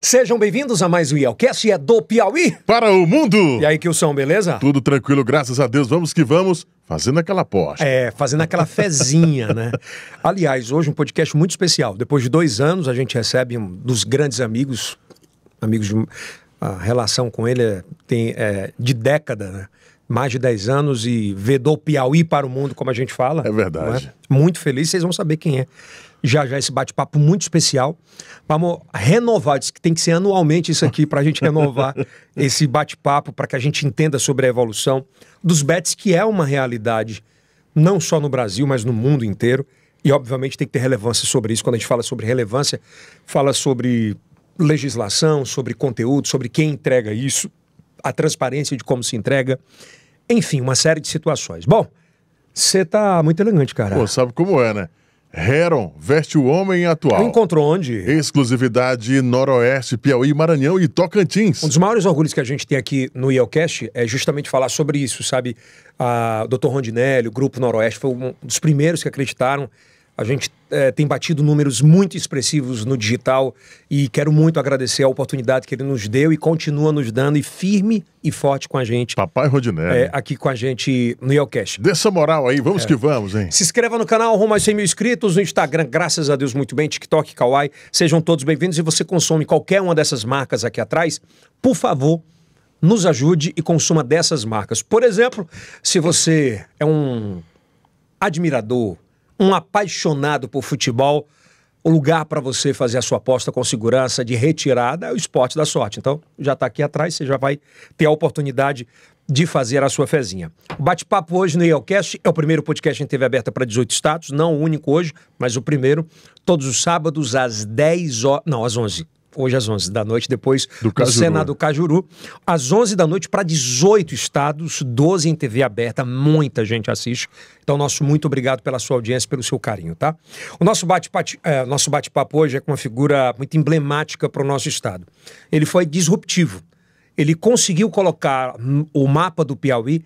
Sejam bem-vindos a mais um e é do Piauí. Para o mundo! E aí, Kilson, beleza? Tudo tranquilo, graças a Deus. Vamos que vamos, fazendo aquela aposta. É, fazendo aquela fezinha, né? Aliás, hoje um podcast muito especial. Depois de dois anos, a gente recebe um dos grandes amigos, amigos de... A relação com ele é, tem, é, de década, né? mais de 10 anos e vê do Piauí para o mundo, como a gente fala. É verdade. É? Muito feliz, vocês vão saber quem é já já esse bate-papo muito especial. Vamos renovar, diz que tem que ser anualmente isso aqui para a gente renovar esse bate-papo, para que a gente entenda sobre a evolução dos bets, que é uma realidade não só no Brasil, mas no mundo inteiro. E, obviamente, tem que ter relevância sobre isso. Quando a gente fala sobre relevância, fala sobre legislação, sobre conteúdo, sobre quem entrega isso, a transparência de como se entrega, enfim, uma série de situações. Bom, você tá muito elegante, cara. Pô, sabe como é, né? Heron veste o homem atual. Encontrou onde? Exclusividade Noroeste, Piauí, Maranhão e Tocantins. Um dos maiores orgulhos que a gente tem aqui no IELCast é justamente falar sobre isso, sabe? A ah, Dr. Rondinelli, o Grupo Noroeste, foi um dos primeiros que acreditaram a gente é, tem batido números muito expressivos no digital e quero muito agradecer a oportunidade que ele nos deu e continua nos dando e firme e forte com a gente. Papai Rodinelli. É, aqui com a gente no Yelcast. Dessa moral aí, vamos é. que vamos, hein? Se inscreva no canal, rumo mais 100 mil inscritos no Instagram, graças a Deus, muito bem, TikTok, Kawaii. Sejam todos bem-vindos e você consome qualquer uma dessas marcas aqui atrás, por favor, nos ajude e consuma dessas marcas. Por exemplo, se você é um admirador um apaixonado por futebol, o lugar para você fazer a sua aposta com segurança de retirada é o esporte da sorte. Então, já está aqui atrás, você já vai ter a oportunidade de fazer a sua fezinha. O bate-papo hoje no IELCast é o primeiro podcast em TV aberta para 18 estados, não o único hoje, mas o primeiro, todos os sábados às 10 horas, não, às 11 hoje às 11 da noite, depois do, do Senado Cajuru, às 11 da noite para 18 estados, 12 em TV aberta, muita gente assiste. Então, nosso muito obrigado pela sua audiência, pelo seu carinho, tá? O nosso é, bate-papo é, bate hoje é com uma figura muito emblemática para o nosso estado. Ele foi disruptivo. Ele conseguiu colocar o mapa do Piauí,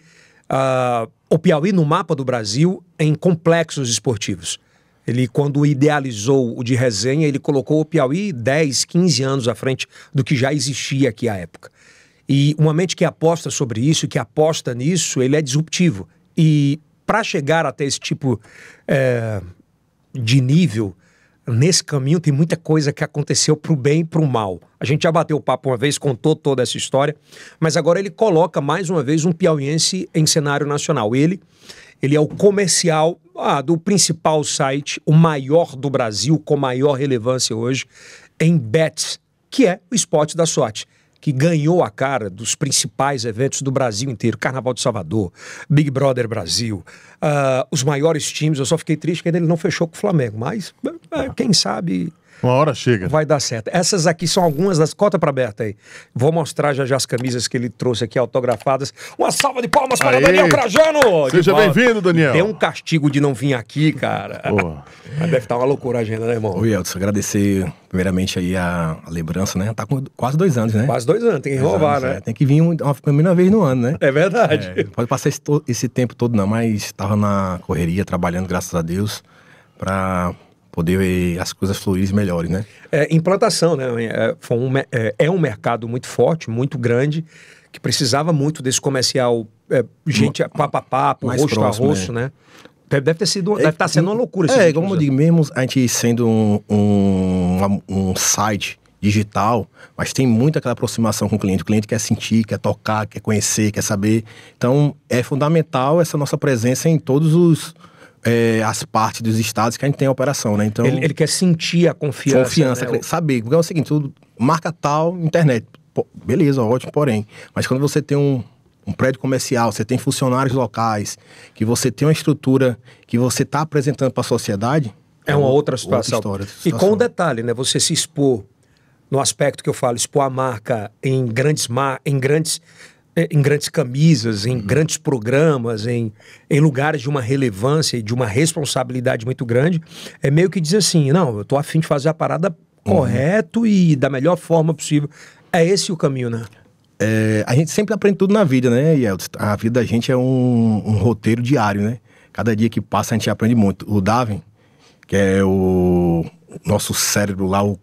uh, o Piauí no mapa do Brasil em complexos esportivos. Ele, quando idealizou o de resenha, ele colocou o Piauí 10, 15 anos à frente do que já existia aqui à época. E uma mente que aposta sobre isso, que aposta nisso, ele é disruptivo. E para chegar até esse tipo é, de nível, nesse caminho tem muita coisa que aconteceu para o bem e para o mal. A gente já bateu o papo uma vez, contou toda essa história, mas agora ele coloca mais uma vez um piauiense em cenário nacional. Ele, ele é o comercial ah, do principal site, o maior do Brasil, com maior relevância hoje, em bets, que é o esporte da sorte que ganhou a cara dos principais eventos do Brasil inteiro. Carnaval de Salvador, Big Brother Brasil, uh, os maiores times. Eu só fiquei triste que ainda ele não fechou com o Flamengo, mas uh, quem sabe uma hora chega. Vai dar certo. Essas aqui são algumas das. Cota pra Berta aí. Vou mostrar já já as camisas que ele trouxe aqui autografadas. Uma salva de palmas para Aê. Daniel Trajano! Seja bem-vindo, Daniel. Tem um castigo de não vir aqui, cara. Boa. Mas deve estar uma loucura a agenda, né, irmão? Oi Elton agradecer primeiramente aí a, a, lembrança, né? Tá com quase dois anos, né? Quase dois anos, tem que renovar, né? É. Tem que vir uma, uma vez no ano, né? É verdade. É, pode passar esse, esse tempo todo, não, mas tava na correria, trabalhando, graças a Deus, pra poder eh, as coisas fluírem melhores, né? É, implantação, né? É, um, é, é, um mercado muito forte, muito grande, que precisava muito desse comercial, é, gente papo a papo, rosto próximo, a rosto, né? né? Deve ter sido, é, deve estar tá sendo uma loucura. É, como eu né? digo, mesmo a gente sendo um, um, um site digital, mas tem muito aquela aproximação com o cliente. O cliente quer sentir, quer tocar, quer conhecer, quer saber. Então, é fundamental essa nossa presença em todos os, é, as partes dos estados que a gente tem a operação, né? Então, ele, ele quer sentir a confiança. Confiança, né? saber. Porque é o seguinte, tudo, marca tal, internet. Pô, beleza, ótimo, porém. Mas quando você tem um, um prédio comercial, você tem funcionários locais, que você tem uma estrutura que você está apresentando para a sociedade. É uma, outra, situação. Outra história, situação. E com um detalhe, né? Você se expor no aspecto que eu falo, expor a marca em grandes mar, em grandes é, em grandes camisas, em uhum. grandes programas, em, em lugares de uma relevância e de uma responsabilidade muito grande, é meio que dizer assim, não, eu tô afim de fazer a parada uhum. correto e da melhor forma possível. É esse o caminho, né? É, a gente sempre aprende tudo na vida, né, e A vida da gente é um, um, roteiro diário, né? Cada dia que passa a gente aprende muito. O Davin, que é o nosso cérebro lá, o,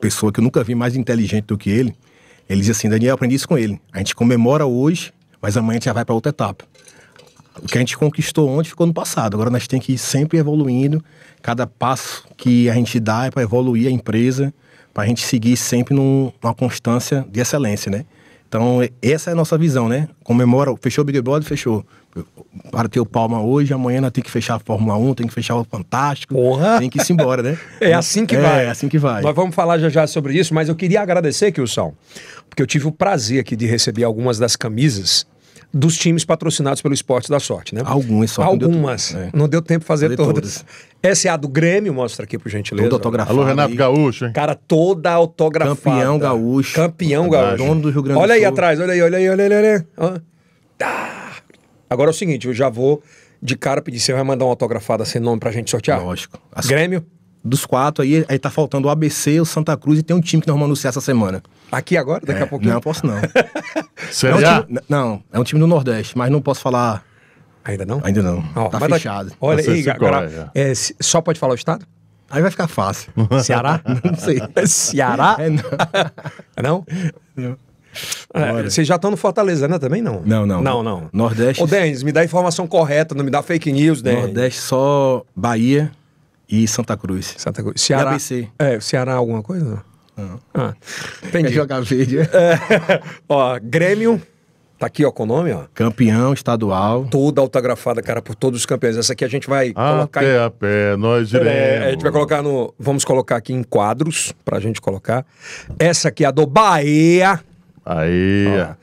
pessoa que eu nunca vi mais inteligente do que ele, ele diz assim: Daniel, aprendi isso com ele. A gente comemora hoje, mas amanhã a gente já vai para outra etapa. O que a gente conquistou ontem ficou no passado. Agora nós temos que ir sempre evoluindo. Cada passo que a gente dá é para evoluir a empresa, para a gente seguir sempre num, numa constância de excelência, né? Então, essa é a nossa visão, né? Comemora, fechou o Big Brother, fechou. Para ter o Palma hoje, amanhã tem que fechar a Fórmula 1, tem que fechar o Fantástico. Porra. Tem que ir embora, né? é assim que é, vai. É assim que vai. Nós vamos falar já já sobre isso, mas eu queria agradecer, Kilson, porque eu tive o prazer aqui de receber algumas das camisas dos times patrocinados pelo Esporte da Sorte, né? Algumas só. Algumas. Não deu, é. não deu tempo de fazer todas. todas. É a do Grêmio, mostra aqui, por gentileza. Toda autografada. Alô, Renato aí. Gaúcho, hein? Cara, toda autografada. Campeão gaúcho. Campeão gaúcho. Dono do Rio Grande olha do Sul. Olha aí atrás, olha aí, olha aí, olha aí. Olha aí. Ah. Agora é o seguinte, eu já vou de cara pedir, você vai mandar uma autografada sem nome pra gente sortear? Lógico. As... Grêmio? dos quatro aí, aí tá faltando o ABC, o Santa Cruz e tem um time que nós vamos anunciar essa semana. Aqui agora? Daqui é, a pouquinho? Não, posso não. Será? É um time, não, é um time do Nordeste, mas não posso falar... Ainda não? Ainda não. tá fechado. olha, aí, agora, é, é só pode falar o estado? Aí vai ficar fácil. Ceará? não sei. Ceará? É, não? É não? É, vocês já estão no Fortaleza, né? Também não? Não, não. Não, não. Nordeste. Ô, Denis, me dá a informação correta, não me dá fake news, Denis. Nordeste só Bahia, e Santa Cruz. Santa Cruz. Ceará. ABC. É, Ceará alguma coisa? Não. Ah, entendi. Quer é jogar verde. É, é. ó, Grêmio. Tá aqui, ó, com o nome, ó. Campeão estadual. Toda autografada, cara, por todos os campeões. Essa aqui a gente vai Até colocar. a pé, nós iremos. É, a gente vai colocar no. Vamos colocar aqui em quadros, pra gente colocar. Essa aqui é a do Bahia. Aí. Ó,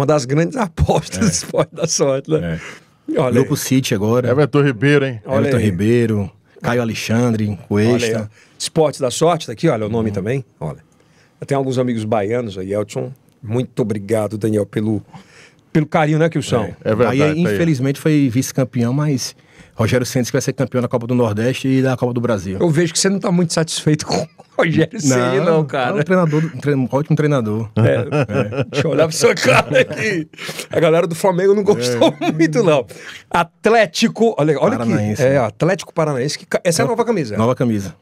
uma das grandes apostas é. do esporte da sorte, né? É. Olha Grupo City agora. Everton Ribeiro, hein? Olha Everton aí. Ribeiro. Caio Alexandre, Coelho, Esporte Esportes da Sorte, tá aqui, olha o nome uhum. também. Olha. Eu tenho alguns amigos baianos aí, Elton. Muito obrigado, Daniel, pelo, pelo carinho, né, que o são. É, é verdade. Aí, tá infelizmente, aí. foi vice-campeão, mas Rogério Santos que vai ser campeão da Copa do Nordeste e da Copa do Brasil. Eu vejo que você não está muito satisfeito com o Rogério Santos, não, não, cara. É um treinador, um treino, ótimo treinador. É, é. Deixa eu olhar pra sua cara aqui. A galera do Flamengo não gostou é. muito, não. Atlético, olha, olha Paranaense. aqui. É, Atlético Paranaense. Que, essa é a nova camisa. Nova camisa.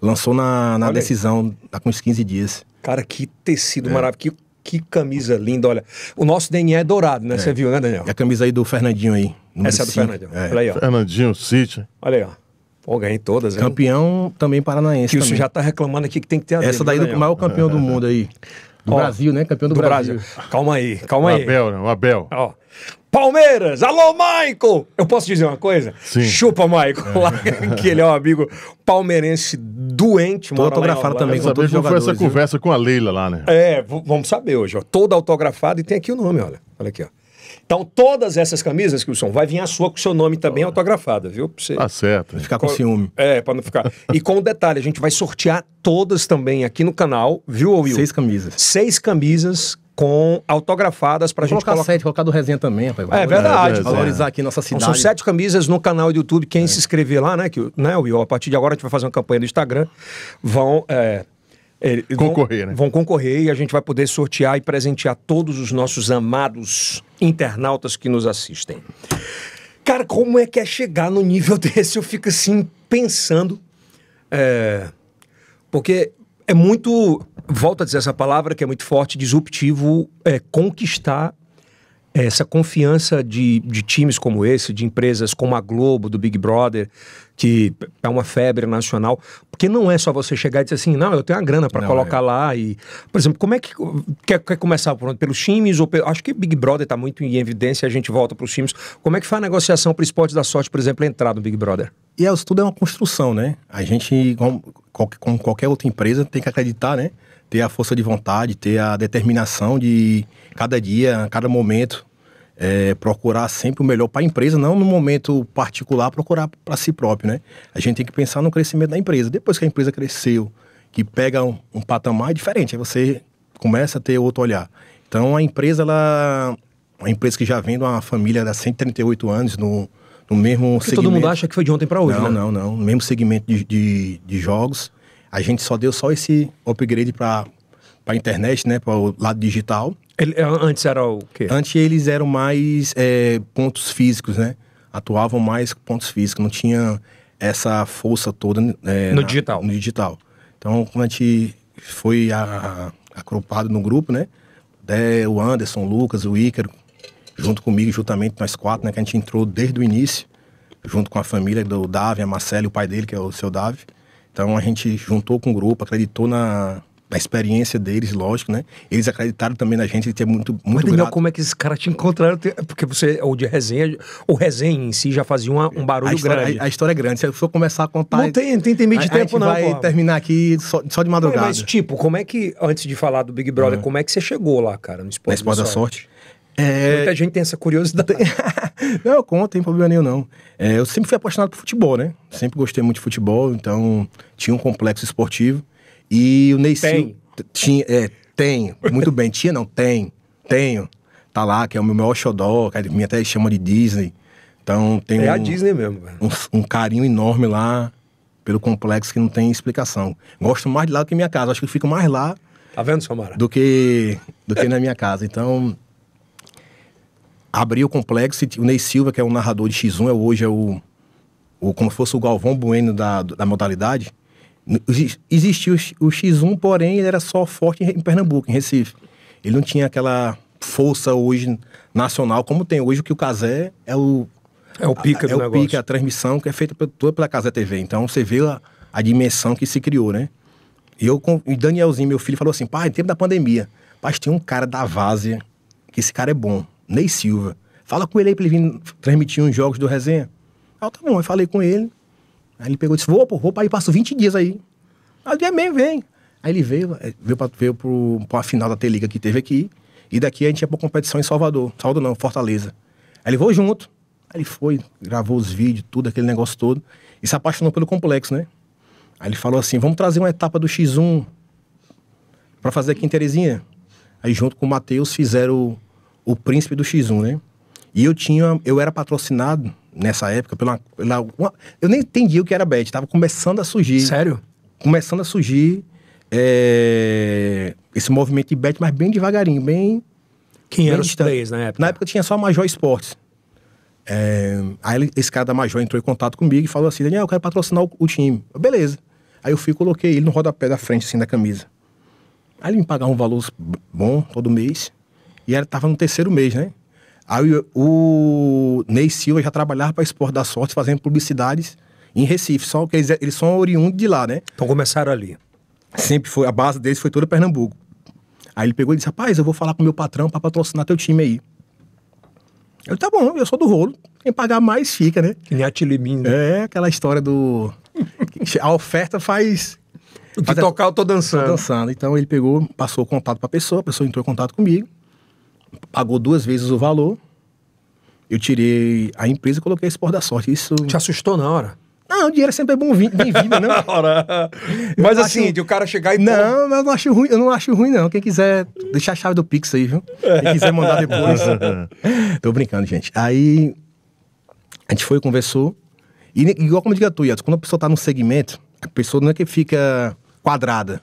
Lançou na, na decisão, tá com uns 15 dias. Cara, que tecido é. maravilhoso. Que, que camisa linda, olha. O nosso DNA é dourado, né? É. Você viu, né, Daniel? É a camisa aí do Fernandinho aí. Número Essa é do Fernandinho. É. Olha aí, ó. Fernandinho, City. Olha aí, ó. Pô, ganhei todas. Hein? Campeão também paranaense. Que isso já tá reclamando aqui que tem que ter a Essa dele, daí do né, maior campeão é. do mundo aí. Do ó, Brasil, né? Campeão do, do Brasil. Brasil. Calma aí, calma aí. O Abel, né? O Abel. Ó. Palmeiras, alô, Michael! Eu posso dizer uma coisa? Sim. Chupa, Michael, é. lá, que ele é um amigo palmeirense doente. Tô autografado lá, também lá, com todos os jogadores. foi essa viu? conversa com a Leila lá, né? É, vamos saber hoje, ó. Todo autografado e tem aqui o nome, olha. Olha aqui, ó. Então, todas essas camisas, Wilson, vai vir a sua com o seu nome também Olha. autografada, viu? Pra você... Tá certo. Pra ficar com pra... ciúme. É, pra não ficar. e com um detalhe, a gente vai sortear todas também aqui no canal, viu, Will? Seis camisas. Seis camisas com autografadas pra Vou gente colocar. Colocar sete, colocar do resenha também, rapaz. É verdade. É, valorizar é. aqui nossa cidade. Então, são sete camisas no canal do YouTube. Quem é. se inscrever lá, né, que, né, Will? A partir de agora a gente vai fazer uma campanha no Instagram. Vão. É é, concorrer, vão, né? Vão concorrer e a gente vai poder sortear e presentear todos os nossos amados internautas que nos assistem. Cara, como é que é chegar no nível desse? Eu fico assim pensando. É, porque é muito. Volto a dizer essa palavra que é muito forte, disruptivo, é, conquistar essa confiança de, de times como esse, de empresas como a Globo, do Big Brother, que é uma febre nacional, porque não é só você chegar e dizer assim, não, eu tenho a grana para colocar é. lá e, por exemplo, como é que quer, quer começar por onde? pelos times ou pelo, acho que Big Brother está muito em evidência, a gente volta para os times. Como é que faz a negociação para esporte da sorte, por exemplo, entrar no Big Brother? E isso é, tudo é uma construção, né? A gente, como qualquer outra empresa, tem que acreditar, né? Ter a força de vontade, ter a determinação de cada dia, cada momento é, procurar sempre o melhor para a empresa, não no momento particular procurar para si próprio, né? A gente tem que pensar no crescimento da empresa. Depois que a empresa cresceu, que pega um, um patamar é diferente, aí você começa a ter outro olhar. Então a empresa, ela, uma empresa que já vem de uma família de 138 anos no, no mesmo Porque segmento. todo mundo acha que foi de ontem para hoje, não, né? Não, não, No mesmo segmento de, de, de jogos, a gente só deu só esse upgrade para a internet, né? Para o lado digital. Ele, é, antes era o quê? Antes eles eram mais é, pontos físicos, né? Atuavam mais pontos físicos, não tinha essa força toda é, no na, digital. No digital. Então, quando a gente foi acropado no grupo, né? o Anderson, o Lucas, o Ícaro, junto comigo, juntamente nós quatro, né? Que a gente entrou desde o início, junto com a família do Davi, a Marcela e o pai dele, que é o seu Davi. Então a gente juntou com o grupo, acreditou na, da experiência deles, lógico, né? Eles acreditaram também na gente, ele é muito, muito Mas, Daniel, grato. como é que esses caras te encontraram? Porque você, é ou de resenha, ou resenha em si já fazia uma, um barulho a história, grande. A, a, história é grande. Se eu for começar a contar... Não tem, tem, tem meio de a, tempo, a não, vai pô. terminar aqui só, só de madrugada. mas, tipo, como é que, antes de falar do Big Brother, uhum. como é que você chegou lá, cara, no Esporte, na Esporte da Sorte? sorte? É... Muita gente tem essa curiosidade. não, eu conto, não tem problema nenhum, não. É, eu sempre fui apaixonado por futebol, né? Sempre gostei muito de futebol, então tinha um complexo esportivo. E o Ney Silva. Tinha, é, tenho. Muito bem. Tinha não, tem. Tenho. Tá lá, que é o meu maior xodó, que me até chama de Disney. Então tem é um, a Disney mesmo. Um, um, carinho enorme lá pelo complexo que não tem explicação. Gosto mais de lá do que minha casa. Acho que fico mais lá. Tá vendo, Samara? Do que, do que na minha casa. Então, abri o complexo. O Ney Silva, que é o narrador de X1, é hoje é o, o como se fosse o Galvão Bueno da, da modalidade Existia o X1, porém ele era só forte em Pernambuco, em Recife. Ele não tinha aquela força hoje nacional como tem hoje, que o Casé é o. É o pica a, do é negócio. É o pica, a transmissão que é feita toda pela Casé TV. Então você vê a, a dimensão que se criou, né? E eu, e Danielzinho, meu filho, falou assim: pai, tempo da pandemia, pai, tem um cara da Várzea, que esse cara é bom, Ney Silva. Fala com ele aí pra ele vir transmitir uns jogos do resenha. Ah, tá bom. Eu falei com ele. Aí ele pegou e disse: Vou, pô, vou para aí, passo 20 dias aí. Aí ele é mesmo, vem. Aí ele veio, é, veio para veio pro, pra final da T-Liga que teve aqui. E daqui a gente ia pra competição em Salvador. Salvador não, Fortaleza. Aí ele vou junto. Aí ele foi, gravou os vídeos, tudo, aquele negócio todo. E se apaixonou pelo complexo, né? Aí ele falou assim: vamos trazer uma etapa do X1 para fazer aqui em Terezinha. Aí junto com o Matheus fizeram o, o príncipe do X1, né? E eu tinha, eu era patrocinado nessa época pela, pela uma, eu nem entendi o que era bet, tava começando a surgir. Sério? Começando a surgir é, esse movimento de bet, mas bem devagarinho, bem quem eram os na época? Na época tinha só a Major Esportes. É, aí esse cara da Major entrou em contato comigo e falou assim: Daniel, eu quero patrocinar o, o time. Eu, Beleza. Aí eu fui e coloquei ele no rodapé da frente, assim, da camisa. Aí ele me pagava um valor bom todo mês. E ele tava no terceiro mês, né? Aí o Ney Silva já trabalhava para Esporte da Sorte fazendo publicidades em Recife, só que eles, eles são oriundos de lá, né? Então começaram ali. Sempre foi, a base deles foi toda Pernambuco. Aí ele pegou e disse: Rapaz, eu vou falar com meu patrão para patrocinar teu time aí. Eu, tá bom, eu sou do rolo. Quem pagar mais fica, né? Que nem a Tilimim, né? É, aquela história do. a oferta faz. O que faz tocar, a... eu tô dançando. Tô dançando. Então ele pegou, passou o contato pra pessoa, a pessoa entrou em contato comigo pagou duas vezes o valor. Eu tirei a empresa e coloquei a Sport da Sorte. Isso... Te assustou na hora? Não, o dinheiro é sempre é bom bem-vindo, né? mas assim, acho... de o cara chegar e. Não, mas eu não acho ruim, eu não acho ruim, não. Quem quiser, deixa a chave do Pix aí, viu? Quem quiser mandar depois. Tô brincando, gente. Aí a gente foi, conversou. E igual como eu digo a tu, quando a pessoa tá num segmento, a pessoa não é que fica quadrada.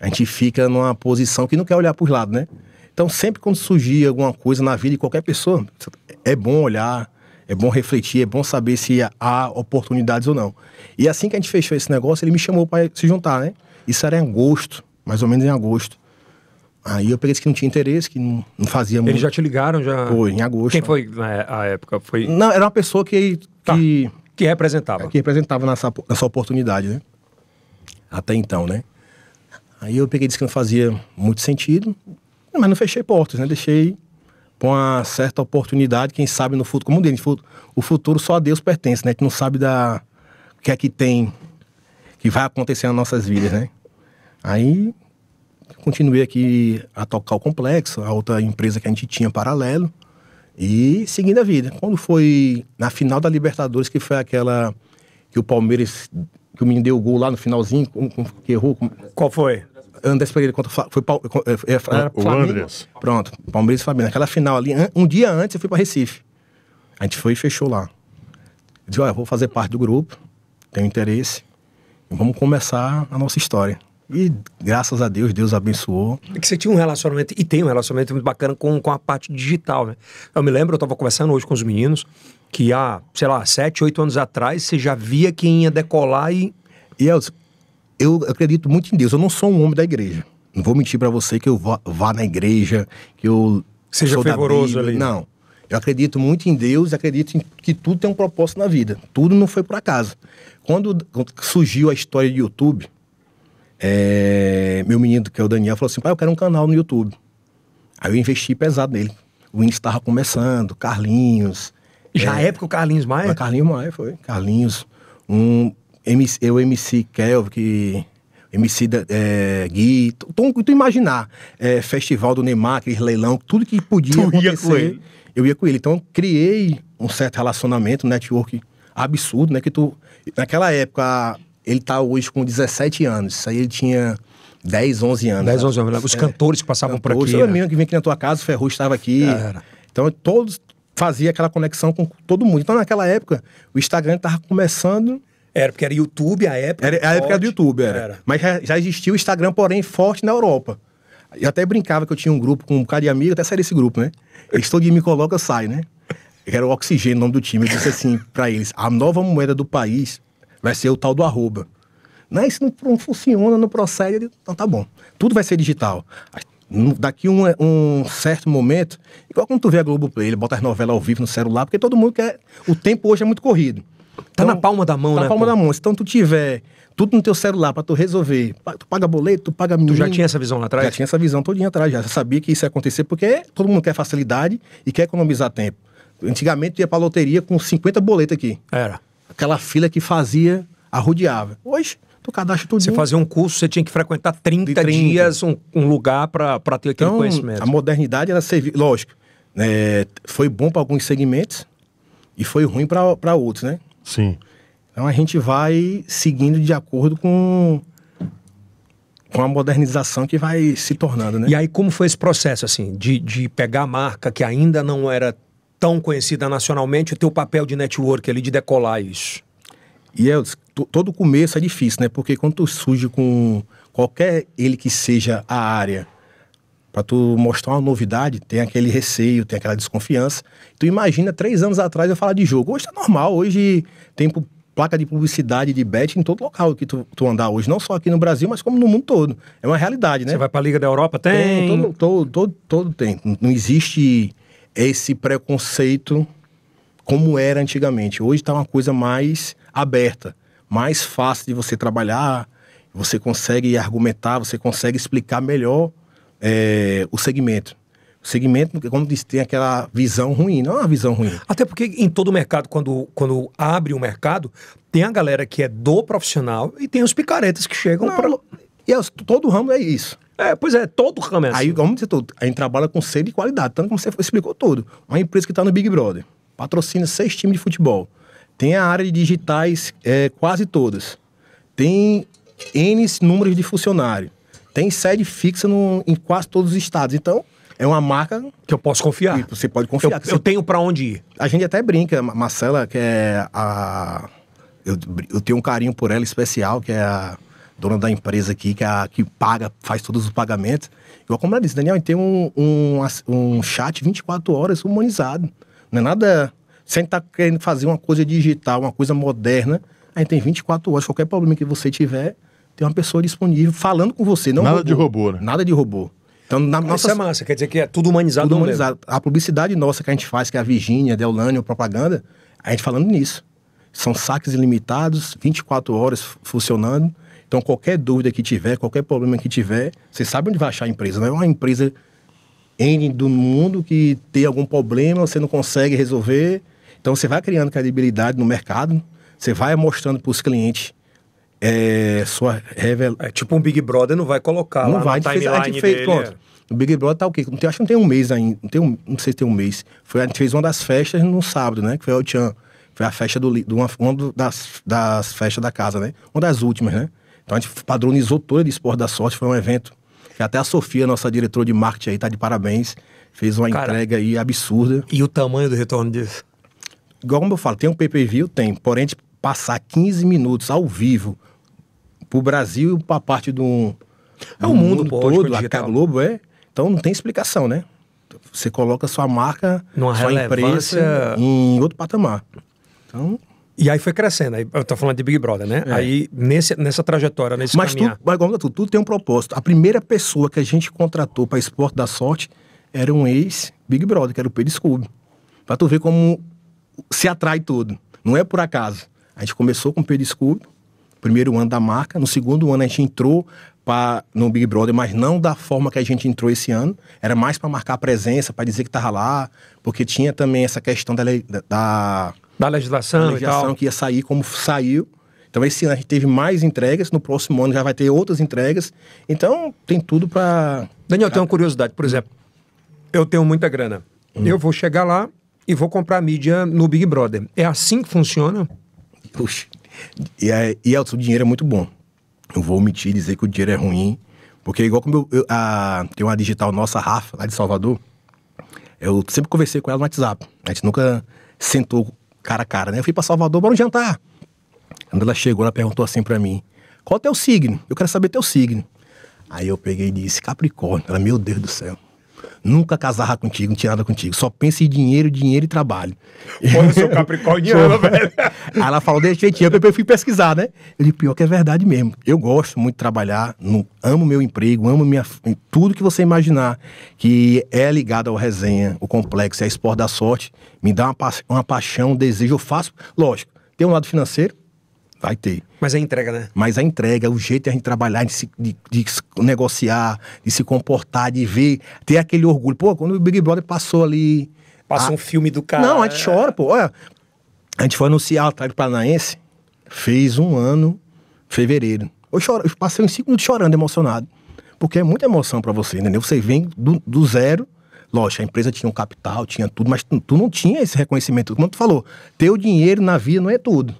A gente fica numa posição que não quer olhar pros lados, né? Então, sempre quando surgir alguma coisa na vida de qualquer pessoa, é bom olhar, é bom refletir, é bom saber se há oportunidades ou não. E assim que a gente fechou esse negócio, ele me chamou para se juntar, né? Isso era em agosto, mais ou menos em agosto. Aí eu pensei que não tinha interesse, que não, não fazia muito. Eles já te ligaram? já? Foi, em agosto. Quem foi na é, época? Foi... Não, era uma pessoa que... Tá. Que, que representava. Que representava nessa, nessa oportunidade, né? Até então, né? Aí eu peguei e disse que não fazia muito sentido. Mas não fechei portas, né? Deixei com uma certa oportunidade, quem sabe no futuro, como diz, o futuro só a Deus pertence, né? A gente não sabe da o que é que tem, que vai acontecer nas nossas vidas, né? Aí continuei aqui a tocar o complexo, a outra empresa que a gente tinha paralelo e seguindo a vida. Quando foi na final da Libertadores, que foi aquela que o Palmeiras que o menino deu o gol lá no finalzinho, que errou. Qual foi? Andrés Pereira contra foi Pal, é, Flamengo. O André Pronto, Palmeiras e Flamengo. Naquela final ali, um dia antes eu fui para Recife. A gente foi e fechou lá. Eu disse, olha, vou fazer parte do grupo, tenho interesse, e vamos começar a nossa história. E graças a Deus, Deus abençoou. É que você tinha um relacionamento, e tem um relacionamento muito bacana com, com a parte digital, né? Eu me lembro, eu estava conversando hoje com os meninos, que há, sei lá, sete, oito anos atrás, você já via quem ia decolar e... E eu, eu acredito muito em Deus. Eu não sou um homem da igreja. Não vou mentir para você que eu vá, vá, na igreja, que eu seja fervoroso ali. Não. Eu acredito muito em Deus, acredito em que tudo tem um propósito na vida. Tudo não foi por acaso. Quando, surgiu a história de YouTube, é, meu menino, que é o Daniel, falou assim: pai, eu quero um canal no YouTube. Aí eu investi pesado nele. O Insta estava começando, Carlinhos. Já é. é, época o Carlinhos Maia? Carlinhos Maia foi. Carlinhos, um MC, eu MC Kelv que MC é, Gui, tu, tu imaginar, é, festival do Neymar, aquele leilão, tudo que podia tu acontecer, ia eu ia com ele. Então, eu criei um certo relacionamento, um network absurdo, né? Que tu, naquela época, ele tá hoje com 17 anos, isso aí ele tinha 10, 11 anos. 10, 11 né? anos, né? os é, cantores que passavam por aqui. Eu né? que vinha aqui na tua casa, o Ferruz estava aqui. Então, todos fazia aquela conexão com todo mundo. Então, naquela época, o Instagram estava começando era, porque era YouTube a época. Era, a época do YouTube, era. era. Mas já, já existia o Instagram, porém, forte na Europa. Eu até brincava que eu tinha um grupo com um bocado de amigo, até saí desse grupo, né? Eles todo dia me coloca, sai, né? Era o Oxigênio, o nome do time. Eu disse assim para eles: a nova moeda do país vai ser o tal do arroba. Não, isso não, não funciona, não procede. Então tá bom. Tudo vai ser digital. Daqui um, um certo momento, igual quando tu vê a Play, ele bota as novelas ao vivo no celular, porque todo mundo quer. O tempo hoje é muito corrido. Tá então, na palma da mão, tá né? Na palma pô? da mão. Se então tu tiver tudo no teu celular para tu resolver, tu paga boleto, tu paga menino. Tu já tinha essa visão lá atrás? Já tinha essa visão todinha atrás, já. já sabia que isso ia acontecer, porque todo mundo quer facilidade e quer economizar tempo. Antigamente tu ia pra loteria com 50 boletos aqui. Era. Aquela fila que fazia, arrodeava. Hoje, tu cadastra tudo. Você fazia um curso, você tinha que frequentar 30, 30. dias um, um lugar para ter aquele então, conhecimento. A modernidade era servir. Lógico, né, foi bom para alguns segmentos e foi ruim para outros, né? Sim. Então a gente vai seguindo de acordo com com a modernização que vai se tornando, né? E aí como foi esse processo assim de, de pegar a marca que ainda não era tão conhecida nacionalmente, o teu papel de network ali de decolar isso? E é, todo começo é difícil, né? Porque quando tu surge com qualquer ele que seja a área, para tu mostrar uma novidade, tem aquele receio, tem aquela desconfiança. Tu imagina, três anos atrás eu falar de jogo. Hoje tá normal, hoje tem placa de publicidade de bet em todo local que tu, tu, andar hoje, não só aqui no Brasil, mas como no mundo todo. É uma realidade, né? Você vai para a Liga da Europa, tem? Todo, todo, todo, todo Não existe esse preconceito como era antigamente. Hoje está uma coisa mais aberta, mais fácil de você trabalhar, você consegue argumentar, você consegue explicar melhor é, o segmento. O segmento, como disse, tem aquela visão ruim, não é uma visão ruim. Até porque em todo mercado, quando, quando abre o um mercado, tem a galera que é do profissional e tem os picaretas que chegam para. E é, todo ramo é isso. É, pois é, todo ramo é assim. Aí, como você todo, tá, a gente trabalha com selo de qualidade, tanto como você explicou todo. Uma empresa que está no Big Brother, patrocina seis times de futebol, tem a área de digitais é, quase todas, tem N números de funcionários tem sede fixa no, em quase todos os estados. Então, é uma marca que eu posso confiar. Que você pode confiar. Eu, você... eu tenho para onde ir. A gente até brinca, Marcela, que é a eu, eu tenho um carinho por ela especial, que é a dona da empresa aqui, que é a que paga, faz todos os pagamentos. eu como ela disse, Daniel, tem um, um, um chat 24 horas humanizado. Não é nada. Sem estar tá querendo fazer uma coisa digital, uma coisa moderna, a gente tem 24 horas, qualquer problema que você tiver, tem uma pessoa disponível falando com você. Não nada robô, de robô, né? Nada de robô. Então, na nossa... é massa, quer dizer que é tudo humanizado. Tudo humanizado. Mesmo. A publicidade nossa que a gente faz, que é a Virgínia, Deolane, propaganda, a gente falando nisso. São saques ilimitados, 24 horas funcionando. Então, qualquer dúvida que tiver, qualquer problema que tiver, você sabe onde vai achar a empresa. Não né? é uma empresa do mundo que tem algum problema, você não consegue resolver. Então, você vai criando credibilidade no mercado, você vai mostrando para os clientes é, sua revelação. É tipo um Big Brother não vai colocar não lá vai, na timeline a gente fez, dele. Pronto. O é. Big Brother tá o quê? Não tem, acho que não tem um mês ainda, não, tem um, não sei se tem um mês. Foi, a gente fez uma das festas no sábado, né? Que foi o Tchan. Foi a festa do... do uma, uma das, das festas da casa, né? Uma das últimas, né? Então a gente padronizou toda de Esporte da Sorte, foi um evento. Que até a Sofia, nossa diretora de marketing aí, tá de parabéns. Fez uma Cara, entrega aí absurda. E o tamanho do retorno disso? Igual como eu falo, tem um PPV, tem. Porém, a gente passar 15 minutos ao vivo para o Brasil, para parte do. É o mundo, mundo todo, a Globo é. Então não tem explicação, né? Você coloca sua marca, Numa sua relevância... empresa em outro patamar. Então. E aí foi crescendo. Aí, eu tô falando de Big Brother, né? É. Aí nesse, nessa trajetória, nesse mas caminhar... Tudo, mas tudo, tudo tem um propósito. A primeira pessoa que a gente contratou para Esporte da Sorte era um ex-Big Brother, que era o Pedro Scooby. para tu ver como se atrai tudo. Não é por acaso. A gente começou com o Pedro Scooby, primeiro ano da marca. No segundo ano a gente entrou pra, no Big Brother, mas não da forma que a gente entrou esse ano. Era mais para marcar presença, para dizer que tava lá, porque tinha também essa questão da, lei, da, da, da legislação, da legislação que ia sair como saiu. Então esse ano a gente teve mais entregas, no próximo ano já vai ter outras entregas. Então tem tudo para Daniel, pra... tem uma curiosidade, por exemplo, eu tenho muita grana. Hum. Eu vou chegar lá e vou comprar mídia no Big Brother. É assim que funciona? Puxa. E, é, e é o dinheiro é muito bom. Não vou omitir dizer que o dinheiro é ruim, porque igual como eu, eu a, tem uma digital nossa, Rafa, lá de Salvador, eu sempre conversei com ela no WhatsApp. A gente nunca sentou cara a cara, né? Eu fui para Salvador, bora jantar. Quando ela chegou, ela perguntou assim para mim, qual é o teu signo? Eu quero saber teu signo. Aí eu peguei e disse, Capricórnio. Ela, meu Deus do céu. Nunca casará contigo, não tinha nada contigo. Só pensa em dinheiro, dinheiro e trabalho. olha eu sou capricorniano, velho. Aí ela falou desse jeitinho, eu fui pesquisar, né? Eu disse, pior que é verdade mesmo. Eu gosto muito de trabalhar, no, amo meu emprego, amo minha, tudo que você imaginar que é ligado ao resenha, o complexo, é a esporte da sorte, me dá uma, pa uma paixão, um desejo, eu faço. Lógico, tem um lado financeiro, Vai ter. Mas a é entrega, né? Mas a entrega, o jeito de a gente trabalhar, de, se, de, de negociar, de se comportar, de ver, ter aquele orgulho. Pô, quando o Big Brother passou ali. Passou a... um filme do cara. Não, a né? gente chora, pô. Olha, a gente foi anunciar o Atlético Paranaense, fez um ano, fevereiro. Eu, choro, eu passei uns cinco minutos chorando, emocionado. Porque é muita emoção para você, entendeu? Você vem do, do zero Lógico, a empresa tinha um capital, tinha tudo, mas tu, tu não tinha esse reconhecimento. Como tu falou, teu dinheiro na via não é tudo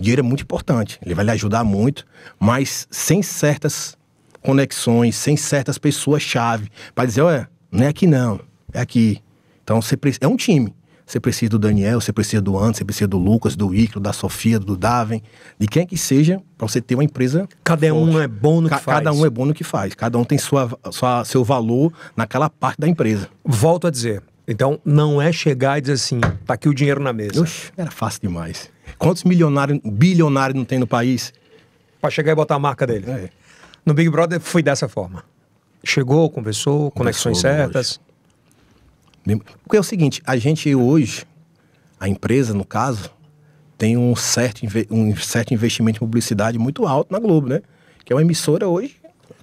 dinheiro é muito importante, ele vai lhe ajudar muito, mas sem certas conexões, sem certas pessoas-chave, para dizer, olha, não é aqui não, é aqui. Então, você é um time. Você precisa do Daniel, você precisa do Anderson, você precisa do Lucas, do Iclo, da Sofia, do Daven, de quem que seja, para você ter uma empresa. Cada forte. um é bom no Ca que faz. Cada um é bom no que faz. Cada um tem sua, sua, seu valor naquela parte da empresa. Volto a dizer. Então, não é chegar e dizer assim, tá aqui o dinheiro na mesa. Oxe, era fácil demais. Quantos milionários, bilionários não tem no país? Para chegar e botar a marca dele. É. No Big Brother foi dessa forma. Chegou, conversou, conversou conexões certas. Porque é o seguinte, a gente hoje, a empresa no caso, tem um certo, um certo investimento em publicidade muito alto na Globo, né? Que é uma emissora hoje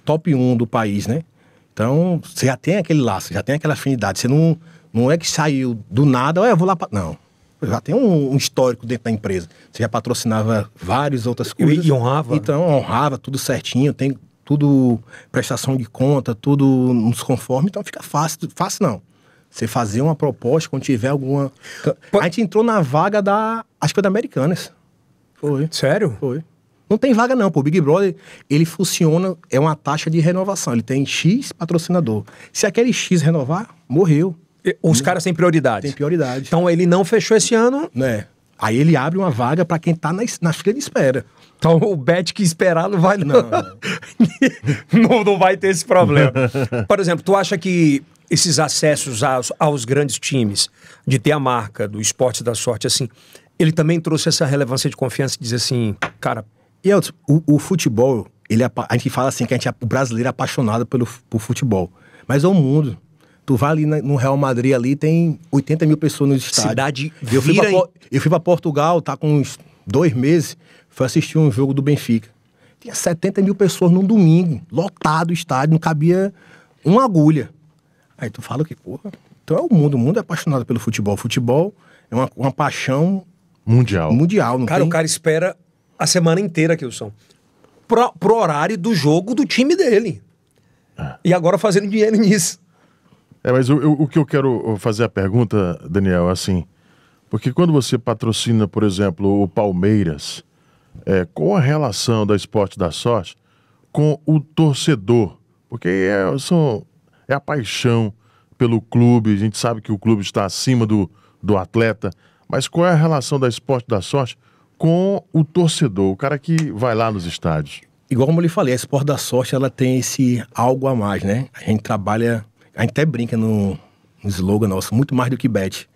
top 1 do país, né? Então, você já tem aquele laço, já tem aquela afinidade. Você não, não é que saiu do nada, olha, eu vou lá para... Não já tem um, um, histórico dentro da empresa. Você já patrocinava várias outras coisas. E, honrava? Então, honrava tudo certinho, tem tudo prestação de conta, tudo nos conforme, então fica fácil. Fácil não. Você fazer uma proposta quando tiver alguma. Então, a gente entrou na vaga da. Acho que foi da Americanas. Foi. Sério? Foi. Não tem vaga não, pô. O Big Brother, ele funciona, é uma taxa de renovação. Ele tem X patrocinador. Se aquele X renovar, morreu. Os caras têm prioridade. Tem prioridade. Então ele não fechou esse ano. Né? Aí ele abre uma vaga para quem tá na, na fila de espera. Então o bet que esperar não vai não. não, não vai ter esse problema. Por exemplo, tu acha que esses acessos aos, aos grandes times, de ter a marca do esporte da sorte, assim, ele também trouxe essa relevância de confiança e dizer assim, cara. E eu, o, o futebol, ele, a gente fala assim que a gente é o brasileiro apaixonado pelo por futebol. Mas é o mundo. Tu vai ali no Real Madrid ali, tem 80 mil pessoas no estádio. Cidade eu fui, pra, eu fui pra Portugal, tá com uns dois meses, fui assistir um jogo do Benfica. Tinha 70 mil pessoas num domingo, lotado o estádio, não cabia uma agulha. Aí tu fala que, porra. Então é o mundo, o mundo é apaixonado pelo futebol. O futebol é uma, uma paixão mundial. Mundial, não Cara, tem... o cara espera a semana inteira, Kilson. Pro, pro horário do jogo do time dele. Ah. E agora fazendo dinheiro nisso. É, mas o, o que eu quero uh, fazer a pergunta, Daniel, é assim, porque quando você patrocina, por exemplo, o Palmeiras, é, qual a relação da Esporte da Sorte com o torcedor? Porque é, são, é a paixão pelo clube, a gente sabe que o clube está acima do, do atleta, mas qual é a relação da Esporte da Sorte com o torcedor, o cara que vai lá nos estádios? Igual como eu lhe falei, a Esporte da Sorte ela tem esse algo a mais, né? A gente trabalha a gente até brinca no, no slogan nosso, muito mais do que bet.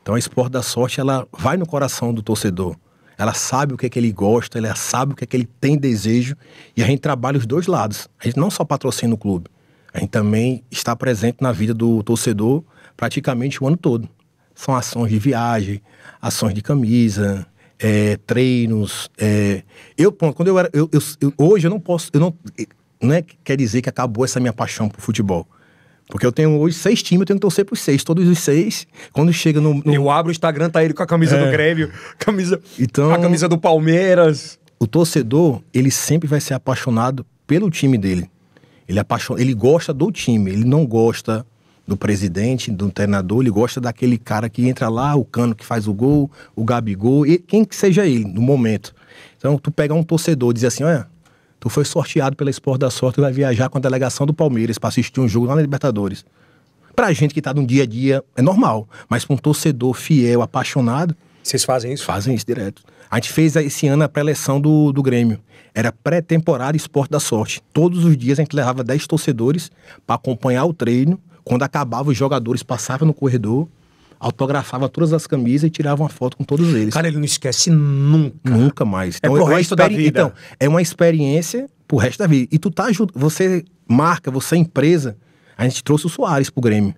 Então a Esporte da Sorte, ela vai no coração do torcedor. Ela sabe o que é que ele gosta, ela sabe o que é que ele tem desejo. E a gente trabalha os dois lados. A gente não só patrocina o clube, a gente também está presente na vida do torcedor praticamente o ano todo. São ações de viagem, ações de camisa, é, treinos. É... Eu, quando eu era. Eu, eu, eu, hoje eu não posso. Eu não, não é, quer dizer que acabou essa minha paixão por futebol. Porque eu tenho hoje seis times, eu tenho que torcer pros seis. Todos os seis, quando chega no. no... Eu abro o Instagram, tá ele com a camisa é. do Grêmio, camisa, então, a camisa do Palmeiras. O torcedor, ele sempre vai ser apaixonado pelo time dele. Ele, apaixon... ele gosta do time, ele não gosta do presidente, do treinador, ele gosta daquele cara que entra lá, o Cano que faz o gol, o Gabigol, e quem que seja ele no momento. Então, tu pegar um torcedor e dizer assim, olha, Tu foi sorteado pela Esporte da Sorte e vai viajar com a delegação do Palmeiras para assistir um jogo lá na Libertadores. Pra gente que tá no dia a dia, é normal. Mas pra um torcedor fiel, apaixonado. Vocês fazem isso? Fazem isso direto. A gente fez esse ano a pré-eleção do, do Grêmio. Era pré-temporada Esporte da Sorte. Todos os dias a gente levava 10 torcedores para acompanhar o treino. Quando acabava, os jogadores passavam no corredor autografava todas as camisas e tirava uma foto com todos eles. Cara, ele não esquece nunca. Nunca mais. É então, é pro resto da vida. Então, é uma experiência pro resto da vida. E tu tá ajudando, você marca, você é empresa, a gente trouxe o Soares pro Grêmio.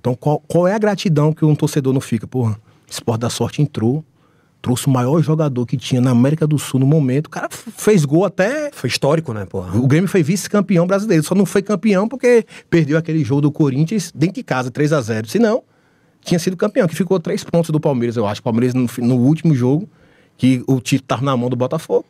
Então, qual, qual é a gratidão que um torcedor não fica? Porra, Esporte da Sorte entrou, trouxe o maior jogador que tinha na América do Sul no momento. O cara fez gol até. Foi histórico, né, porra? O Grêmio foi vice-campeão brasileiro. Só não foi campeão porque perdeu aquele jogo do Corinthians dentro de casa, 3 a 0 Se não, tinha sido campeão, que ficou três pontos do Palmeiras, eu acho. O Palmeiras no, no último jogo, que o título estava na mão do Botafogo.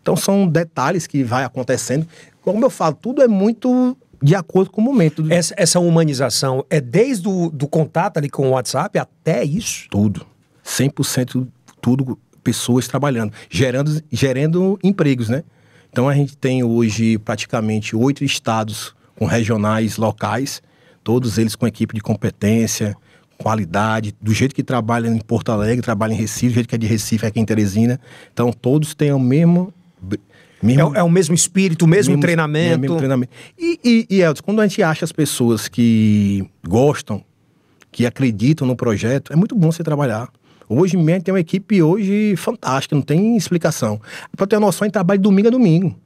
Então são detalhes que vai acontecendo. Como eu falo, tudo é muito de acordo com o momento. Essa, essa humanização é desde o do contato ali com o WhatsApp até isso? Tudo. 100% tudo pessoas trabalhando, gerando, gerando empregos, né? Então a gente tem hoje praticamente oito estados com regionais locais, todos eles com equipe de competência, qualidade, do jeito que trabalha em Porto Alegre, trabalha em Recife, do jeito que é de Recife, aqui em Teresina. Então, todos têm o mesmo... mesmo é, é, o mesmo espírito, o mesmo, mesmo treinamento. É, né, o mesmo treinamento. E, e, e Elton, quando a gente acha as pessoas que gostam, que acreditam no projeto, é muito bom você trabalhar. Hoje mesmo tem uma equipe hoje fantástica, não tem explicação. Para ter uma noção, a gente trabalha domingo a domingo.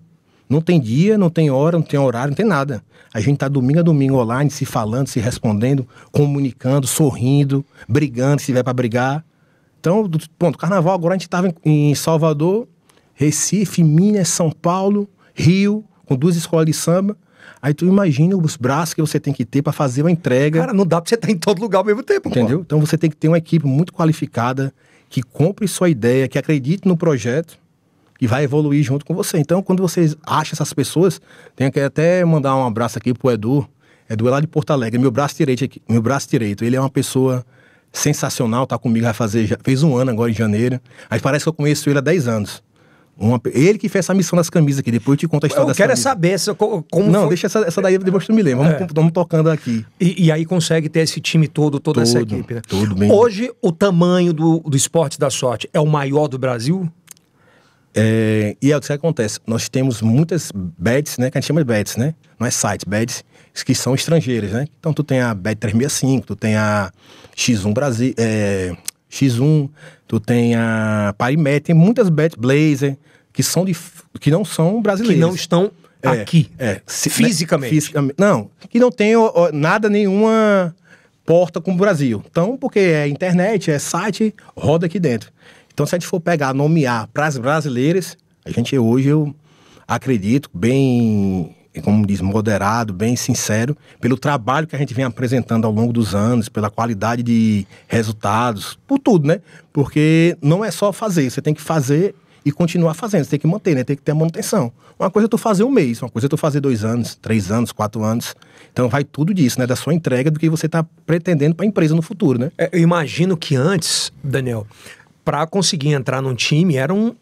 Não tem dia, não tem hora, não tem horário, não tem nada. A gente tá domingo a domingo online, se falando, se respondendo, comunicando, sorrindo, brigando, se tiver para brigar. Então, ponto, carnaval agora a gente estava em, em Salvador, Recife, Minas, São Paulo, Rio, com duas escolas de samba. Aí tu imagina os braços que você tem que ter para fazer uma entrega. Cara, não dá para você estar tá em todo lugar ao mesmo tempo, entendeu? Pô. Então você tem que ter uma equipe muito qualificada que compre sua ideia, que acredite no projeto e vai evoluir junto com você. Então, quando vocês acham essas pessoas, tenho que até mandar um abraço aqui pro Edu. Edu é lá de Porto Alegre, é meu braço direito aqui, meu braço direito. Ele é uma pessoa sensacional, tá comigo, vai fazer, já, fez um ano agora em janeiro. Aí parece que eu conheço ele há 10 anos. Uma, ele que fez essa missão das camisas aqui, depois eu te conto a história eu quero é camisa. saber essa, como Não, foi... deixa essa, essa daí depois tu me lembra, vamos, é. vamos tocando aqui. E, e, aí consegue ter esse time todo, toda essa equipe, né? Tudo bem. Hoje, o tamanho do, do esporte da sorte é o maior do Brasil? É, e é o que acontece. Nós temos muitas bets, né? Que a gente chama de bets, né? Não é sites, bets que são estrangeiras, né? Então tu tem a Bet 365, tu tem a X1 Brasil, é, X1, tu tem a Parimet, tem muitas bets Blazer que são de, que não são brasileiras. Que não estão é, aqui, é, se, né, fisicamente. Né? fisicamente. Não, que não tem ó, nada nenhuma porta com o Brasil. Então, porque é internet, é site, roda aqui dentro. Então, se a gente for pegar, nomear para as brasileiras, a gente hoje, eu acredito, bem, como diz, moderado, bem sincero, pelo trabalho que a gente vem apresentando ao longo dos anos, pela qualidade de resultados, por tudo, né? Porque não é só fazer, você tem que fazer e continuar fazendo, você tem que manter, né? Tem que ter a manutenção. Uma coisa é tu fazer um mês, uma coisa é tu fazer dois anos, três anos, quatro anos. Então vai tudo disso, né? Da sua entrega, do que você está pretendendo para a empresa no futuro, né? É, eu imagino que antes, Daniel, para conseguir entrar num time era um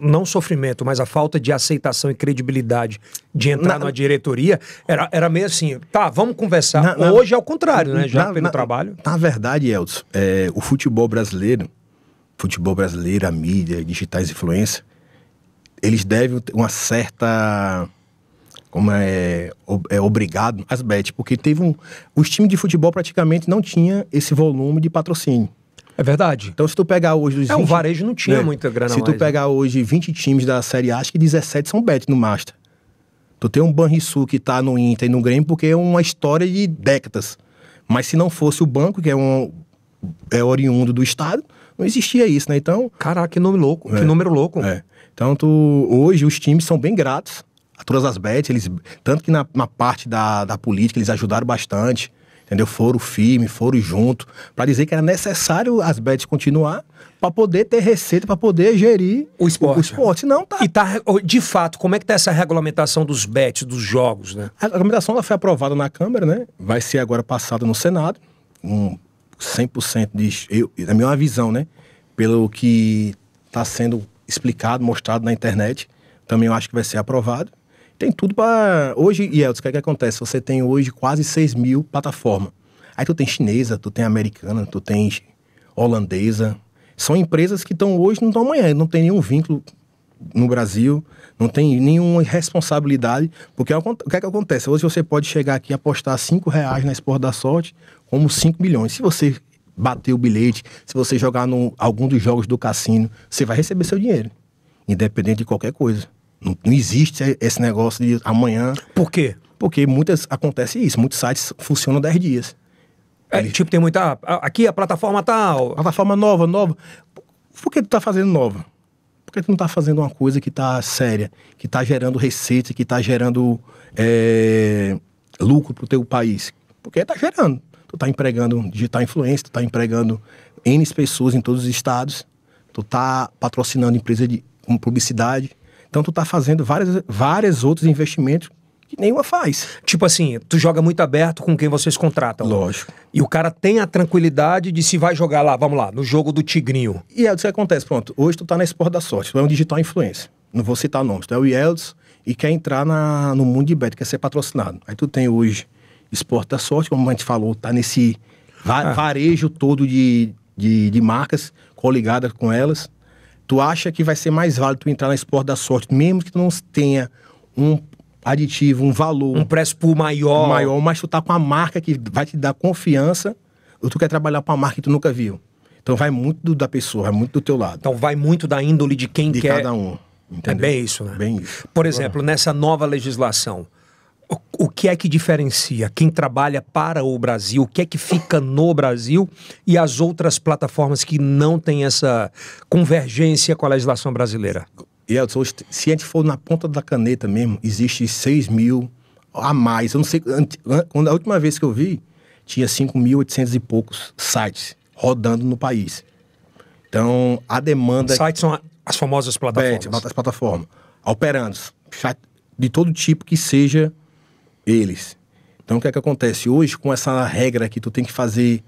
não sofrimento, mas a falta de aceitação e credibilidade de entrar na, diretoria era, era meio assim, tá, vamos conversar. Na, Hoje na, é o contrário, né? Já pelo trabalho. Na verdade, Elton, é, o futebol brasileiro, futebol brasileiro, a mídia, digitais influência, eles devem uma certa como é, é obrigado às bets, porque teve um os times de futebol praticamente não tinha esse volume de patrocínio. É verdade. Então, se tu pegar hoje. Os é, 20, o varejo não tinha é. muita grana. Se mais, tu né? pegar hoje 20 times da Série A, acho que 17 são bet no Master. Tu tem um Banrisul que tá no Inter e no Grêmio porque é uma história de décadas. Mas se não fosse o banco, que é um é oriundo do Estado, não existia isso, né? Então. Caraca, que nome louco, é, que número louco. É. Então, tu, hoje os times são bem gratos a todas as bets, eles, tanto que na, na parte da, da política eles ajudaram bastante entendeu? Foram firme, foram junto, para dizer que era necessário as bets continuar para poder ter receita, para poder gerir o esporte. O, o esporte. Não, tá. E tá, de fato, como é que tá essa regulamentação dos bets, dos jogos, né? A regulamentação ela foi aprovada na Câmara, né? Vai ser agora passada no Senado, um 100% de, eu, na minha visão, né? Pelo que está sendo explicado, mostrado na internet, também eu acho que vai ser aprovado. Tem tudo para. Hoje, e o que é que acontece? Você tem hoje quase 6 mil plataformas. Aí tu tem chinesa, tu tem americana, tu tem holandesa. São empresas que estão hoje, não estão amanhã, não tem nenhum vínculo no Brasil, não tem nenhuma responsabilidade, porque é o que é que acontece? Hoje você pode chegar aqui e apostar 5 reais na Esporte da Sorte como 5 milhões. Se você bater o bilhete, se você jogar em algum dos jogos do cassino, você vai receber seu dinheiro, independente de qualquer coisa. Não, não existe esse negócio de amanhã. Por quê? Porque muitas acontece isso, muitos sites funcionam 10 dias. É, tipo, tem muita. Ah, aqui a plataforma tal. Plataforma nova, nova. Por que tu tá fazendo nova? Por que tu não tá fazendo uma coisa que tá séria, que tá gerando receita, que tá gerando é, lucro pro teu país? Porque tá gerando. Tu tá empregando digital influência, tu tá empregando N pessoas em todos os estados, tu tá patrocinando empresa de publicidade então, tu está fazendo vários, várias outros investimentos que nenhuma faz. Tipo assim, tu joga muito aberto com quem vocês contratam. Lógico. E o cara tem a tranquilidade de se vai jogar lá, vamos lá, no jogo do Tigrinho. E é o que acontece, pronto. Hoje tu tá na Esporte da Sorte, tu é um digital influencer. Não vou citar nomes, tu é o Yelds e quer entrar na, no mundo de beta, quer ser patrocinado. Aí tu tem hoje Esporte da Sorte, como a gente falou, tá nesse va ah. varejo todo de, de, de marcas coligadas com elas tu acha que vai ser mais válido tu entrar na esporte da sorte, mesmo que tu não tenha um aditivo, um valor. Um preço por maior. Maior, mas tu tá com a marca que vai te dar confiança, ou tu quer trabalhar com a marca que tu nunca viu. Então vai muito do, da pessoa, vai muito do teu lado. Então vai muito da índole de quem de quer. De cada um. Entendeu? É bem isso, né? Bem isso. Por exemplo, nessa nova legislação, o que é que diferencia quem trabalha para o Brasil, o que é que fica no Brasil e as outras plataformas que não têm essa convergência com a legislação brasileira? E hoje, se a gente for na ponta da caneta mesmo, existe 6 mil a mais. Eu não sei, quando a última vez que eu vi, tinha 5.800 e poucos sites rodando no país. Então, a demanda. Sites são as famosas plataformas. É, as plataformas. Operando, de todo tipo que seja eles. Então, o que é que acontece? Hoje, com essa regra que tu tem que fazer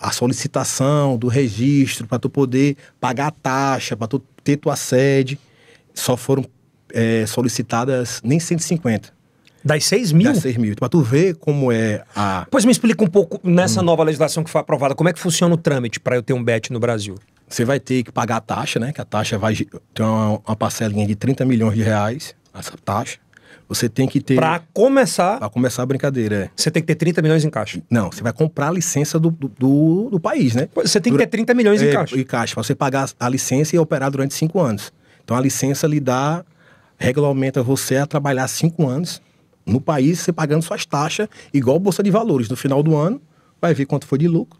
a solicitação do registro para tu poder pagar a taxa, para tu ter tua sede, só foram é, solicitadas nem 150. Das 6 mil? Das 6 mil. Para tu ver como é a. Pois me explica um pouco nessa hum. nova legislação que foi aprovada, como é que funciona o trâmite para eu ter um BET no Brasil? Você vai ter que pagar a taxa, né? Que a taxa vai ter uma, uma parcelinha de 30 milhões de reais, essa taxa. Você tem que ter. Pra começar. Pra começar a brincadeira, é. Você tem que ter 30 milhões em caixa. Não, você vai comprar a licença do, do, do, país, né? Você tem que ter 30 milhões é, em caixa. Em caixa, pra você pagar a licença e operar durante 5 anos. Então a licença lhe dá. Regulamenta você a trabalhar 5 anos no país, você pagando suas taxas, igual Bolsa de Valores. No final do ano, vai ver quanto foi de lucro.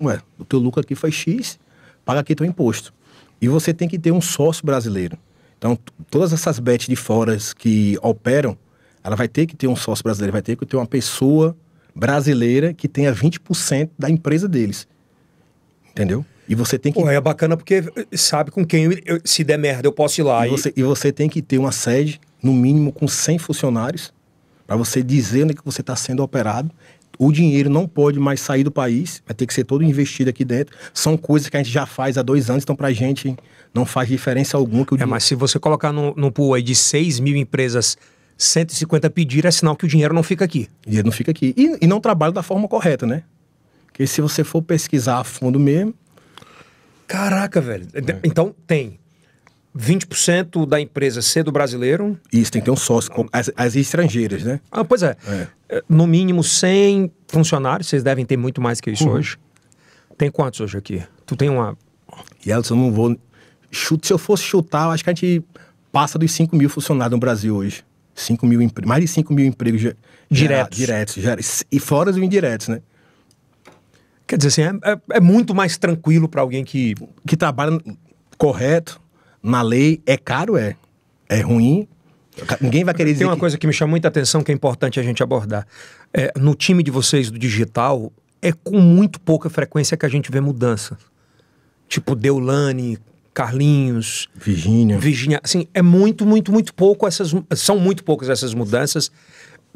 Ué, o teu lucro aqui foi X, paga aqui teu imposto. E você tem que ter um sócio brasileiro. Então, todas essas bets de fora que operam, ela vai ter que ter um sócio brasileiro, vai ter que ter uma pessoa brasileira que tenha 20% da empresa deles. Entendeu? E você tem que. Pô, é bacana porque sabe com quem eu, se der merda eu posso ir lá. E, e... Você, e você tem que ter uma sede, no mínimo, com 100 funcionários, para você dizer onde é que você está sendo operado o dinheiro não pode mais sair do país, vai ter que ser todo investido aqui dentro. São coisas que a gente já faz há dois anos, então para a gente não faz diferença alguma. Que o é, dinheiro... mas se você colocar no num pool aí de 6 mil empresas 150 pedir é sinal que o dinheiro não fica aqui. O dinheiro não fica aqui. E, e não trabalha da forma correta, né? Porque se você for pesquisar a fundo mesmo. Caraca, velho. É. Então tem 20% da empresa ser do brasileiro. Isso, tem que ter um sócio, as, as estrangeiras, né? Ah, pois é. é. é no mínimo 100 funcionários, vocês devem ter muito mais que isso uhum. hoje. Tem quantos hoje aqui? Tu tem uma. E eu não vou. Chute, se eu fosse chutar, eu acho que a gente passa dos 5 mil funcionários no Brasil hoje. 5 mil empre... Mais de 5 mil empregos diretos. diretos E fora os indiretos, né? Quer dizer assim, é, é, é muito mais tranquilo para alguém que. que trabalha correto Malei é caro, é. É ruim. Ninguém vai querer dizer. Tem uma que... coisa que me chama muita atenção que é importante a gente abordar. É, no time de vocês do digital, é com muito pouca frequência que a gente vê mudança. Tipo Deulane, Carlinhos, Virgínia. Virgínia, assim, é muito, muito, muito pouco essas são muito poucas essas mudanças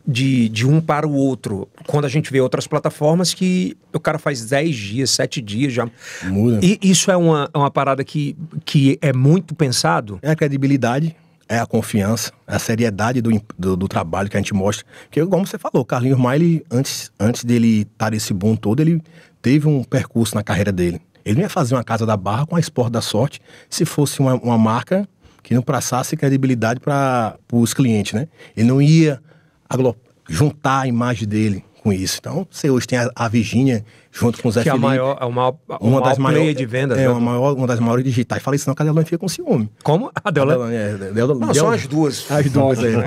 de, de um para o outro. Quando a gente vê outras plataformas que o cara faz 10 dias, 7 dias já. Muda. E isso é uma, é uma parada que, que é muito pensado? É a credibilidade, é a confiança, é a seriedade do, do, do, trabalho que a gente mostra. Porque, como você falou, Carlinhos Maia, antes, antes dele estar nesse boom todo, ele teve um percurso na carreira dele. Ele não ia fazer uma casa da barra com a esporte da Sorte se fosse uma, uma marca que não passasse credibilidade para os clientes, né? Ele não ia juntar a imagem dele com isso. Então, você hoje tem a, a Virgínia junto com o Zé que Felipe. Que é a maior, é uma, uma, das maiores de vendas. É, né? uma, maior, uma das maiores digitais. falei isso, não, que a Deolane fica com ciúme. Como? A Deolane? É, não, são as duas. As duas, é. é.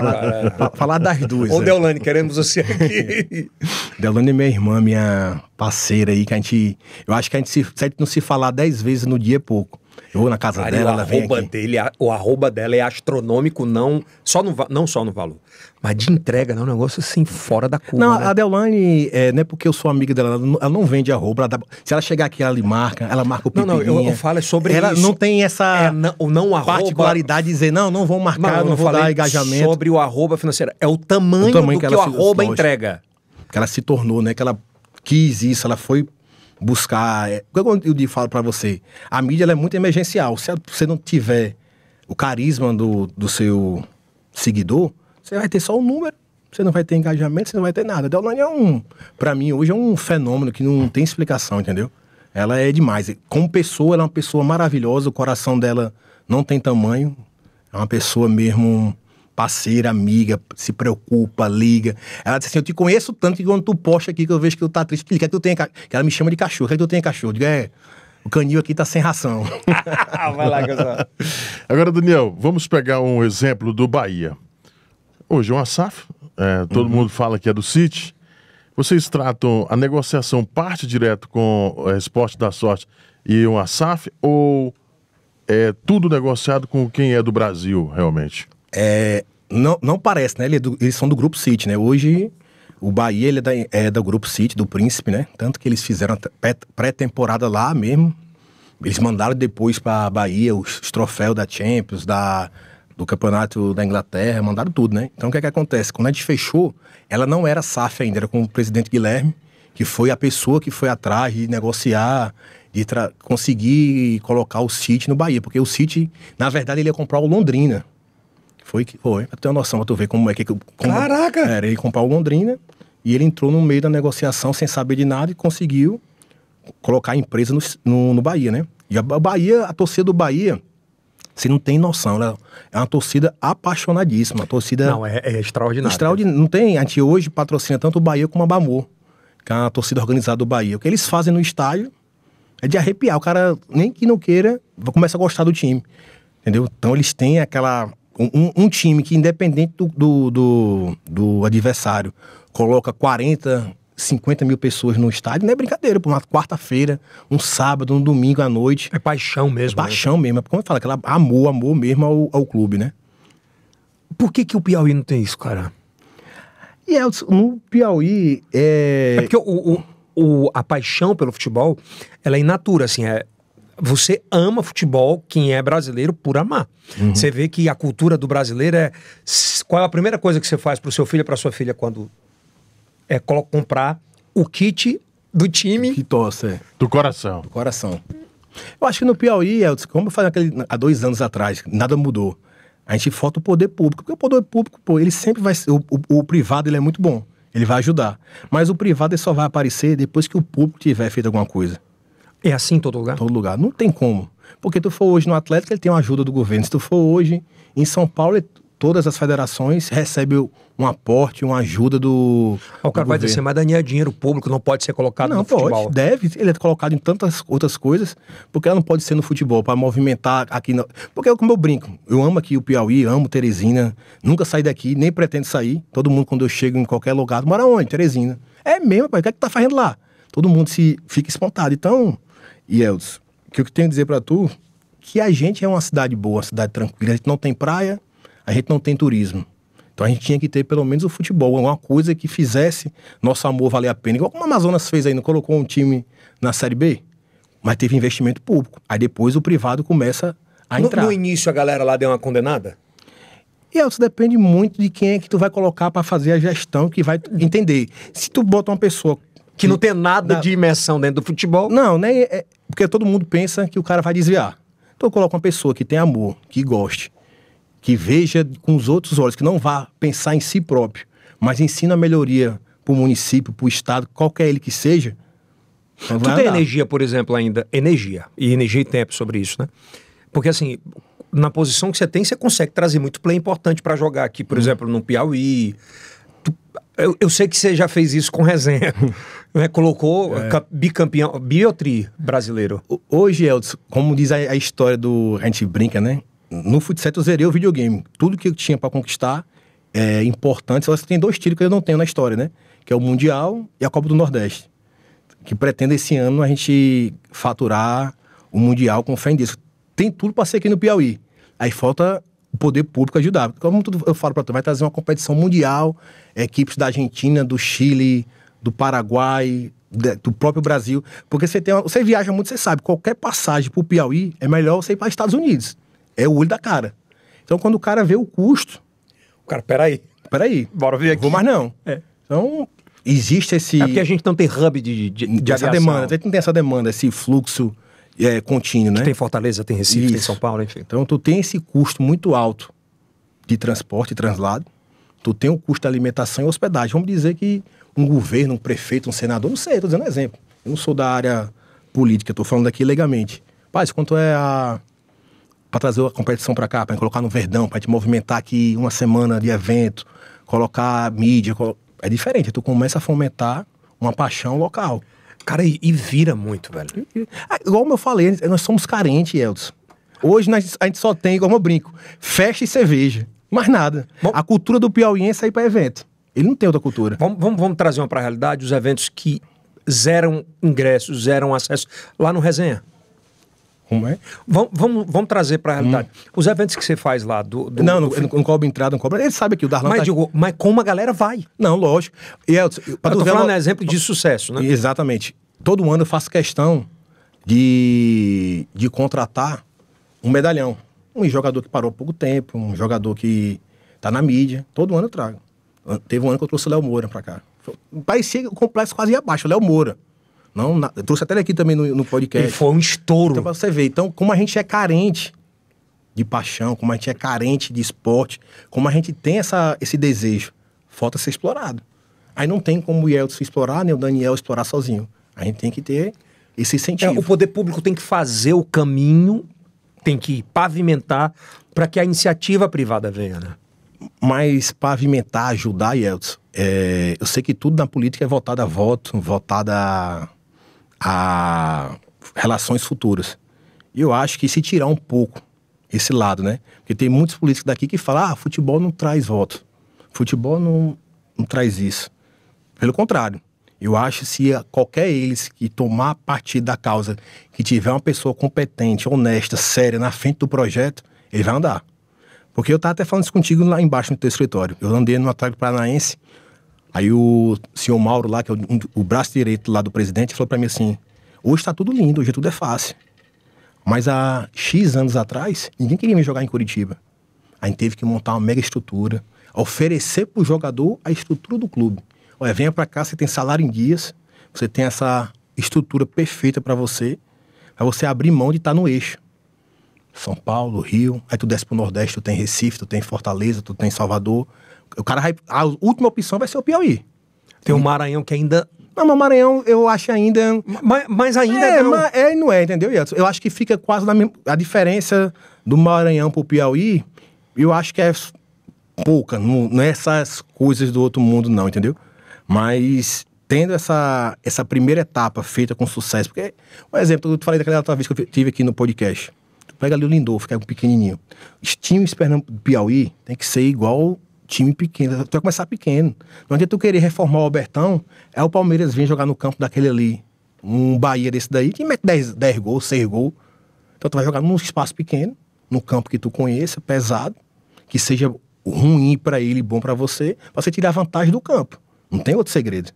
falar, falar das duas. Ô, é. Deolane, queremos você aqui. Deolane é minha irmã, minha parceira aí, que a gente... Eu acho que a gente, se, se a gente não se falar dez vezes no dia é pouco. Eu vou na casa dela, ela vem aqui. Dele, o arroba dela é astronômico, não só no, não só no valor, mas de entrega, né? Um negócio assim, fora da curva. Não, né? a Deolane, é, não é porque eu sou amiga dela, ela não vende arroba. Ela dá, se ela chegar aqui, ela lhe marca, ela marca o pipirinha. Não, não, eu, eu falo é sobre ela isso. Ela não tem essa é, não, não arroba, particularidade de dizer, não, não vão marcar, não, não, não vou dar engajamento. sobre o arroba financeiro. É o tamanho, o tamanho do que, que o arroba entrega. Que ela se tornou, né? Que ela quis isso, ela foi buscar. É, eu falo para você, a mídia é muito emergencial. Se você não tiver o carisma do, do seu seguidor, você vai ter só o um número. Você não vai ter engajamento, você não vai ter nada. A Deolane é um, para mim, hoje é um fenômeno que não tem explicação, entendeu? Ela é demais. Como pessoa, ela é uma pessoa maravilhosa, o coração dela não tem tamanho. É uma pessoa mesmo parceira, amiga, se preocupa, liga. Ela disse assim: Eu te conheço tanto que quando tu posta aqui, que eu vejo que tu tá triste, que, que tu tem que ela me chama de cachorro, que, que tu tem cachorro? digo, é. O canil aqui tá sem ração. Vai lá, Gonçalo. Agora, Daniel, vamos pegar um exemplo do Bahia. Hoje é um Asaf, é, todo uhum. mundo fala que é do City. Vocês tratam a negociação parte direto com a é, Esporte da Sorte e um Asaf ou é tudo negociado com quem é do Brasil, realmente? É, não, não parece, né? Ele é do, eles são do Grupo City, né? Hoje, o Bahia ele é, da, é do Grupo City, do Príncipe, né? Tanto que eles fizeram pré-temporada lá mesmo. Eles mandaram depois para Bahia os, os troféus da Champions, da, do campeonato da Inglaterra, mandaram tudo, né? Então o que é que acontece? Quando a gente fechou, ela não era SAF ainda, era com o presidente Guilherme, que foi a pessoa que foi atrás de negociar, de conseguir colocar o City no Bahia, porque o City, na verdade, ele ia comprar o Londrina. Foi, foi. Pra ter uma noção, pra tu ver como é que... Como, Caraca! Era ele comprar o Londrina e ele entrou no meio da negociação sem saber de nada e conseguiu colocar a empresa no, no, no Bahia, né? E a Bahia, a torcida do Bahia... Você não tem noção, ela é uma torcida apaixonadíssima, uma torcida... Não, é, é extraordinária. Extraordinária. Não tem, a gente hoje patrocina tanto o Bahia como a Bamor, que é a torcida organizada do Bahia. O que eles fazem no estádio é de arrepiar. O cara, nem que não queira, começa a gostar do time, entendeu? Então eles têm aquela um, um, time que, independente do, do, do, do, adversário, coloca 40, 50 mil pessoas no estádio, não é brincadeira, por uma quarta-feira, um sábado, um domingo à noite. É paixão mesmo. É paixão né? mesmo. É como eu falo, aquela amor, amor mesmo ao, ao clube, né? Por que, que o Piauí não tem isso, cara? E é, no Piauí é. É porque o, o, o, a paixão pelo futebol, ela é inatura, assim, é, você ama futebol, quem é brasileiro, por amar. Uhum. Você vê que a cultura do brasileiro é. Qual é a primeira coisa que você faz para o seu filho e pra sua filha quando é comprar o kit do time? Que tosse, é. Do coração. Do coração. Eu acho que no Piauí, como eu falei naquele, há dois anos atrás, nada mudou. A gente falta o poder público, porque o poder público, pô, ele sempre vai ser. O, o, o, privado ele é muito bom, ele vai ajudar. Mas o privado ele só vai aparecer depois que o público tiver feito alguma coisa. É assim em todo lugar? Todo lugar. Não tem como. Porque tu for hoje no Atlético, ele tem uma ajuda do governo. Se tu for hoje em São Paulo, todas as federações recebem um aporte, uma ajuda do. O cara do vai governo. dizer, assim, mas Daniel, dinheiro público não pode ser colocado não, no pode, futebol. Deve, ele é colocado em tantas outras coisas, porque ela não pode ser no futebol, para movimentar aqui. No... Porque é como eu brinco. Eu amo aqui o Piauí, amo Teresina. Nunca saí daqui, nem pretendo sair. Todo mundo, quando eu chego em qualquer lugar, mora onde? Teresina. É mesmo, pai, o que é que tá fazendo lá? Todo mundo se fica espantado. Então, e que o que eu tenho a dizer para tu que a gente é uma cidade boa, uma cidade tranquila. A gente não tem praia, a gente não tem turismo. Então a gente tinha que ter pelo menos o futebol, alguma coisa que fizesse nosso amor valer a pena. Igual como o Amazonas fez aí, não colocou um time na Série B, mas teve investimento público. Aí depois o privado começa a entrar. No, no início a galera lá deu uma condenada? E isso depende muito de quem é que tu vai colocar para fazer a gestão que vai entender. Se tu bota uma pessoa que não tem nada de imersão dentro do futebol. Não, né? É porque todo mundo pensa que o cara vai desviar. Então eu coloco uma pessoa que tem amor, que goste, que veja com os outros olhos, que não vá pensar em si próprio, mas ensina a melhoria para o município, para o estado, qualquer ele que seja. Então tu tem energia, por exemplo, ainda. Energia. E energia e tempo sobre isso, né? Porque assim, na posição que você tem, você consegue trazer muito play importante para jogar aqui, por hum. exemplo, no Piauí. Tu, eu, eu, sei que você já fez isso com resenha. É, colocou é. bicampeão, biotri brasileiro. Hoje, Elton, como diz a, a, história do. A gente brinca, né? No futsal eu zerei o videogame. Tudo que eu tinha para conquistar é importante. Só que tem dois títulos que eu não tenho na história, né? Que é o Mundial e a Copa do Nordeste. Que pretende esse ano a gente faturar o Mundial com fé em Deus. Tem tudo para ser aqui no Piauí. Aí falta o poder público ajudar. Como eu falo para tu, vai trazer uma competição mundial, equipes da Argentina, do Chile, do Paraguai, de, do próprio Brasil. Porque você, tem uma, você viaja muito, você sabe, qualquer passagem para o Piauí é melhor você ir para Estados Unidos. É o olho da cara. Então, quando o cara vê o custo. O cara, peraí. Peraí. Bora ver aqui. Vou mais não. É. Então, existe esse. É porque a gente não tem hub de, de, de essa demanda. A gente não tem essa demanda, esse fluxo é, contínuo, né? tem Fortaleza, tem Recife, Isso. tem São Paulo, enfim. Então, tu tem esse custo muito alto de transporte e translado. Tu tem o custo da alimentação e hospedagem. Vamos dizer que um governo, um prefeito, um senador, não sei, estou dando um exemplo. Eu não sou da área política, estou falando aqui legalmente. Paz, quanto é a. para trazer a competição para cá, para colocar no Verdão, para te movimentar aqui uma semana de evento, colocar mídia. Colo... É diferente, tu começa a fomentar uma paixão local. Cara, e, e vira muito, velho. E, ah, igual eu falei, nós somos carentes, Eldos. Hoje nós, a gente só tem, como eu brinco, festa e cerveja. Mais nada. Bom, a cultura do piauiense é ir para evento. Ele não tem outra cultura. Vamos, vamos, vamos trazer uma para a realidade, os eventos que zeram ingressos, zeram acesso, lá no Resenha. Como é? Vamos, vamos, vamos trazer para a realidade. Hum. Os eventos que você faz lá do. do não, do... não, não, não cobra entrada, não cobra. Ele sabe que o Darlan. Mas, tá... digo, mas como a galera vai? Não, lógico. E eu, é, eu, eu tô falando é exemplo de sucesso, né? Exatamente. Todo ano eu faço questão de, de contratar um medalhão. Um jogador que parou pouco tempo, um jogador que tá na mídia. Todo ano eu trago. Teve um ano que eu trouxe o Léo Moura pra cá. Parecia o complexo quase ia abaixo, o Léo Moura. Não, na, eu trouxe até ele aqui também no, no podcast. E foi um estouro. Então, pra você ver, então, como a gente é carente de paixão, como a gente é carente de esporte, como a gente tem essa, esse desejo, falta ser explorado. Aí não tem como o Yeltsin explorar, nem o Daniel explorar sozinho. A gente tem que ter esse sentido É, o poder público tem que fazer o caminho, tem que pavimentar para que a iniciativa privada venha, né? Mas para pavimentar, ajudar, Yeltsin, é, eu sei que tudo na política é votado a voto, votado a, a relações futuras. E eu acho que se tirar um pouco esse lado, né? Porque tem muitos políticos daqui que falam, ah, futebol não traz voto. Futebol não, não traz isso. Pelo contrário, eu acho se qualquer eles que tomar partido da causa, que tiver uma pessoa competente, honesta, séria na frente do projeto, ele vai andar. Porque eu tava até falando isso contigo lá embaixo no teu escritório. Eu andei no Atlético Paranaense, aí o senhor Mauro lá, que é o, um, o braço direito lá do presidente, falou para mim assim, hoje tá tudo lindo, hoje tudo é fácil. Mas há X anos atrás, ninguém queria me jogar em Curitiba. A gente teve que montar uma mega estrutura, oferecer para o jogador a estrutura do clube. Olha, venha para cá, você tem salário em dias, você tem essa estrutura perfeita para você, para você abrir mão de estar tá no eixo. São Paulo, Rio. Aí tu desce pro Nordeste, tu tem Recife, tu tem Fortaleza, tu tem Salvador. O cara vai, a última opção vai ser o Piauí. Tem o Maranhão que ainda não, mas Maranhão eu acho ainda. Mas, mas ainda é, não. é não é, entendeu, Eu acho que fica quase na mesma. A diferença do Maranhão pro Piauí, eu acho que é pouca. Não, não é essas coisas do outro mundo, não, entendeu? Mas tendo essa, essa primeira etapa feita com sucesso, porque, um exemplo, eu falei daquela outra vez que eu tive aqui no podcast pega ali o Lindolfo, que é um pequenininho. Os times Piauí tem que ser igual time pequeno. Tu vai começar pequeno. Não adianta tu querer reformar o Albertão, é o Palmeiras vir jogar no campo daquele ali, um Bahia desse daí, que mete 10, 10 gols, 6 gols. Então tu vai jogar num espaço pequeno, num campo que tu conheça, pesado, que seja ruim para ele bom para você, pra você tirar vantagem do campo. Não tem outro segredo.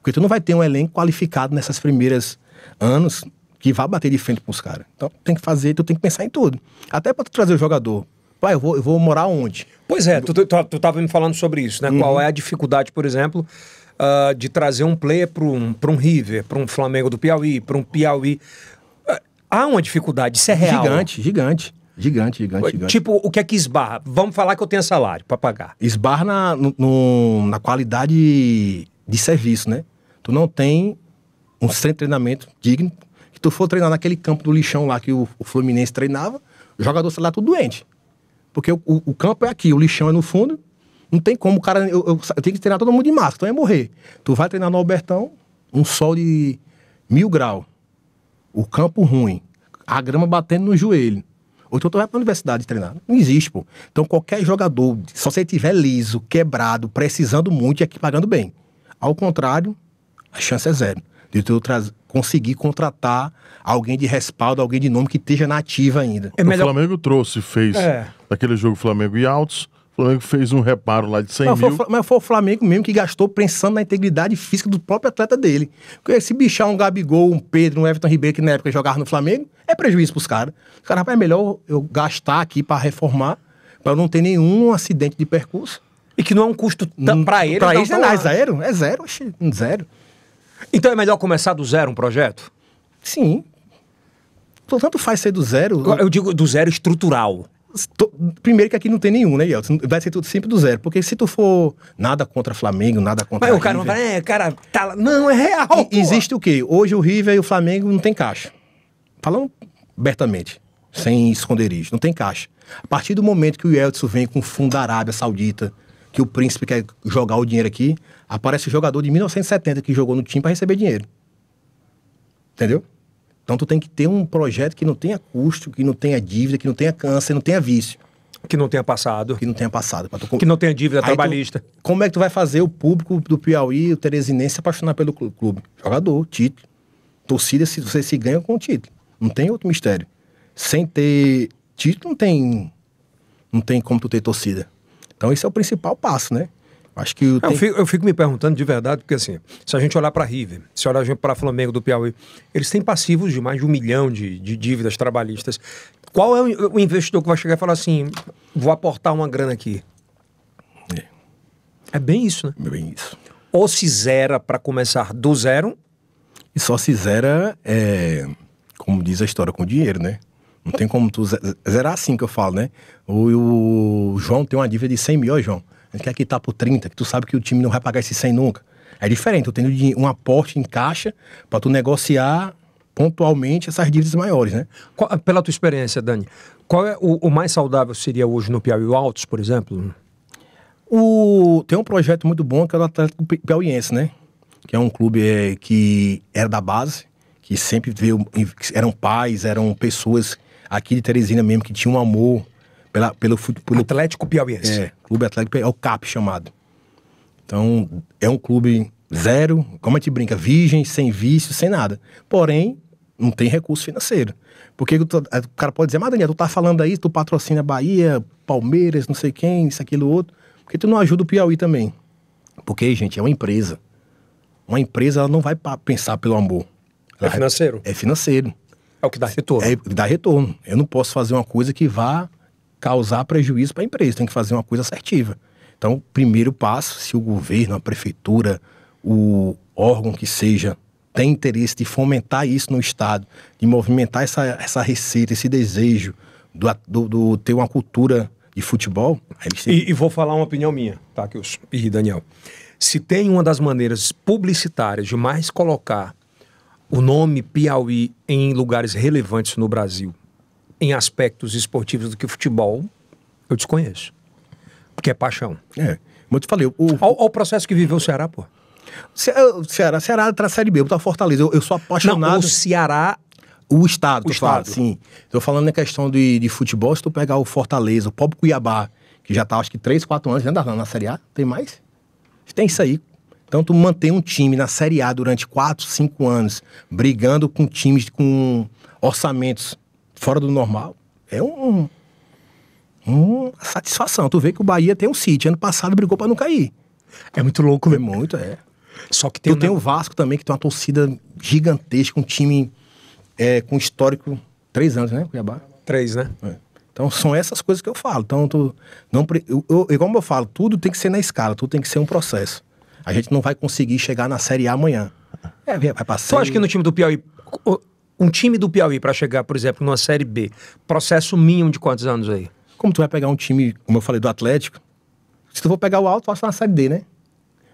Porque tu não vai ter um elenco qualificado nessas primeiras anos que vá bater de frente com os caras. Então tem que fazer, tu tem que pensar em tudo. Até para trazer o jogador. Pai, eu vou, eu vou morar onde? Pois é, tu, tu, tu tava me falando sobre isso, né? Uhum. Qual é a dificuldade, por exemplo, uh, de trazer um player para um, pra um River, para um Flamengo do Piauí, para um Piauí. Uh, há uma dificuldade, isso é real. Gigante, gigante. Gigante, gigante, gigante. Tipo, o que é que esbarra? Vamos falar que eu tenho salário para pagar. Esbarra na, no, na qualidade de serviço, né? Tu não tem um centro de treinamento digno, tu for treinar naquele campo do lixão lá que o, o Fluminense treinava, o jogador sai lá tudo doente. Porque o, o, o, campo é aqui, o lixão é no fundo. Não tem como o cara. Eu, eu, eu tenho que treinar todo mundo de máscara, então ia é morrer. Tu vai treinar no Albertão, um sol de mil graus. O campo ruim. A grama batendo no joelho. Ou então tu vai pra universidade treinar. Não existe, pô. Então qualquer jogador, só se ele tiver liso, quebrado, precisando muito é e aqui pagando bem. Ao contrário, a chance é zero de tu trazer conseguir contratar alguém de respaldo, alguém de nome que esteja na ativa ainda. É melhor... O Flamengo trouxe, fez é. daquele jogo Flamengo e Altos. O Flamengo fez um reparo lá de 100 mas mil. Foi, mas foi o Flamengo mesmo que gastou pensando na integridade física do próprio atleta dele. Porque se bichar um Gabigol, um Pedro, um Everton Ribeiro, que na época jogava no Flamengo, é prejuízo pros caras. Os caras, rapaz, é melhor eu gastar aqui para reformar, para não ter nenhum acidente de percurso. E que não é um custo hum, para ele. Para ele é zero, é zero, zero. Então é melhor começar do zero um projeto? Sim. Tanto faz ser do zero. Eu, digo do zero estrutural. primeiro que aqui não tem nenhum, né, Yeltsin? Vai ser tudo sempre do zero. Porque se tu for nada contra Flamengo, nada contra. Mas o cara não vai, é, cara, tá lá. Não, é real. E, existe o quê? Hoje o River e o Flamengo não tem caixa. Falando abertamente, sem esconderijo, não tem caixa. A partir do momento que o Yeltsin vem com fundo da Arábia Saudita, que o príncipe quer jogar o dinheiro aqui, aparece o jogador de 1970 que jogou no time para receber dinheiro. Entendeu? Então tu tem que ter um projeto que não tenha custo, que não tenha dívida, que não tenha câncer, não tenha vício. Que não tenha passado. Que não tenha passado. Tu... Que não tenha dívida Aí trabalhista. Tu... Como é que tu vai fazer o público do Piauí, o Teresinense, se apaixonar pelo clube? Jogador, título. Torcida, se você se ganha com o título. Não tem outro mistério. Sem ter título, não tem. Não tem como tu ter torcida. Então, esse é o principal passo, né? Acho que eu, tenho... eu, fico, eu, fico, me perguntando de verdade, porque assim, se a gente olhar para River, se olhar para Flamengo do Piauí, eles têm passivos de mais de um milhão de, de dívidas trabalhistas. Qual é o, investidor que vai chegar e falar assim: vou aportar uma grana aqui? É, é bem isso, né? É bem isso. Ou se zera para começar do zero. E só se zera, é, como diz a história, com dinheiro, né? Não tem como tu zerar assim que eu falo, né? O, o João tem uma dívida de 100 mil, ó, João. A gente quer quitar por 30, que tu sabe que o time não vai pagar esse 100 nunca. É diferente, tu tenho um aporte em caixa para tu negociar pontualmente essas dívidas maiores, né? Qual, pela tua experiência, Dani, qual é o, o, mais saudável seria hoje no Piauí Altos, por exemplo? O, tem um projeto muito bom que é o Atlético Piauiense, né? Que é um clube é, que era da base, que sempre veio, eram pais, eram pessoas aqui de Teresina mesmo, que tinha um amor pela, pelo futebol. Atlético Piauiense. É, Clube Atlético Piauiense, é o CAP chamado. Então, é um clube zero, como a gente brinca, virgem, sem vício, sem nada. Porém, não tem recurso financeiro. Porque o cara pode dizer, mas Daniel, tu tá falando aí, tu patrocina Bahia, Palmeiras, não sei quem, isso, aquilo, outro. Porque tu não ajuda o Piauí também. Porque, gente, é uma empresa. Uma empresa, ela não vai pensar pelo amor. Ela é financeiro? É financeiro. É o que dá retorno. É, dá retorno. Eu não posso fazer uma coisa que vá causar prejuízo para a empresa. Tem que fazer uma coisa assertiva. Então, primeiro passo, se o governo, a prefeitura, o órgão que seja tem interesse de fomentar isso no Estado, de movimentar essa, essa receita, esse desejo do, do, do ter uma cultura de futebol. E, e, vou falar uma opinião minha, tá, Kilson e Daniel. Se tem uma das maneiras publicitárias de mais colocar o nome Piauí em lugares relevantes no Brasil, em aspectos esportivos do que futebol, eu desconheço. Porque é paixão. É. Como eu te falei, o. Olha o processo que viveu o Ceará, pô. Ce é, Ceará, Ceará tá série B, eu Fortaleza. Eu, eu, sou apaixonado. Não, o Ceará. O Estado, o estado. sim. Tô falando na questão de, de futebol, se tu pegar o Fortaleza, o próprio Cuiabá, que já tá acho que 3, 4 anos, já né, na Série A, tem mais? Tem isso aí, então, tu mantém um time na Série A durante 4, 5 anos, brigando com times com orçamentos fora do normal, é um, uma satisfação. Tu vê que o Bahia tem um City. Ano passado brigou para não cair. É muito louco, velho. É né? muito, é. Só que tem, tu um... tem né? o Vasco também, que tem uma torcida gigantesca, um time é, com histórico. Três anos, né, Cuiabá? Três, né? É. Então são essas coisas que eu falo. Então, tu não, eu, eu, como eu falo, tudo tem que ser na escala, tudo tem que ser um processo. A gente não vai conseguir chegar na Série A amanhã. É, vai passar. Tu acha que no time do Piauí. Um time do Piauí para chegar, por exemplo, numa Série B, processo mínimo de quantos anos aí? Como tu vai pegar um time, como eu falei, do Atlético, se tu for pegar o alto, tu passa na Série D, né?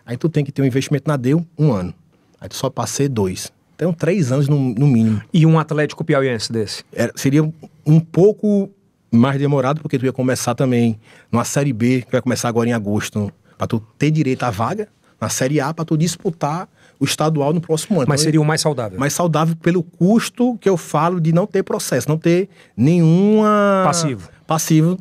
Aí tu tem que ter um investimento na D um ano. Aí tu só passei dois. Então, três anos no, no mínimo. E um Atlético Piauiense desse? Era, é, seria um pouco mais demorado, porque tu ia começar também numa Série B, que vai começar agora em agosto, para tu ter direito à vaga na Série A para tu disputar o estadual no próximo ano. Mas então, seria o mais saudável? Mais saudável pelo custo que eu falo de não ter processo, não ter nenhuma... Passivo. Passivo.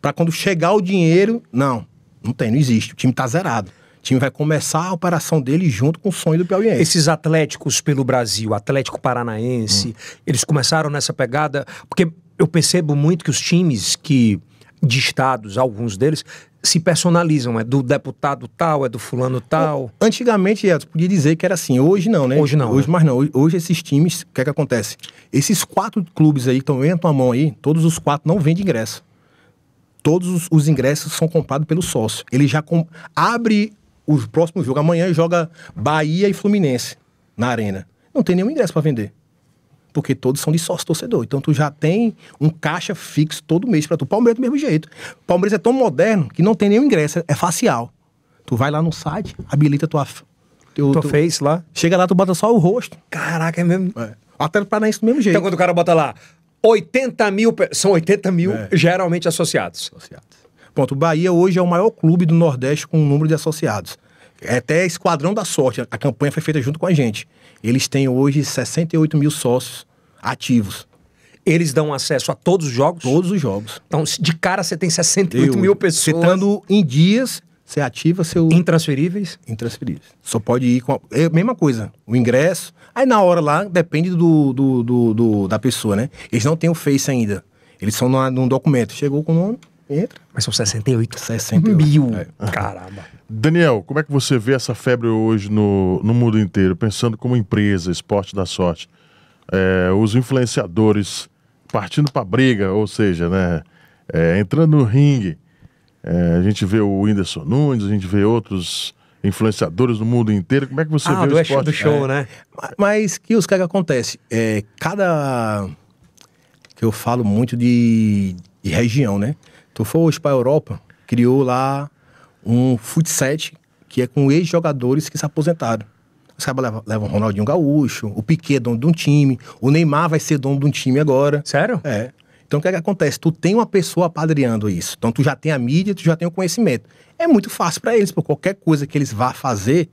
Para quando chegar o dinheiro, não, não tem, não existe. O time tá zerado. O time vai começar a operação dele junto com o sonho do Piauiense. Esses atléticos pelo Brasil, Atlético Paranaense, hum. eles começaram nessa pegada, porque eu percebo muito que os times que de estados, alguns deles, se personalizam, é do deputado tal, é do fulano tal. Antigamente, Edson, podia dizer que era assim, hoje não, né? Hoje não. Hoje, né? mas não. Hoje, esses times, o que é que acontece? Esses quatro clubes aí que estão vendo a mão aí, todos os quatro não vendem ingresso. Todos os, os ingressos são comprados pelo sócio. Ele já com, abre o próximo jogo. Amanhã joga Bahia e Fluminense na arena. Não tem nenhum ingresso para vender porque todos são de sócio torcedor. Então tu já tem um caixa fixo todo mês para tu. Palmeiras do mesmo jeito. Palmeiras é tão moderno que não tem nenhum ingresso, é facial. Tu vai lá no site, habilita tua teu, tu, face lá. Chega lá, tu bota só o rosto. Caraca, é mesmo. É. Até para Paranaense do mesmo jeito. Então quando o cara bota lá 80 mil, são 80 mil é. geralmente associados. Associados. Pronto, o Bahia hoje é o maior clube do Nordeste com o número de associados. É até Esquadrão da Sorte. A campanha foi feita junto com a gente. Eles têm hoje 68 mil sócios ativos. Eles dão acesso a todos os jogos? Todos os jogos. Então, de cara, você tem 68 Eu, mil pessoas. Citando em dias, você ativa seu. Intransferíveis? Intransferíveis. Só pode ir com. A... É a mesma coisa. O ingresso. Aí na hora lá, depende do, do, do, do da pessoa, né? Eles não têm o Face ainda. Eles são numa, num documento. Chegou com o nome, entra. Mas são 68. 68. Mil. É. Caramba. Daniel, como é que você vê essa febre hoje no, no mundo inteiro, pensando como empresa, esporte da sorte? É, os influenciadores partindo para briga, ou seja, né, é, entrando no ringue. É, a gente vê o Whindersson Nunes, a gente vê outros influenciadores do mundo inteiro. Como é que você ah, vê do o esporte? do show, é. né? Mas que os é que acontece? É, cada... que eu falo muito de, de região, né? Tu for hoje para a Europa, criou lá um futset que é com ex-jogadores que se aposentaram. Os caras levam, o Ronaldinho Gaúcho, o Piquet é dono de um time, o Neymar vai ser dono de um time agora. Sério? É. Então o que, é que acontece? Tu tem uma pessoa apadreando isso. Então tu já tem a mídia, tu já tem o conhecimento. É muito fácil para eles, por qualquer coisa que eles vá fazer,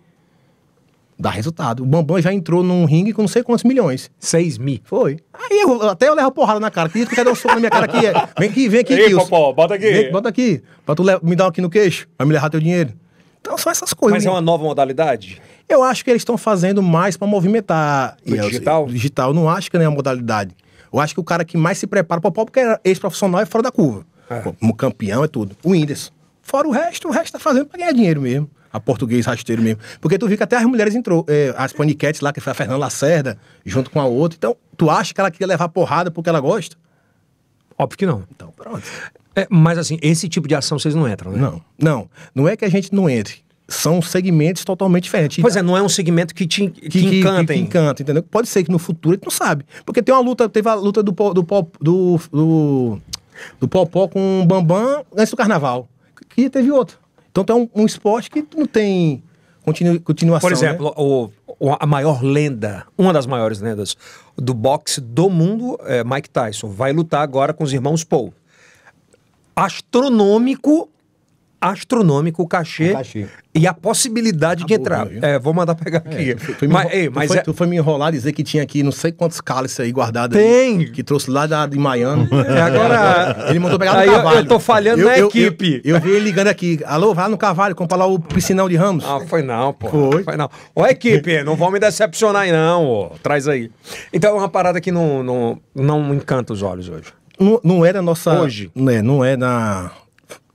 dá resultado. O Bambam já entrou num ringue com não sei quantos milhões. Seis mil. Foi. Aí eu, até eu levo porrada na cara. Que que dar um soco na minha cara aqui. É. Vem aqui, vem aqui, Ei, Wilson. Popó, bota aqui. Vem, bota aqui. Pra tu me dar aqui no queixo. Vai me levar teu dinheiro. Então são essas coisas. Mas é né? uma nova modalidade? Eu acho que eles estão fazendo mais para movimentar. e, é digital? digital. Eu não acho que nem é uma modalidade. Eu acho que o cara que mais se prepara para o porque é ex-profissional é fora da curva. É. campeão é tudo. O Whindersson. Fora o resto, o resto tá fazendo para ganhar dinheiro mesmo a português rasteiro mesmo. Porque tu viu que até as mulheres entrou, é, as paniquetes lá, que foi a Fernanda Lacerda, junto com a outra. Então, tu acha que ela queria levar porrada porque ela gosta? Óbvio que não. Então, pronto. É, mas assim, esse tipo de ação vocês não entram, né? Não, não. Não é que a gente não entre. São segmentos totalmente diferentes. Pois é, não é um segmento que te que, que, encanta, que, que encanta, entendeu? Pode ser que no futuro a gente não sabe. Porque tem uma luta, teve a luta do, do, do, do, do Popó com o Bambam antes do carnaval. Que teve outro. Então é um, um esporte que não tem continu, continuação. Por exemplo, né? o, o, a maior lenda, uma das maiores lendas do boxe do mundo, é Mike Tyson, vai lutar agora com os irmãos Paul. Astronômico astronômico o cachê, o cachê, e a possibilidade de entrar. É, vou mandar pegar é, aqui. É, tu, tu, mas, ei, mas tu, foi, é... tu foi me enrolar dizer que tinha aqui não sei quantos cálices aí guardados. Tem! Aí, que trouxe lá da, de Miami. É, agora... Ele mandou pegar no aí, cavalo. Eu, eu tô falhando eu, na eu, equipe. Eu, eu, vi ele ligando aqui. Alô, vai no cavalo, compra lá o piscinão de Ramos. Ah, foi não, pô. Foi. foi não. Ô, equipe, não vão me decepcionar aí não, ô. Traz aí. Então é uma parada que não, não, não encanta os olhos hoje. Não, não era é nossa... Hoje? Né, não é na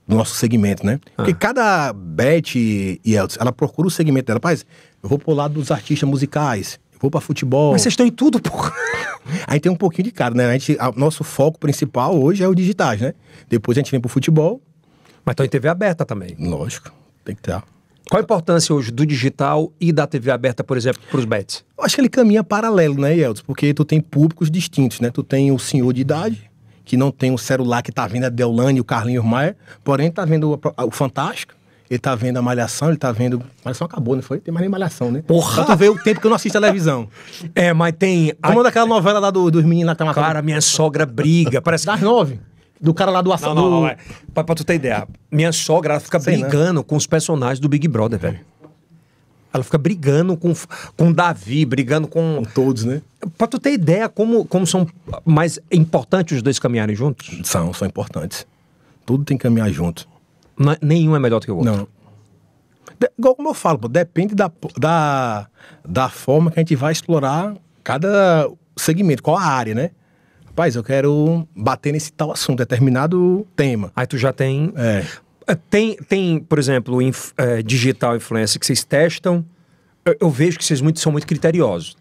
do nosso segmento, né? Ah. Porque cada Beth e Eltz, ela procura o segmento dela. Rapaz, eu vou pro lado dos artistas musicais, eu vou pra futebol. Mas vocês estão em tudo, porra. Aí tem um pouquinho de cara, né? A gente, a, nosso foco principal hoje é o digitais, né? Depois a gente vem pro futebol. Mas estão em TV aberta também. Lógico, tem que ter. Qual a importância hoje do digital e da TV aberta, por exemplo, para os bets? Eu acho que ele caminha paralelo, né, Eltz? Porque tu tem públicos distintos, né? Tu tem o senhor de idade, que não tem o celular que tá vendo a é Deolane e o Carlinhos Maia, porém tá vendo o, o Fantástico, ele tá vendo a Malhação, ele tá vendo. Malhação acabou, não foi? Tem mais nem Malhação, né? Porra! tu ver o tempo que eu não assisto televisão. É, mas tem. Como a... daquela novela lá do, dos meninos lá que tá Cara, minha sogra briga. Parece. Das nove. Do cara lá do assado. Não, não, não, é, pra, pra, tu ter ideia, minha sogra, ela fica Sei né? brigando não. com os personagens do Big Brother, velho. Ela fica brigando com, com Davi, brigando com. Com todos, né? Pra tu ter ideia como, como são mais importantes os dois caminharem juntos? São, são importantes. Tudo tem que caminhar junto. Não, é, nenhum é melhor do que o outro. Não. De, como eu falo, pô, depende da, da, da forma que a gente vai explorar cada segmento, qual a área, né? Rapaz, eu quero bater nesse tal assunto, determinado tema. Aí tu já tem. É. É, tem, tem por exemplo, inf, é, digital influencer que vocês testam. Eu, eu vejo que vocês muito, são muito criteriosos.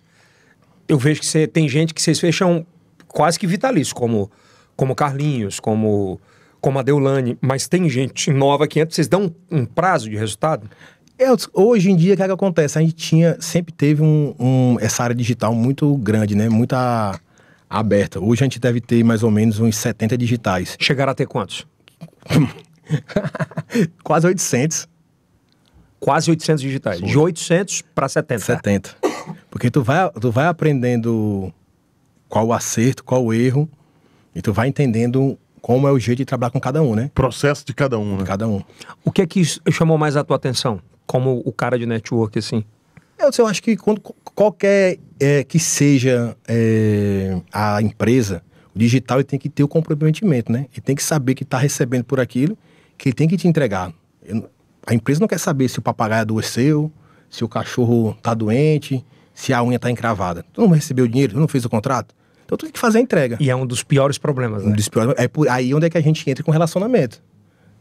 Eu vejo que cê, tem gente que vocês fecham quase que vitalício, como, como Carlinhos, como, como a Deulane. Mas tem gente nova que entra. Vocês dão um, um prazo de resultado? É, hoje em dia, o que, é que, acontece? A gente tinha, sempre teve um, um, essa área digital muito grande, né? Muita aberta. Hoje a gente deve ter mais ou menos uns 70 digitais. Chegaram a ter quantos? Quase 800. Quase 800 digitais. Sim. De 800 para 70. 70. Porque tu vai, tu vai aprendendo qual o acerto, qual o erro, e tu vai entendendo como é o jeito de trabalhar com cada um, né? Processo de cada um, né? cada um. O que é que chamou mais a tua atenção? Como o cara de network, assim? Eu, eu acho que quando, qualquer é, que seja é, a empresa, o digital ele tem que ter o comprometimento, né? e tem que saber que está recebendo por aquilo que ele tem que te entregar. Eu, a empresa não quer saber se o papagaio adoeceu, se o cachorro tá doente, se a unha tá encravada. Tu não recebeu o dinheiro, tu não fez o contrato. Então tu tem que fazer a entrega. E é um dos piores problemas, né? Um dos piores, é por aí onde é que a gente entra com relacionamento.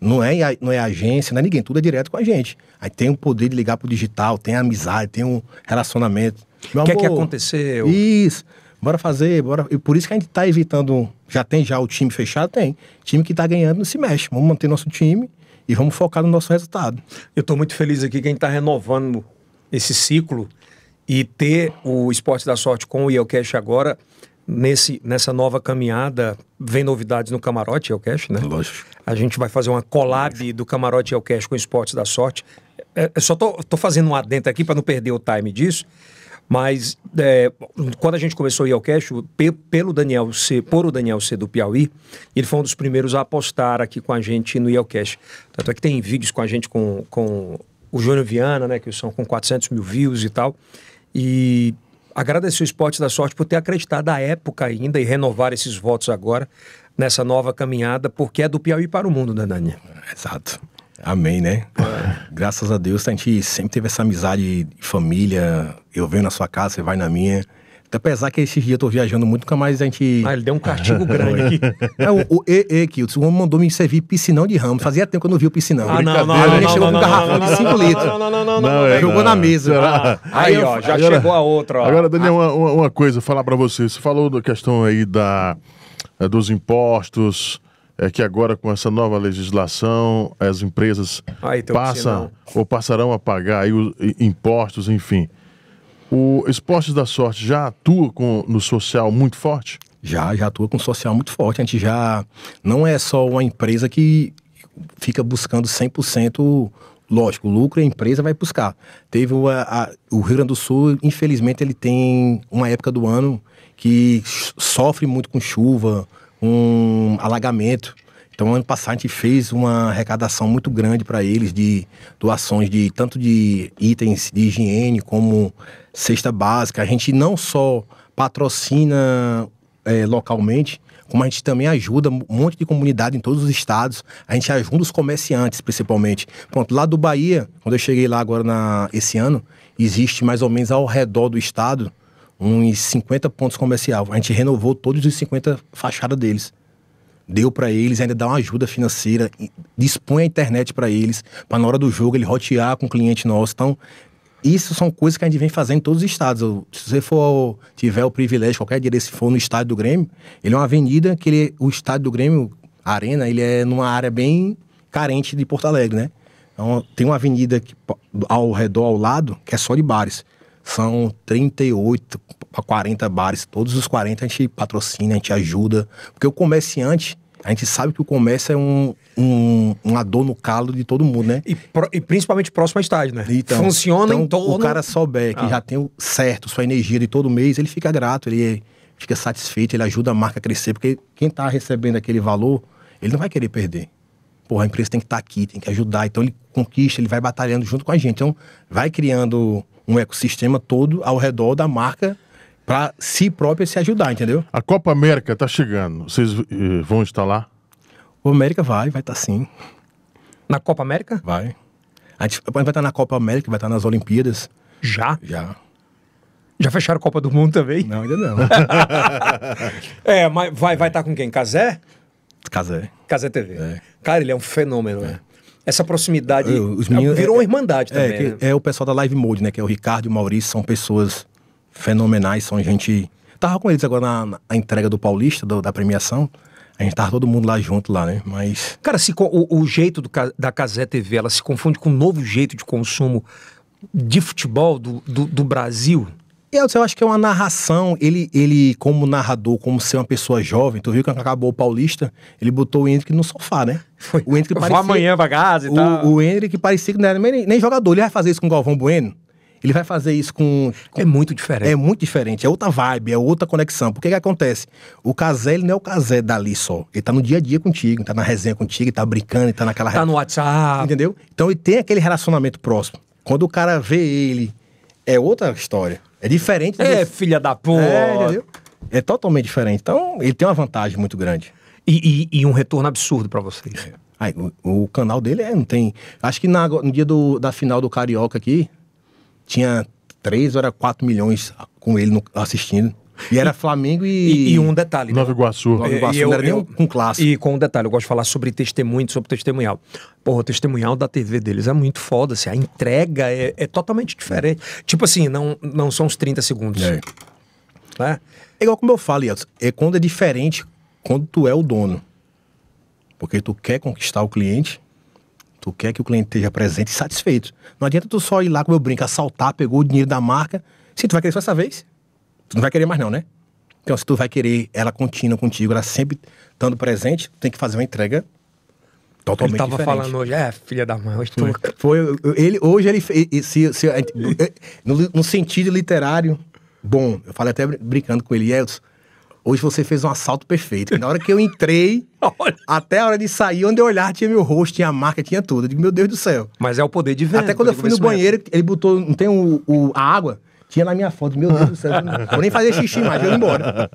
Não é, não é agência, não é ninguém, tudo é direto com a gente. Aí tem o poder de ligar pro digital, tem a amizade, tem um relacionamento. O que é que aconteceu? Isso, bora fazer, bora. E por isso que a gente tá evitando já tem já o time fechado? Tem. Time que está ganhando não se mexe. Vamos manter nosso time e vamos focar no nosso resultado. Eu estou muito feliz aqui quem está renovando esse ciclo e ter o Esporte da Sorte com o Yelcash agora nesse, nessa nova caminhada, vem novidades no Camarote Elcash, né? Lógico. A gente vai fazer uma collab Lógico. do Camarote Elcash com Esporte da Sorte. Eu é, é, só tô, tô fazendo um adendo aqui para não perder o time disso. Mas é, quando a gente começou o ielcast pelo Daniel C, por o Daniel C do Piauí, ele foi um dos primeiros a apostar aqui com a gente no ielcast, Tanto é que tem vídeos com a gente com, com o Júnior Viana, né, que são com 400 mil views e tal. E agradecer o Esporte da Sorte por ter acreditado à época ainda e renovar esses votos agora nessa nova caminhada, porque é do Piauí para o mundo, né, Daniel? Exato. Amém, né? É. Graças a Deus, a gente sempre teve essa amizade de família. Eu venho na sua casa, você vai na minha. Apesar que esses dias eu tô viajando muito, nunca mais a gente. Ah, ele deu um castigo grande aqui. É o, o E, que o homem mandou me servir piscinão de ramo. Fazia tempo que eu não vi o piscinão. Ah, não, não, não. Ele chegou com um garrafão de 5 litros. Não, não, não, não, não. É jogou na mesa. Ah, aí, ó, já chegou a outra, ó. Agora, Daniel, ah. uma, uma coisa, falar pra você. Você falou da questão aí da, dos impostos, é que agora com essa nova legislação as empresas passam ou passarão a pagar os, impostos, enfim. O Esportes da Sorte já atua com, no social muito forte? Já, já atua com social muito forte. A gente já não é só uma empresa que fica buscando 100% lógico, lucro a empresa vai buscar. Teve a, o Rio Grande do Sul, infelizmente, ele tem uma época do ano que sofre muito com chuva, um alagamento. Então, ano passado, a gente fez uma arrecadação muito grande para eles de doações de tanto de itens de higiene como cesta básica. A gente não só patrocina é, localmente, como a gente também ajuda um monte de comunidade em todos os estados. A gente ajuda os comerciantes, principalmente. Pronto, lá do Bahia, quando eu cheguei lá agora na, esse ano, existe mais ou menos ao redor do estado uns 50 pontos comerciais. A gente renovou todos os 50 fachadas deles. Deu para eles, ainda dá uma ajuda financeira, dispõe a internet para eles, para na hora do jogo ele rotear com o cliente nosso. Então, isso são coisas que a gente vem fazendo em todos os estados. Se você for, tiver o privilégio, qualquer dia se for no estádio do Grêmio, ele é uma avenida que ele, o estádio do Grêmio, a arena, ele é numa área bem carente de Porto Alegre, né? Então, tem uma avenida que, ao redor, ao lado, que é só de bares. São 38 a 40 bares. Todos os 40 a gente patrocina, a gente ajuda. Porque o comerciante, a gente sabe que o comércio é um, um, uma dor no calo de todo mundo, né? E, pro, e principalmente próximo à estádio, né? Então, Funciona então, em O cara souber que ah. já tem o certo sua energia de todo mês, ele fica grato, ele fica satisfeito, ele ajuda a marca a crescer. Porque quem está recebendo aquele valor, ele não vai querer perder. Porra, a empresa tem que estar tá aqui, tem que ajudar. Então ele conquista, ele vai batalhando junto com a gente. Então vai criando um ecossistema todo ao redor da marca para si própria se ajudar, entendeu? A Copa América tá chegando. Vocês uh, vão estar lá? O América vai, vai estar tá sim. Na Copa América? Vai. A gente vai estar tá na Copa América, vai estar tá nas Olimpíadas. Já? Já. Já fecharam a Copa do Mundo também? Não, ainda não. é, mas vai estar vai tá com quem? Casé? Casé. Casé TV. É. Cara, ele é um fenômeno, é. né? essa proximidade meninos, é, virou é, uma irmandade é, também. É, né? é o pessoal da Live Mode, né? Que é o Ricardo e o Maurício, são pessoas fenomenais, são gente. Tava com eles agora na, na entrega do Paulista, do, da premiação. A gente tava todo mundo lá junto lá, né? Mas. Cara, se, o, o jeito do, da Casé TV, ela se confunde com um novo jeito de consumo de futebol do, do, do Brasil. Eu acho que é uma narração. Ele, ele, como narrador, como ser uma pessoa jovem, tu viu que acabou o Paulista, ele botou o Hendrick no sofá, né? Foi. O Hendrick parecia. amanhã pra casa e tal. O Hendrick parecia que não era nem, nem jogador. Ele vai fazer isso com o Galvão Bueno? Ele vai fazer isso com, com, É muito diferente. É muito diferente. É outra vibe, é outra conexão. Porque que acontece? O casé, ele não é o casé dali só. Ele tá no dia a dia contigo, tá na resenha contigo, tá brincando, ele tá naquela. Tá no WhatsApp. Entendeu? Então ele tem aquele relacionamento próximo. Quando o cara vê ele, é outra história. É diferente. É, desse... filha da porra. É, entendeu? É totalmente diferente. Então, ele tem uma vantagem muito grande. E, e, e um retorno absurdo para vocês. É. Aí, o, o, canal dele é, não tem. Acho que na, no dia do, da final do Carioca aqui, tinha 3 ou 4 milhões com ele no, assistindo. E era Flamengo e... E, e um detalhe. Né? Nova Iguaçu. Nova Iguaçu e, não era eu, nem com clássico. E com um detalhe, eu gosto de falar sobre testemunho, sobre testemunhal. Porra, o testemunhal da TV deles é muito foda, assim, a entrega é, é totalmente diferente. Tipo assim, não, não são os 30 segundos. É. Né? É igual como eu falo, Yeltsin, é quando é diferente quando tu é o dono. Porque tu quer conquistar o cliente, tu quer que o cliente esteja presente e satisfeito. Não adianta tu só ir lá, com o meu brinco, assaltar, pegou o dinheiro da marca. Se tu vai querer só essa vez, Tu não vai querer mais, não, né? Então, se tu vai querer ela contínua contigo, ela sempre estando presente, tu tem que fazer uma entrega totalmente ele tava diferente. falando hoje, é, filha da mãe, hoje tu... Foi, ele, hoje ele fez, se, se, eh, no, no, sentido literário, bom, eu falei até brincando com ele, Edson, hoje você fez um assalto perfeito, na hora que eu entrei, até a hora de sair, onde eu olhar, tinha meu rosto, tinha a marca, tinha tudo, eu digo, meu Deus do céu. Mas é o poder de ver. Até quando eu fui no banheiro, ele botou, não tem o, o a água tinha na minha foto. Meu Deus do céu, não vou nem fazer xixi mais, eu vou embora.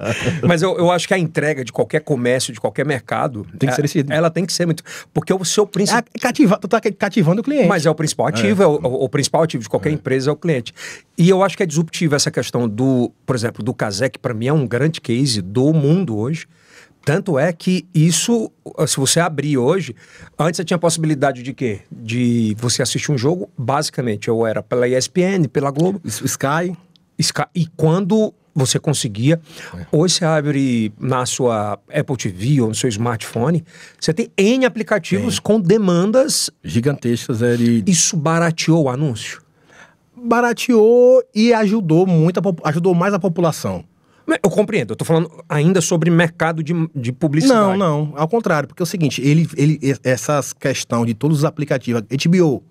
Mas eu, eu acho que a entrega de qualquer comércio, de qualquer mercado, tem que é, ser esse... ela tem que ser muito. Porque o seu principal. É, é cativa... Tu tá cativando o cliente. Mas é o principal ativo, é, é, é o, o, principal ativo de qualquer é. empresa é o cliente. E eu acho que é disruptivo essa questão do, por exemplo, do Kazé, que para mim é um grande case do mundo hoje tanto é que isso, se você abrir hoje, antes você tinha a possibilidade de quê? De você assistir um jogo, basicamente, ou era pela ESPN, pela Globo. Sky. Sky. E quando você conseguia, é. hoje você abre na sua Apple TV ou no seu smartphone, você tem N aplicativos é. com demandas... Gigantescas. É de... Isso barateou o anúncio? Barateou e ajudou, muito a, ajudou mais a população. Eu compreendo, eu tô falando ainda sobre mercado de, de publicidade. Não, não, ao contrário, porque é o seguinte, ele, ele, essas questões de todos os aplicativos, HBO,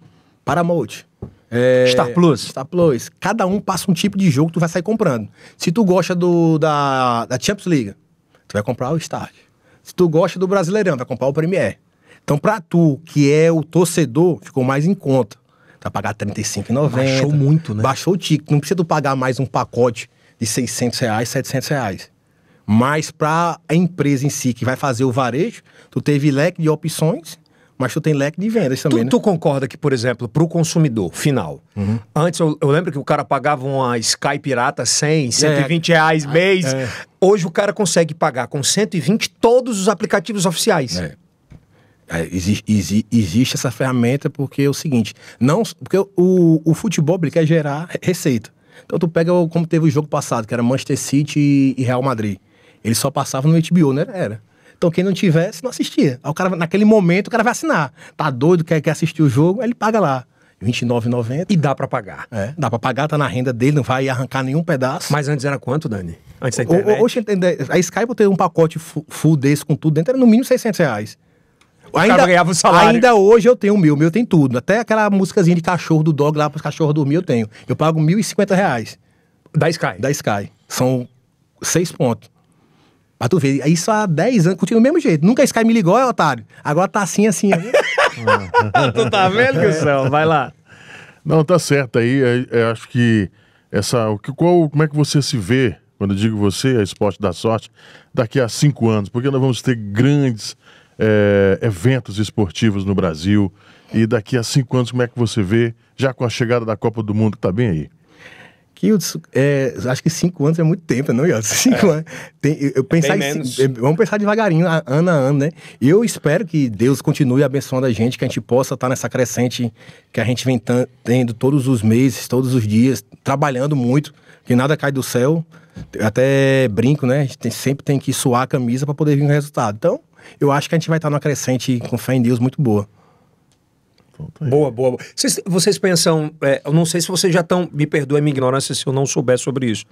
Paramount, é... Star Plus. Star Plus, cada um passa um tipo de jogo que tu vai sair comprando. Se tu gosta do, da, da Champions League, tu vai comprar o Star. Se tu gosta do Brasileirão, vai comprar o Premier. Então, pra tu, que é o torcedor, ficou mais em conta. Tu vai pagar R$35,90. Baixou muito, né? Baixou o ticket. Não precisa tu pagar mais um pacote de 600 reais, 700 reais. Mas para a empresa em si que vai fazer o varejo, tu teve leque de opções, mas tu tem leque de vendas também. Tu, né? tu concorda que, por exemplo, para o consumidor final, uhum. antes eu, eu, lembro que o cara pagava uma Sky pirata 100, 120 é. reais é. mês. É. Hoje o cara consegue pagar com 120 todos os aplicativos oficiais. É. É, existe essa ferramenta porque é o seguinte, não porque o, o futebol quer gerar receita. Então tu pega o, como teve o jogo passado, que era Manchester City e Real Madrid. Ele só passava no HBO, né? Era. Então quem não tivesse, não assistia. Aí o cara, naquele momento, o cara vai assinar. Tá doido, quer, quer assistir o jogo, aí ele paga lá. R$29,90. E dá para pagar. É, dá para pagar, tá na renda dele, não vai arrancar nenhum pedaço. Mas antes era quanto, Dani? Antes da internet? Hoje, a Sky tem um pacote full desse com tudo dentro, era no mínimo 600 reais ainda, ganhava o salário. Ainda hoje eu tenho o meu, o meu tem tudo. Até aquela músicazinha de cachorro do dog lá para os cachorros dormir eu tenho. Eu pago 1.050 reais. Da Sky? Da Sky. São seis pontos. Mas tu vê, isso há 10 anos, continua do mesmo jeito. Nunca a Sky me ligou, é otário. Agora tá assim, assim. tu tá vendo, Gustavo? Vai lá. Não, tá certo aí. Eu, é, é, acho que essa. O que, qual, como é que você se vê, quando eu digo você, a é esporte da sorte, daqui a cinco anos? Porque nós vamos ter grandes é, eventos esportivos no Brasil? E daqui a cinco anos, como é que você vê, já com a chegada da Copa do Mundo que está bem aí? que é, acho que cinco anos é muito tempo, não, Yeltsin? É, é. Cinco é. anos. Tem, eu, pensar em, é, vamos pensar devagarinho, ano a ano, né? Eu espero que Deus continue abençoando a gente, que a gente possa estar nessa crescente que a gente vem tendo todos os meses, todos os dias, trabalhando muito, que nada cai do céu. Eu até brinco, né? A gente tem, sempre tem que suar a camisa para poder vir o resultado. Então, eu acho que a gente vai estar numa crescente, com fé em Deus, muito boa. Boa, boa, boa. Vocês, vocês pensam, é, eu não sei se vocês já estão, me perdoem minha ignorância se eu não souber sobre isso.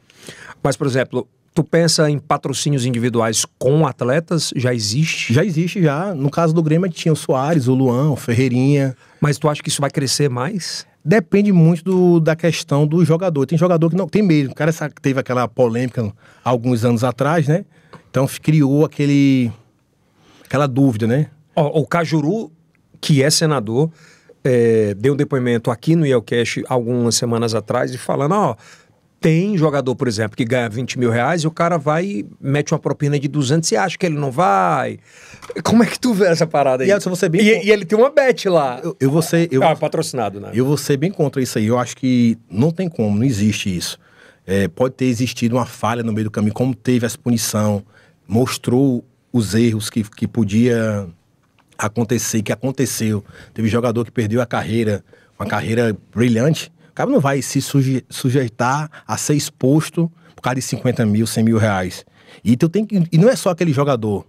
Mas, por exemplo, tu pensa em patrocínios individuais com atletas? Já existe? Já existe, já. No caso do Grêmio, tinha o Soares, o Luan, o Ferreirinha. Mas tu acha que isso vai crescer mais? Depende muito do, da questão do jogador. Tem jogador que não tem medo. O cara teve aquela polêmica alguns anos atrás, né? Então criou aquele aquela dúvida, né? Ó, o Cajuru, que é senador, é, deu um depoimento aqui no Yelcast algumas semanas atrás e falando, ó, tem jogador, por exemplo, que ganha 20 mil reais e o cara vai e mete uma propina de 200 e acha que ele não vai. Como é que tu vê essa parada aí? E, você é bem e, com... e ele tem uma bet lá. Eu, eu vou ser... Eu, ah, patrocinado, né? Eu vou ser bem contra isso aí. Eu acho que não tem como, não existe isso. É, pode ter existido uma falha no meio do caminho, como teve essa punição, mostrou os erros que, que podia acontecer, que aconteceu. Teve jogador que perdeu a carreira, uma carreira brilhante. O cara não vai se suje sujeitar a ser exposto por causa de 50 mil, 100 mil reais. E, tu tem que, e não é só aquele jogador.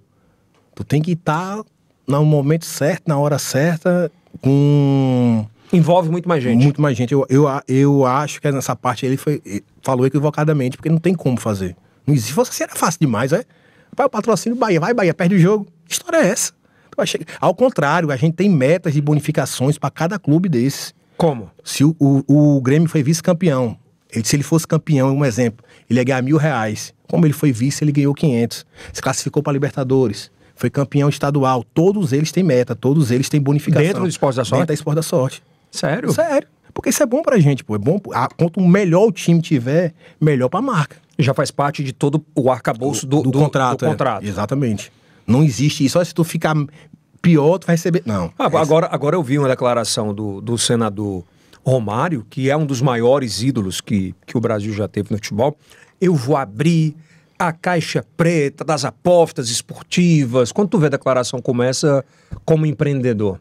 Tu tem que estar tá no momento certo, na hora certa, com. Envolve muito mais gente. Muito mais gente. Eu, eu, eu acho que nessa parte ele foi, falou equivocadamente, porque não tem como fazer. Não existe. Você era fácil demais, é? Vai o patrocínio Bahia, vai Bahia, perde o jogo. Que história é essa? Ao contrário, a gente tem metas de bonificações para cada clube desses. Como? Se o, o, o Grêmio foi vice-campeão, se ele fosse campeão, um exemplo, ele ia ganhar mil reais. Como ele foi vice, ele ganhou 500. Se classificou para Libertadores, foi campeão estadual. Todos eles têm meta, todos eles têm bonificação. Dentro do esporte da sorte? Dentro do esporte da sorte. Sério? Sério. Porque isso é bom pra gente, pô. É bom. quanto melhor o time tiver, melhor pra marca já faz parte de todo o arcabouço do, do, do contrato. Do É. Exatamente. Não existe isso. Só se tu ficar pior, tu vai receber. Não. Ah, é agora, agora eu vi uma declaração do, do senador Romário, que é um dos maiores ídolos que, que o Brasil já teve no futebol. Eu vou abrir a caixa preta das apostas esportivas. Quando tu vê a declaração começa como empreendedor.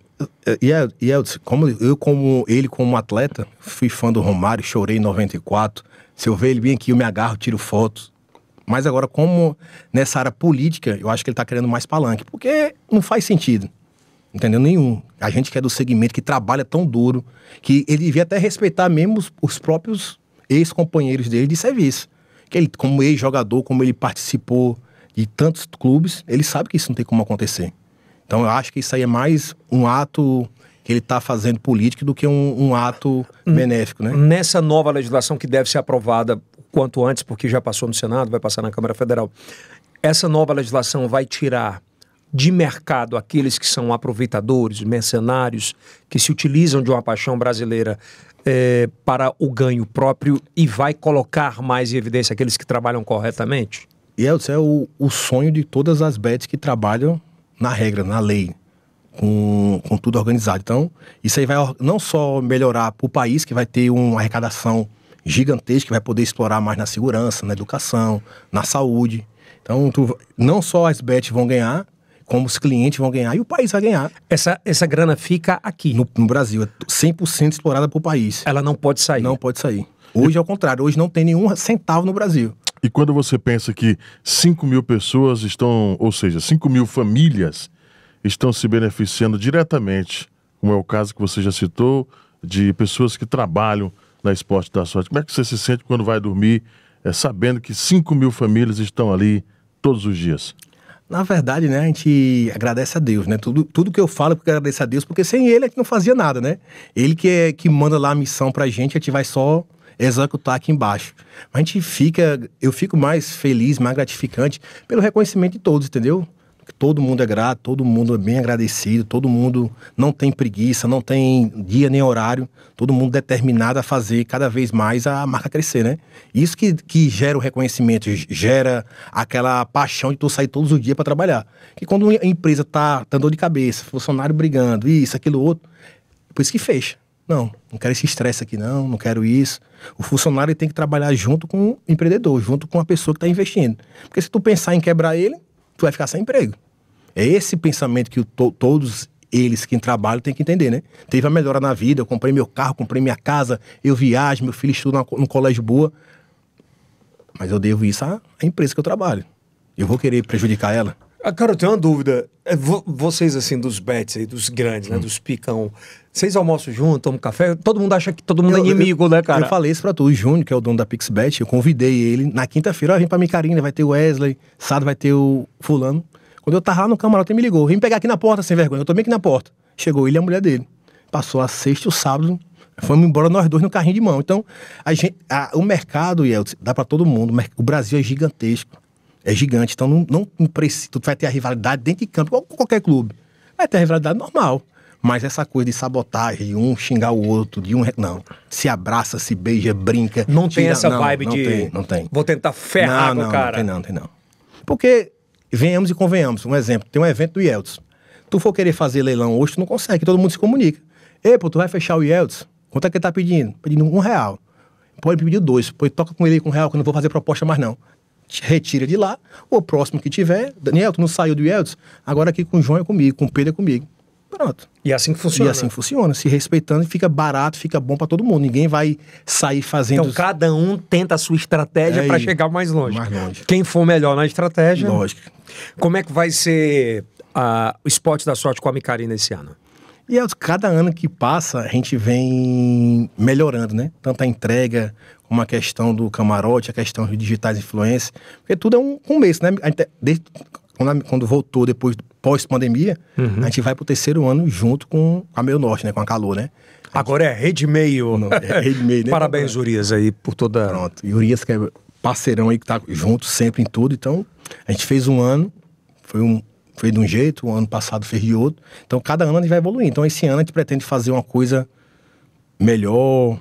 E e yeah, como eu, como ele, como atleta, fui fã do Romário, chorei em 94 se eu ver ele bem aqui, eu me agarro, tiro fotos. Mas agora, como nessa área política, eu acho que ele está querendo mais palanque, porque não faz sentido. Entendeu? Nenhum. A gente que é do segmento, que trabalha tão duro, que ele devia até respeitar mesmo os, os próprios ex-companheiros dele de serviço. Que ele, como ex-jogador, como ele participou de tantos clubes, ele sabe que isso não tem como acontecer. Então eu acho que isso aí é mais um ato que ele está fazendo política do que um, um ato benéfico, né? Nessa nova legislação que deve ser aprovada quanto antes, porque já passou no Senado, vai passar na Câmara Federal, essa nova legislação vai tirar de mercado aqueles que são aproveitadores, mercenários, que se utilizam de uma paixão brasileira é, para o ganho próprio e vai colocar mais em evidência aqueles que trabalham corretamente? E é, é o, o sonho de todas as bets que trabalham na regra, na lei com, com tudo organizado. Então, isso aí vai não só melhorar para o país, que vai ter uma arrecadação gigantesca, que vai poder explorar mais na segurança, na educação, na saúde. Então, tu, não só as bets vão ganhar, como os clientes vão ganhar e o país vai ganhar. Essa, essa grana fica aqui? No, no Brasil, é 100% explorada para o país. Ela não pode sair? Não pode sair. Hoje é o contrário, hoje não tem nenhum centavo no Brasil. E quando você pensa que 5 mil pessoas estão, ou seja, 5 mil famílias estão se beneficiando diretamente, como é o caso que você já citou, de pessoas que trabalham na Esporte da Sorte. Como é que você se sente quando vai dormir, é, sabendo que 5 mil famílias estão ali todos os dias? Na verdade, né, a gente agradece a Deus, né? Tudo, tudo que eu falo, porque agradeço a Deus, porque sem ele a gente não fazia nada, né? Ele que é que manda lá a missão pra gente, a gente vai só executar aqui embaixo. Mas a gente fica, eu fico mais feliz, mais gratificante pelo reconhecimento de todos, entendeu? Todo mundo é grato, todo mundo é bem agradecido, todo mundo não tem preguiça, não tem dia nem horário, todo mundo determinado a fazer cada vez mais a marca crescer, né? Isso que, que gera o reconhecimento, gera aquela paixão de tu sair todos os dias para trabalhar. Que quando a empresa tá, dando tá dor de cabeça, funcionário brigando, isso, aquilo, outro, por isso que fecha. Não, não quero esse estresse aqui, não, não quero isso. O funcionário tem que trabalhar junto com o empreendedor, junto com a pessoa que está investindo. Porque se tu pensar em quebrar ele, tu vai ficar sem emprego. É esse pensamento que to todos eles que trabalham têm que entender, né? Teve a melhora na vida, eu comprei meu carro, comprei minha casa, eu viajo, meu filho estuda no colégio boa. Mas eu devo isso à, à empresa que eu trabalho. Eu vou querer prejudicar ela? Ah, cara, eu tenho uma dúvida. É, vo vocês, assim, dos bets aí, dos grandes, né, hum. né? Dos picão. Vocês almoçam junto, tomam café? Todo mundo acha que todo mundo é eu, é inimigo, eu, né, cara? Eu falei isso pra tu. O Júnior, que é o dono da PixBet, eu convidei ele. Na quinta-feira, ó, vem pra Micarina, vai ter o Wesley, Sado vai ter o fulano. Quando eu tava lá no camarote, ele me ligou. Vim pegar aqui na porta, sem vergonha. Eu tomei aqui na porta. Chegou ele e a mulher dele. Passou a sexta e o sábado. Fomos embora nós dois no carrinho de mão. Então, a gente, a, o mercado, Yeltsin, dá para todo mundo. O Brasil é gigantesco. É gigante. Então não, não, precisa. Tu vai ter a rivalidade dentro de campo, igual qualquer clube. Vai ter a rivalidade normal. Mas essa coisa de sabotagem, de um xingar o outro, de um. Não. Se abraça, se beija, brinca. Não tira, tem essa não, vibe não de. Tem, não tem. Vou tentar ferrar não, não, cara. Não tem, não, não tem, não. Porque, venhamos e convenhamos. Um exemplo: tem um evento do Yeltsin. Tu for querer fazer leilão hoje, tu não consegue, todo mundo se comunica. Ei, pô, tu vai fechar o Yeltsin? Quanto é que ele tá pedindo? Pedindo um real. Pô, ele pediu dois. Pô, toca com ele aí com um real, que eu não vou fazer proposta mais não retira de lá, o próximo que tiver, Daniel, tu não saiu do Yeltsin, agora aqui com o João é comigo, com o Pedro é comigo. Pronto. E é assim que funciona. E é assim funciona. Se respeitando, fica barato, fica bom para todo mundo. Ninguém vai sair fazendo. Então, cada um tenta a sua estratégia é para chegar mais longe. mais longe. Quem for melhor na estratégia. Lógico. Como é que vai ser ah, o esporte da sorte com a Micarina esse ano? E é, cada ano que passa, a gente vem melhorando, né? Tanto a entrega, como a questão do camarote, a questão de digitais influência. Porque tudo é um começo, né? É, desde, quando, quando, voltou depois, pós-pandemia, uhum. a gente vai pro terceiro ano junto com a Meio Norte, né? Com a Calor, né? Agora é Rede Meio. Não, é Rede Meio, né? Parabéns, é. Urias, aí, por toda... Pronto. E Urias, que é parceirão aí, que tá junto sempre em tudo. Então, a gente fez um ano, foi um, foi de um jeito, o ano passado fez de outro. Então, cada ano a gente vai evoluir. Então, esse ano a gente pretende fazer uma coisa melhor,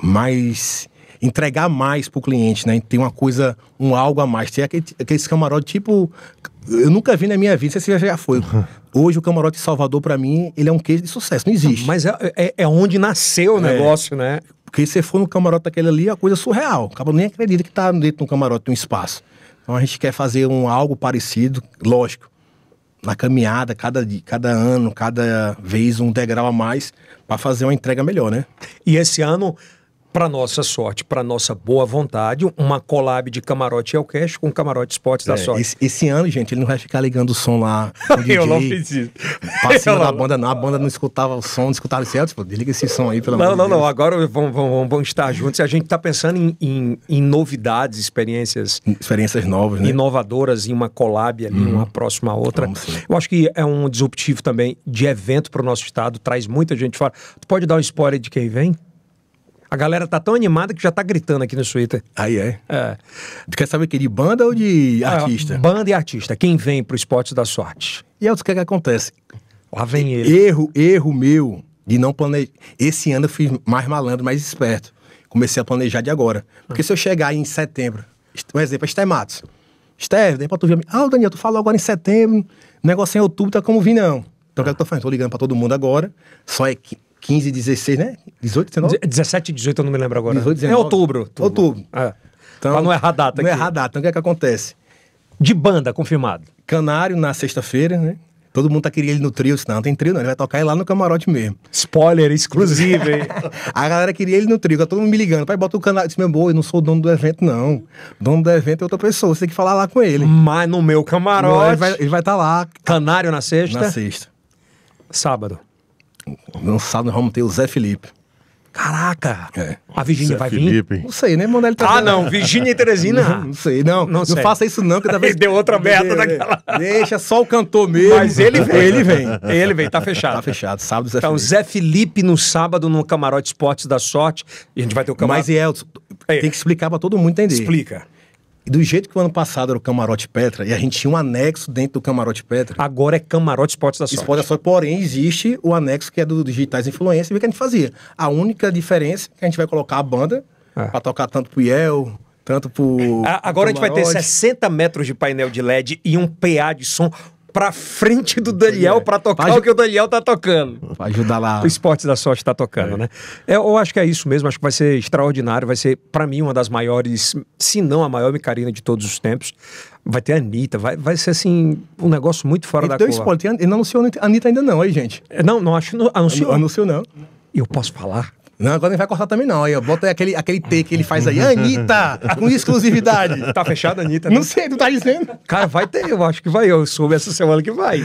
mais. entregar mais pro cliente, né? Tem uma coisa, um algo a mais. Tem aquele, aqueles camarote tipo. Eu nunca vi na minha vida, se já foi. Uhum. Hoje o camarote Salvador, para mim, ele é um queijo de sucesso, não existe. Mas é, é, é onde nasceu o é. negócio, é. né? Porque se você for no camarote daquele ali, é uma coisa surreal. Acaba nem acredita que tá dentro de um camarote, de um espaço. Então a gente quer fazer um algo parecido, lógico na caminhada, cada, cada ano, cada vez um degrau a mais para fazer uma entrega melhor, né? E esse ano para nossa sorte, para nossa boa vontade, uma collab de camarote Elcast com camarote Esportes é, da Sorte. Esse, esse, ano, gente, ele não vai ficar ligando o som lá. DJ, eu não fiz isso. Passando da banda, não. A banda não escutava o som, não escutava certo. Tipo, desliga esse som aí, pelo não, amor Não, não, não. Agora vamos, vamos, vamos, estar juntos. A gente está pensando em, em, em, novidades, experiências. Experiências novas, né? Inovadoras em uma collab ali, hum. uma próxima a outra. Eu acho que é um disruptivo também de evento para o nosso estado, traz muita gente fora. Tu pode dar um spoiler de quem vem? A galera tá tão animada que já tá gritando aqui no Twitter. Aí é? É. Tu quer saber que de banda ou de ah, artista? É, banda e artista. Quem vem pro esporte da sorte. E é o que, é que acontece. Lá vem ele. Erro, erro meu de não planejar. Esse ano eu fiz mais malandro, mais esperto. Comecei a planejar de agora. Porque hum. se eu chegar em setembro, um exemplo, é Esté Matos. Esther, vem pra tu ver. Ah, Daniel, tu falou agora em setembro, Negocinho negócio é em outubro tá como vi, não. Então o é que eu tô fazendo? Tô ligando pra todo mundo agora. Só é que 15, 16, né? 18, 19? 17, 18, eu não me lembro agora. 18, 19. É outubro. Outubro. outubro. É. Então, pra não é errar a data não é aqui. Não errar a Então, o que é que acontece? De banda, confirmado. Canário na sexta-feira, né? Todo mundo tá querendo ele no trio. Eu não, não tem trio, não. Ele vai tocar ele lá no camarote mesmo. Spoiler exclusivo, hein? a galera queria ele no trio. Tá todo mundo me ligando. Pai, bota o canário Eu disse, meu amor, eu não sou dono do evento, não. Dono do evento é outra pessoa. Você tem que falar lá com ele. Mas no meu camarote. Não, ele vai estar tá lá. Canário na sexta? Na sexta. Sábado lançado no Home o Zé Felipe. Caraca! É. A Virgínia vai Felipe. vir? Não sei, né? Mandar ele trazer. Tá ah, não. Virgínia e Teresina? não, não, sei, não. Não, não, sei. faça isso não, que talvez Deu outra merda daquela. Deixa só o cantor mesmo. Mas ele vem. ele vem. Ele vem, tá fechado. Tá fechado, sábado Zé então, Felipe. Então, Zé Felipe no sábado no Camarote Esportes da Sorte. E a gente vai ter o camarote... Mas, Elton, é. tem que explicar pra todo mundo entender. Explica. E do jeito que o ano passado era o Camarote Petra, e a gente tinha um anexo dentro do Camarote Petra. Agora é Camarote Esporte da Sorte. Esporte da Sorte, porém existe o anexo que é do Digitais Influência, e o que a gente fazia. A única diferença é que a gente vai colocar a banda é. para tocar tanto pro Yel, tanto pro. É, agora a gente vai ter 60 metros de painel de LED e um PA de som pra frente do Daniel para tocar pra o que o Daniel tá tocando. Pra ajudar lá. O Esporte da Sorte tá tocando, é. né? É, eu acho que é isso mesmo, acho que vai ser extraordinário, vai ser, para mim, uma das maiores, se não a maior micarina de todos os tempos. Vai ter a Anitta, vai, vai ser assim, um negócio muito fora da deu curva. spoiler, ele não anunciou a Anitta ainda não, aí, gente. Não, não acho, não, anunciou. Anunciou não. Eu posso falar? Não, agora não vai cortar também não. Aí, ó, bota aquele, aquele T que ele faz aí. Anitta, com exclusividade. Tá fechada, Anitta? Né? Não sei, tu tá dizendo? Cara, vai ter, eu acho que vai. Eu soube essa semana que vai.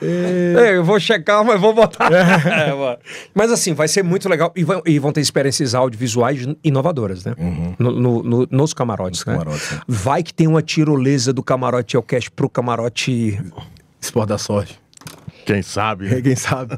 É... é eu vou checar, mas vou botar. É, é mas assim, vai ser muito legal. E, vão e vão ter experiências audiovisuais inovadoras, né? Uhum. No, no, no, nos camarotes, nos né? Camarotes, é. Vai que tem uma tirolesa do camarote ao cast pro camarote... Esporte da sorte. Quem sabe? Né? Quem sabe?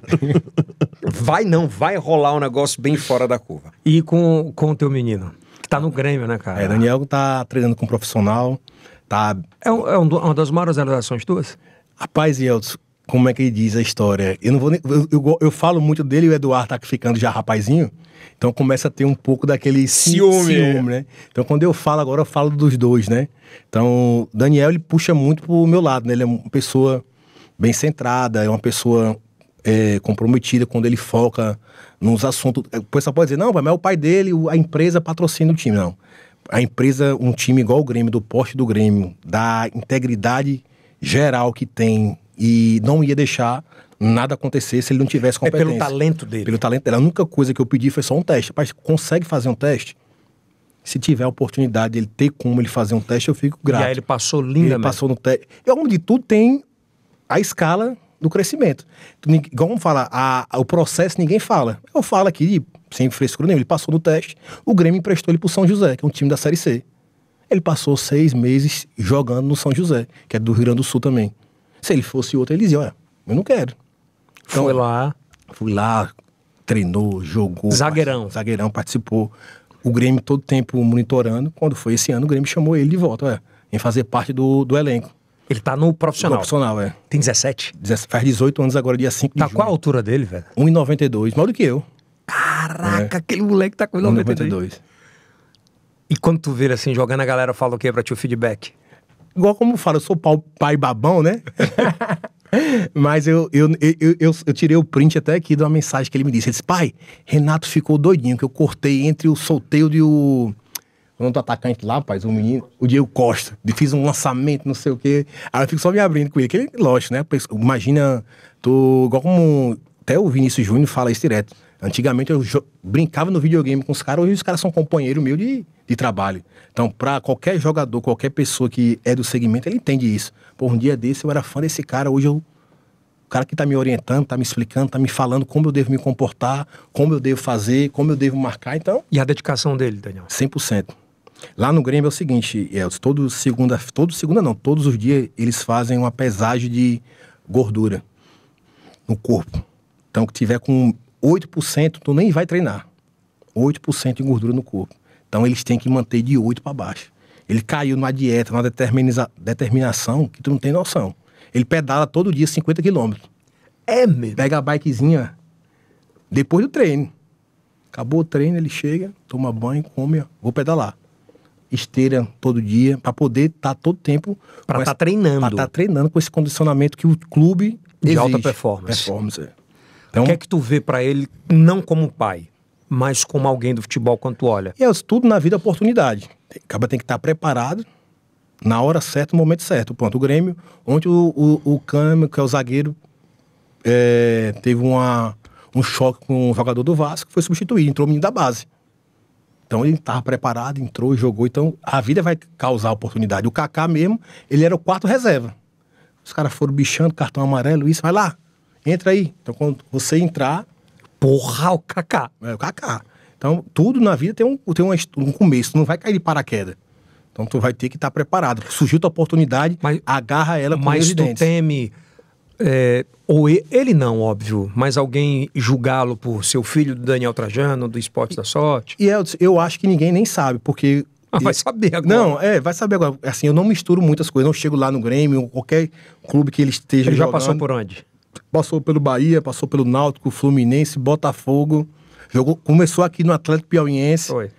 vai não, vai rolar um negócio bem fora da curva. E com, com o teu menino, que tá no Grêmio, né, cara? É, Daniel tá treinando com um profissional, tá... É, um, é um uma das maiores realizações tuas? Rapaz, Yeltsin, como é que ele diz a história? Eu não vou nem, eu, eu, eu, falo muito dele e o Eduardo tá ficando já rapazinho, então começa a ter um pouco daquele ciúme. É. ciúme, né? Então quando eu falo agora, eu falo dos dois, né? Então, Daniel, ele puxa muito pro meu lado, né? Ele é uma pessoa bem centrada, é uma pessoa é, comprometida quando ele foca nos assuntos. O pessoal pode dizer, não, mas é o pai dele, a empresa patrocina o time. Não. A empresa, um time igual o Grêmio, do porte do Grêmio, da integridade geral que tem e não ia deixar nada acontecer se ele não tivesse competência. É pelo talento dele. Pelo talento dele. A única coisa que eu pedi foi só um teste. Mas consegue fazer um teste? Se tiver a oportunidade de ele ter como ele fazer um teste, eu fico grato. E aí ele passou linda Ele passou no teste. E, além de tudo, tem a escala do crescimento. igual vamos a, a, o processo ninguém fala. Eu falo aqui, sem frescura nenhuma, ele passou no teste, o Grêmio emprestou ele para o São José, que é um time da Série C. Ele passou seis meses jogando no São José, que é do Rio Grande do Sul também. Se ele fosse outro, ele dizia, olha, eu não quero. Então, Foi lá. Fui lá, treinou, jogou. Zagueirão. zagueirão, participou. O Grêmio todo tempo monitorando. Quando foi esse ano, o Grêmio chamou ele de volta, olha, em fazer parte do, do elenco. Ele tá no profissional. No profissional, é. Tem 17? Faz 18 anos agora, dia 5 de tá junho. Tá qual a altura dele, velho? 1,92. Maior do que eu. Caraca, é. aquele moleque tá com 1,92. E quando tu vê ele assim, jogando, a galera fala o quê pra ti, o feedback? Igual como fala, eu sou pai babão, né? Mas eu, eu, eu, eu, eu tirei o print até aqui de uma mensagem que ele me disse. Ele disse, pai, Renato ficou doidinho, que eu cortei entre o solteiro e o o outro atacante lá, rapaz, um menino, o Diego Costa. Fiz um lançamento, não sei o quê. Aí eu fico só me abrindo com ele. Que ele lógico, né? Imagina, tô igual como. Até o Vinícius Júnior fala isso direto. Antigamente eu brincava no videogame com os caras, hoje os caras são companheiro meu de, de trabalho. Então, para qualquer jogador, qualquer pessoa que é do segmento, ele entende isso. Por um dia desse eu era fã desse cara, hoje eu, o cara que está me orientando, está me explicando, está me falando como eu devo me comportar, como eu devo fazer, como eu devo marcar, então... E a dedicação dele, Daniel? 100%. Lá no Grêmio é o seguinte, Elton, todo segunda, todo segunda não, todos os dias eles fazem uma pesagem de gordura no corpo. Então, que tiver com 8%, tu nem vai treinar. 8% de gordura no corpo. Então, eles têm que manter de 8 para baixo. Ele caiu numa dieta, numa determinação que tu não tem noção. Ele pedala todo dia 50 quilômetros. É mesmo? Pega a bikezinha depois do treino. Acabou o treino, ele chega, toma banho, come, ó, vou pedalar esteira todo dia, para poder estar tá todo tempo. Para estar tá treinando. Para estar tá treinando com esse condicionamento que o clube. De exige. alta performance. performance. É. Então, o que é que tu vê para ele, não como pai, mas como alguém do futebol quando tu olha? É, tudo na vida é oportunidade. Acaba tem que estar tá preparado na hora certa, no momento certo. Pronto, o Grêmio, ontem o, o, o que é o zagueiro, é, teve uma, um choque com o jogador do Vasco, foi substituído, entrou o menino da base. Então ele estava preparado, entrou, jogou. Então a vida vai causar oportunidade. O Kaká mesmo, ele era o quarto reserva. Os caras foram bichando, cartão amarelo, isso, vai lá, entra aí. Então quando você entrar. Porra, o Kaká. É, o Kaká. Então tudo na vida tem um, tem um, um começo, não vai cair de paraquedas. Então tu vai ter que estar tá preparado. Surgiu tua oportunidade, mas, agarra ela com mais os Mas tu teme é, ou ele não, óbvio, mas alguém julgá-lo por seu filho do Daniel Trajano, do Esporte da Sorte? E Edson, eu acho que ninguém nem sabe, porque. Ah, vai saber agora. Não, é, vai saber agora. Assim, eu não misturo muitas coisas, não chego lá no Grêmio, qualquer clube que ele esteja. Ele já jogando, passou por onde? Passou pelo Bahia, passou pelo Náutico, Fluminense, Botafogo. Jogou, começou aqui no Atlético Piauiense. Foi.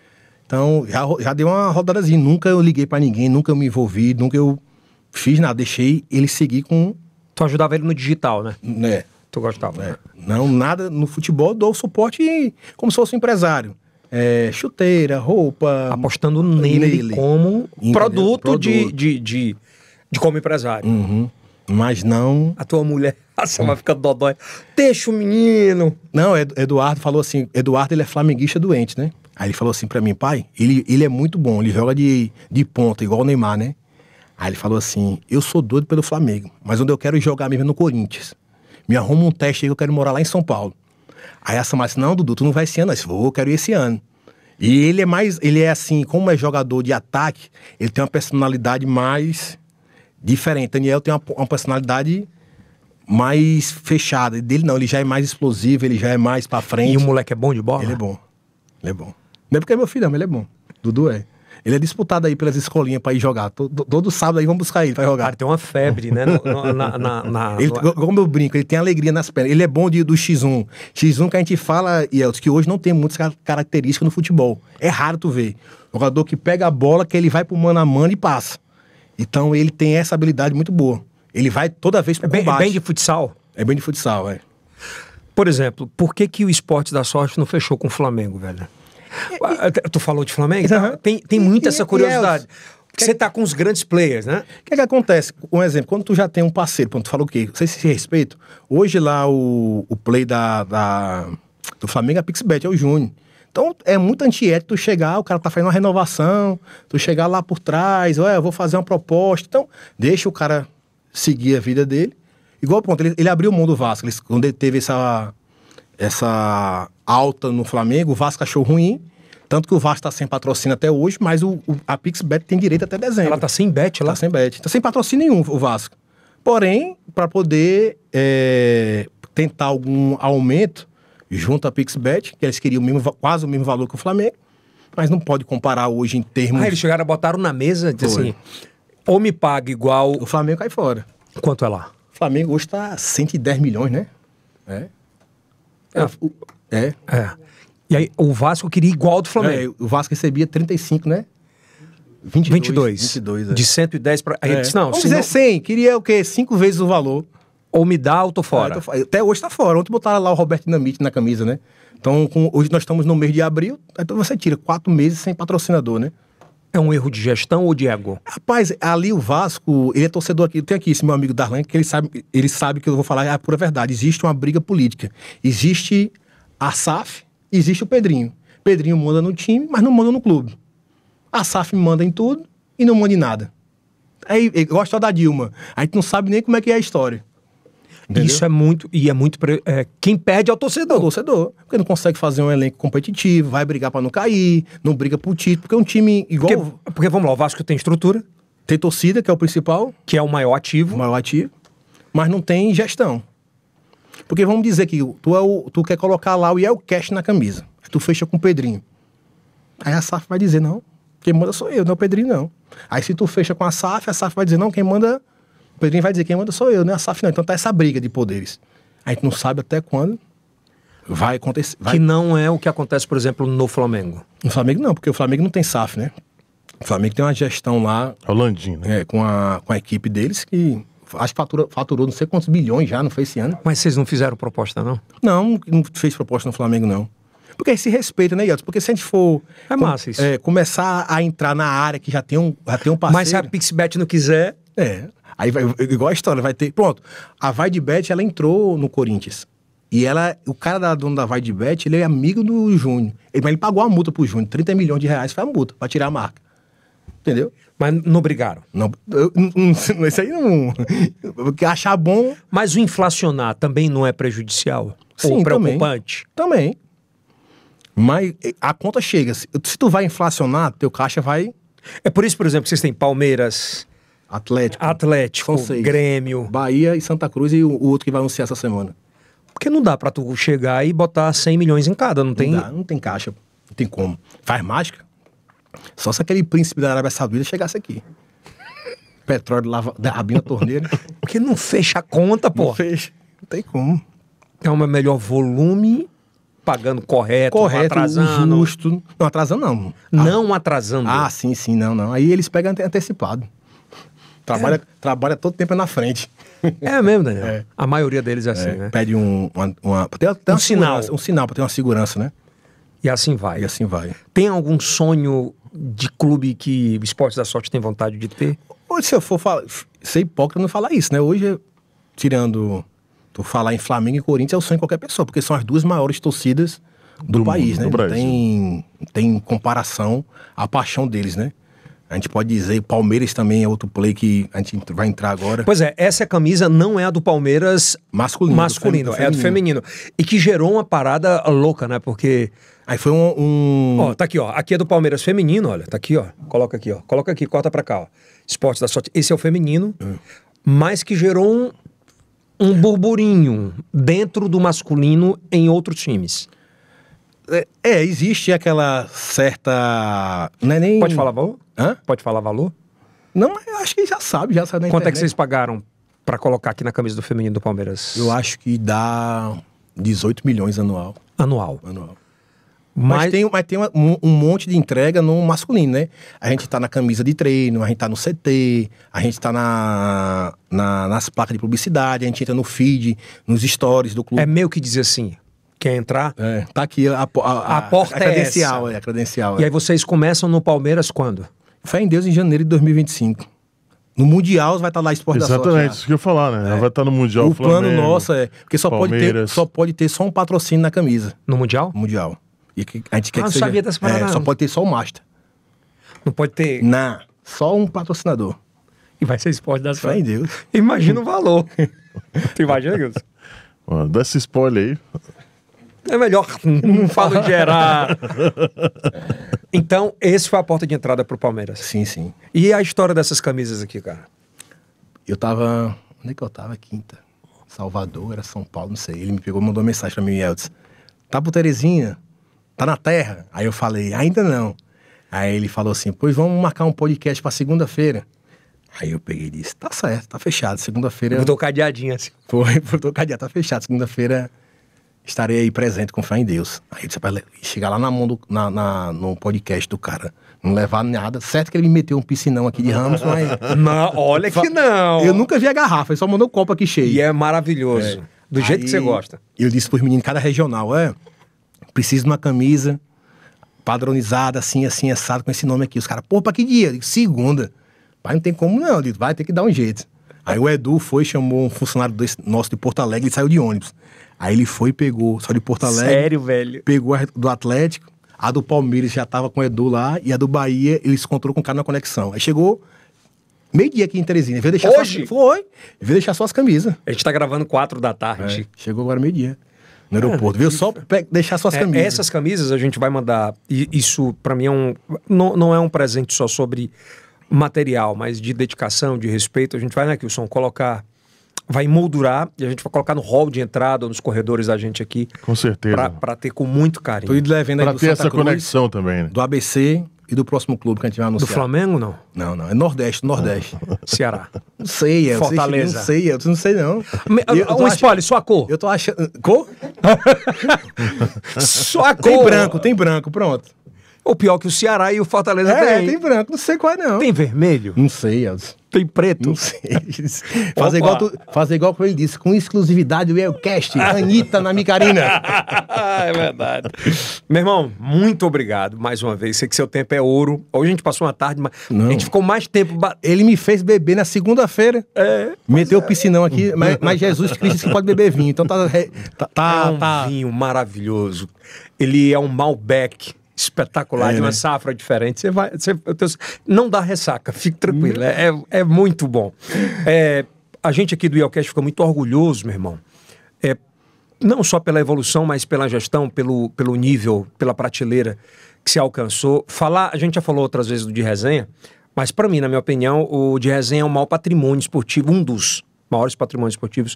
Então, já, já dei uma rodadazinha. Nunca eu liguei para ninguém, nunca eu me envolvi, nunca eu fiz nada. Deixei ele seguir com Tu ajudava ele no digital, né? Né. Tu gostava, é. né? Não, nada no futebol, dou suporte como se fosse um empresário. É, chuteira, roupa. Apostando nele, nele. como Entendeu? produto, produto. De, de, de, de, como empresário. Uhum. Mas não. A tua mulher. Nossa, vai ficando dodói. Deixa o menino. Não, Eduardo falou assim: Eduardo ele é flamenguista doente, né? Aí ele falou assim para mim, pai, ele, ele é muito bom, ele joga de, de ponta, igual o Neymar, né? Aí ele falou assim: Eu sou doido pelo Flamengo, mas onde eu quero jogar mesmo é no Corinthians. Me arruma um teste aí que eu quero morar lá em São Paulo. Aí a Samara disse: Não, Dudu, tu não vai esse ano. Eu disse: Vou, eu quero ir esse ano. E ele é mais, ele é assim, como é jogador de ataque, ele tem uma personalidade mais diferente. Daniel tem uma, uma personalidade mais fechada. Dele não, ele já é mais explosivo, ele já é mais pra frente. E o moleque é bom de bola? Ele é bom. Ele é bom. Não é porque é meu filho, não, mas ele é bom. Dudu é. Ele é disputado aí pelas escolinhas para ir jogar. Todo, todo, sábado aí vamos buscar ele para jogar. Cara, tem uma febre, né? No, na, na, na... Ele, como eu brinco, ele tem alegria nas pernas. Ele é bom de, do X1. X1 que a gente fala, e que hoje não tem muitas características no futebol. É raro tu ver. um jogador que pega a bola, que ele vai pro mano a mano e passa. Então ele tem essa habilidade muito boa. Ele vai toda vez pro é bem, é combate. É bem de futsal? É bem de futsal, é. Por exemplo, por que, que o esporte da sorte não fechou com o Flamengo, velho? E, tu falou de Flamengo? Uhum. Tem, tem muita e, essa curiosidade. Porque você está com os grandes players, né? O que, que acontece? Um exemplo, quando tu já tem um parceiro, quando tu falou o quê? Não sei se respeito. Hoje lá o, o play da, da do Flamengo é Pixbet, é o Júnior. Então é muito antiético tu chegar, o cara tá fazendo uma renovação, tu chegar lá por trás, olha, eu vou fazer uma proposta. Então, deixa o cara seguir a vida dele. Igual ponto, ele, ele abriu o mundo Vasco, ele, quando ele teve essa essa alta no Flamengo, o Vasco achou ruim. Tanto que o Vasco está sem patrocínio até hoje, mas o, o, a PixBet tem direito até dezembro. Ela está sem bet lá? Está sem bet. Está sem patrocínio nenhum o Vasco. Porém, para poder é, tentar algum aumento junto à PixBet, que eles queriam o mesmo, quase o mesmo valor que o Flamengo, mas não pode comparar hoje em termos... Ah, eles chegaram, botaram na mesa, disse assim, ou me paga igual... O Flamengo cai fora. Quanto é lá? O Flamengo hoje está 110 milhões, né? É. É. Ah, é. É. E aí o Vasco queria igual do Flamengo. É, o Vasco recebia 35, né? 22. 22. 22 é. De 110 para. Aí é. disse, não, Vamos senão... dizer 100, queria o quê? Cinco vezes o valor. Ou me dá ou tô fora. É, tô... Até hoje tá fora. Ontem botaram lá o Roberto Dinamite na camisa, né? Então, com... hoje nós estamos no mês de abril, então você tira quatro meses sem patrocinador, né? É um erro de gestão ou de ego? Rapaz, ali o Vasco, ele é torcedor aqui. Tem aqui esse meu amigo Darlan, que ele sabe, ele sabe que eu vou falar a pura verdade. Existe uma briga política. Existe a SAF, existe o Pedrinho. Pedrinho manda no time, mas não manda no clube. A SAF manda em tudo e não manda em nada. Aí gosta da Dilma. A gente não sabe nem como é que é a história. Entendeu? Isso é muito. E é muito. É, quem perde é o torcedor. O torcedor. Porque não consegue fazer um elenco competitivo, vai brigar para não cair, não briga pro título. Porque é um time igual. Porque, porque, vamos lá, o Vasco tem estrutura. Tem torcida, que é o principal. Que é o maior ativo. O maior ativo. Mas não tem gestão. Porque vamos dizer que tu, é o, tu quer colocar lá o Yel Cash na camisa. tu fecha com o Pedrinho. Aí a SAF vai dizer, não, quem manda sou eu, não é o Pedrinho, não. Aí se tu fecha com a SAF, a SAF vai dizer, não, quem manda Pedrinho vai dizer: quem manda sou eu, não é a SAF, não. Então tá essa briga de poderes. A gente não sabe até quando vai acontecer. Vai... Que não é o que acontece, por exemplo, no Flamengo. No Flamengo não, porque o Flamengo não tem SAF, né? O Flamengo tem uma gestão lá. Holandinho, é né? É, com a, com a equipe deles que acho que fatura, faturou não sei quantos bilhões já, não foi esse ano. Mas vocês não fizeram proposta, não? Não, não fez proposta no Flamengo, não. Porque aí se respeita, né, Yates? Porque se a gente for é massa com, isso. É, começar a entrar na área que já tem um, já tem um parceiro... Mas se a PixBet não quiser... É. Aí vai, igual a história, vai ter. Pronto. A Vaidbet, ela entrou no Corinthians. E ela, o cara da dona da Vaidbet, ele é amigo do Júnior. Ele, mas ele pagou a multa pro Júnior. 30 milhões de reais foi a multa pra tirar a marca. Entendeu? Mas não brigaram. Não, eu, não, isso aí não. Achar bom. Mas o inflacionar também não é prejudicial? Sim, ou preocupante? Também. também. Mas a conta chega. Se tu vai inflacionar, teu caixa vai. É por isso, por exemplo, que vocês têm Palmeiras, Atlético. Atlético, Grêmio. Bahia e Santa Cruz e o, o, outro que vai anunciar essa semana. Porque não dá para tu chegar e botar 100 milhões em cada, não, não tem? Dá, não tem caixa, não tem como. Faz mágica? Só se aquele príncipe da Arábia Saudita chegasse aqui. Petróleo lava, abrindo a torneira. Porque não fecha a conta, pô. Não fecha, não tem como. É o então, melhor volume pagando correto, correto atrasando. justo. Não atrasando, não. Não ah, atrasando. Ah, sim, sim, não, não. Aí eles pegam antecipado. Trabalha, é. trabalha todo tempo na frente. É mesmo, Daniel? É. A maioria deles é assim, é. né? Pede um, uma, uma, um sinal. Um sinal para ter uma segurança, né? E assim vai. E assim vai. Tem algum sonho de clube que o Esporte da Sorte tem vontade de ter? Hoje, se eu for falar, ser hipócrita não falar isso, né? Hoje, tirando tu falar em Flamengo e Corinthians, é o sonho de qualquer pessoa, porque são as duas maiores torcidas do, do país, mundo, né? Do tem, tem comparação a paixão deles, né? A gente pode dizer, Palmeiras também é outro play que a gente vai entrar agora. Pois é, essa camisa não é a do Palmeiras masculino, masculino do é a do feminino. E que gerou uma parada louca, né? Porque. Aí foi um. um... Ó, tá aqui, ó. Aqui é do Palmeiras feminino, olha. Tá aqui, ó. Coloca aqui, ó. Coloca aqui, corta pra cá, ó. Esporte da sorte. Esse é o feminino, hum. mas que gerou um, um burburinho dentro do masculino em outros times. É, é, existe aquela certa. Não é nem. Pode falar valor? Hã? Pode falar valor? Não, acho que já sabe, já sabe. Quanto internet. é que vocês pagaram para colocar aqui na camisa do feminino do Palmeiras? Eu acho que dá 18 milhões anual. Anual. Anual. Mas, mas tem, mas tem uma, um, um, monte de entrega no masculino, né? A gente tá na camisa de treino, a gente tá no CT, a gente tá na, na nas placas de publicidade, a gente entra no feed, nos stories do clube. É meio que dizer assim, quer entrar. É, tá aqui a, a, a, porta é a credencial, é, é a credencial. E é. aí vocês começam no Palmeiras quando? Fé em Deus em janeiro de 2025. No Mundial vai estar tá lá Esporte Exatamente, da Sorte. Né? isso que eu ia falar, né? É. Vai estar tá no Mundial. O Flamengo, plano nosso é. Porque só pode, ter, só pode ter só um patrocínio na camisa. No Mundial? Mundial. E a gente quer ah, que não seja, sabia dessa parada. É, só pode ter só o Master. Não pode ter. Não. Só um patrocinador. E vai ser Esporte da Sorte. Fé em Deus. Imagina o valor. tu imagina, Gilson? dá esse spoiler aí é melhor não falo gerar. então, esse foi a porta de entrada pro Palmeiras. Sim, sim. E a história dessas camisas aqui, cara? Eu tava. Onde é que eu tava? Quinta. Salvador, era São Paulo, não sei. Ele me pegou mandou mensagem pra mim, Eltz. Tá pro Terezinha? Tá na terra? Aí eu falei, ainda não. Aí ele falou assim: pois vamos marcar um podcast pra segunda-feira. Aí eu peguei e disse: tá certo, tá fechado. Segunda-feira. Eu tô cadeadinha assim. Foi, tô cadeado, tá fechado. Segunda-feira estarei aí presente com fé em Deus. Aí você vai chegar lá na mão do, na, na, no podcast do cara. Não levar nada. Certo que ele me meteu um piscinão aqui de Ramos, mas. não, olha que não. Eu nunca vi a garrafa, ele só mandou o copo aqui cheio. E é maravilhoso. É. Do aí, jeito que você gosta. Eu disse pros meninos, cada regional, é. Preciso de uma camisa padronizada, assim, assim, assado, com esse nome aqui. Os caras, pô, pra que dia? Eu digo, segunda. Pai, não tem como não. Eu digo, vai ter que dar um jeito. Aí o Edu foi, chamou um funcionário desse, nosso de Porto Alegre, e saiu de ônibus. Aí ele foi e pegou, só de Porto Alegre. Sério, velho? Pegou a do Atlético, a do Palmeiras já tava com o Edu lá, e a do Bahia ele se encontrou com o cara na conexão. Aí chegou meio-dia aqui em Teresina. Veio deixar Hoje? foi. Veio deixar só as camisas. A gente tá gravando quatro da tarde. É, chegou agora meio-dia no aeroporto. Viu? Só deixar suas é, camisas. Essas camisas a gente vai mandar. E isso, para mim, é um, não, não é um presente só sobre material, mas de dedicação, de respeito. A gente vai, né, Kilson, colocar vai moldurar e a gente vai colocar no hall de entrada ou nos corredores da gente aqui. Com certeza. Para ter com muito carinho. Tô ter Santa essa Cruz, conexão também, né? Do ABC e do próximo clube que a gente vai anunciar. Do Flamengo, não? Não, não. É Nordeste, Nordeste. Ceará. Não sei, é. Fortaleza. Não sei, eu não sei, não. Me, eu, eu um ach... spoiler, sua cor. Eu tô achando... Cor? sua cor. Tem branco, tem branco, pronto. Ou pior que o Ceará e o Fortaleza é, tem. tem branco, não sei qual é não. Tem vermelho? Não sei, Tem preto? Não sei. fazer, igual tu, fazer igual como ele disse, com exclusividade o Elcast, ah. Anitta na micarina. é verdade. Meu irmão, muito obrigado mais uma vez. Sei que seu tempo é ouro. Hoje a gente passou uma tarde, mas não. a gente ficou mais tempo... Ele me fez beber na segunda-feira. É. Meteu é. o é. piscinão aqui, hum. mas, mas, Jesus Cristo que pode beber vinho. Então tá... tá, tá é um tá. vinho maravilhoso. Ele é um Malbec espetacular, é, de uma né? safra diferente. Você vai, você, não dá ressaca, fique tranquilo, é, é, é muito bom. É, a gente aqui do Ielcast fica muito orgulhoso, meu irmão, é, não só pela evolução, mas pela gestão, pelo, pelo nível, pela prateleira que se alcançou. Falar, a gente já falou outras vezes do de resenha, mas para mim, na minha opinião, o de resenha é um maior patrimônio esportivo, um dos maiores patrimônios esportivos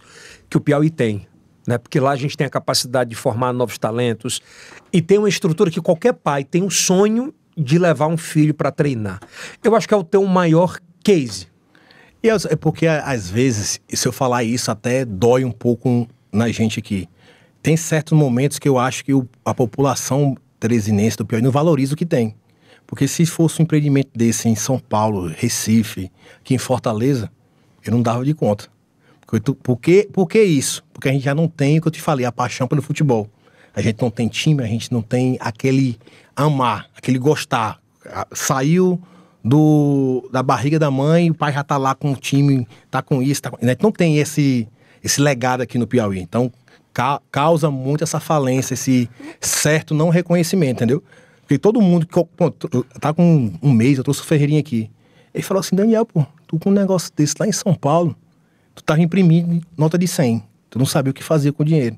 que o Piauí tem né? Porque lá a gente tem a capacidade de formar novos talentos e tem uma estrutura que qualquer pai tem um sonho de levar um filho para treinar. Eu acho que é o teu maior case. E é porque às vezes, se eu falar isso até dói um pouco na gente aqui. Tem certos momentos que eu acho que o, a população trezinense do Piauí não valoriza o que tem. Porque se fosse um empreendimento desse em São Paulo, Recife, aqui em Fortaleza, eu não dava de conta. Porque, por, que, por que isso? porque a gente já não tem o que eu te falei, a paixão pelo futebol. A gente não tem time, a gente não tem aquele amar, aquele gostar. Saiu do da barriga da mãe, o pai já tá lá com o time, tá com isso, tá com... A né? gente não tem esse esse legado aqui no Piauí. Então, ca, causa muito essa falência, esse certo não reconhecimento, entendeu? Porque todo mundo que pronto, tá com um mês, eu trouxe o Ferreirinha aqui. Ele falou assim: "Daniel, pô, tu com um negócio desse lá em São Paulo, tu tava tá imprimindo nota de 100 Tu não sabia o que fazer com o dinheiro.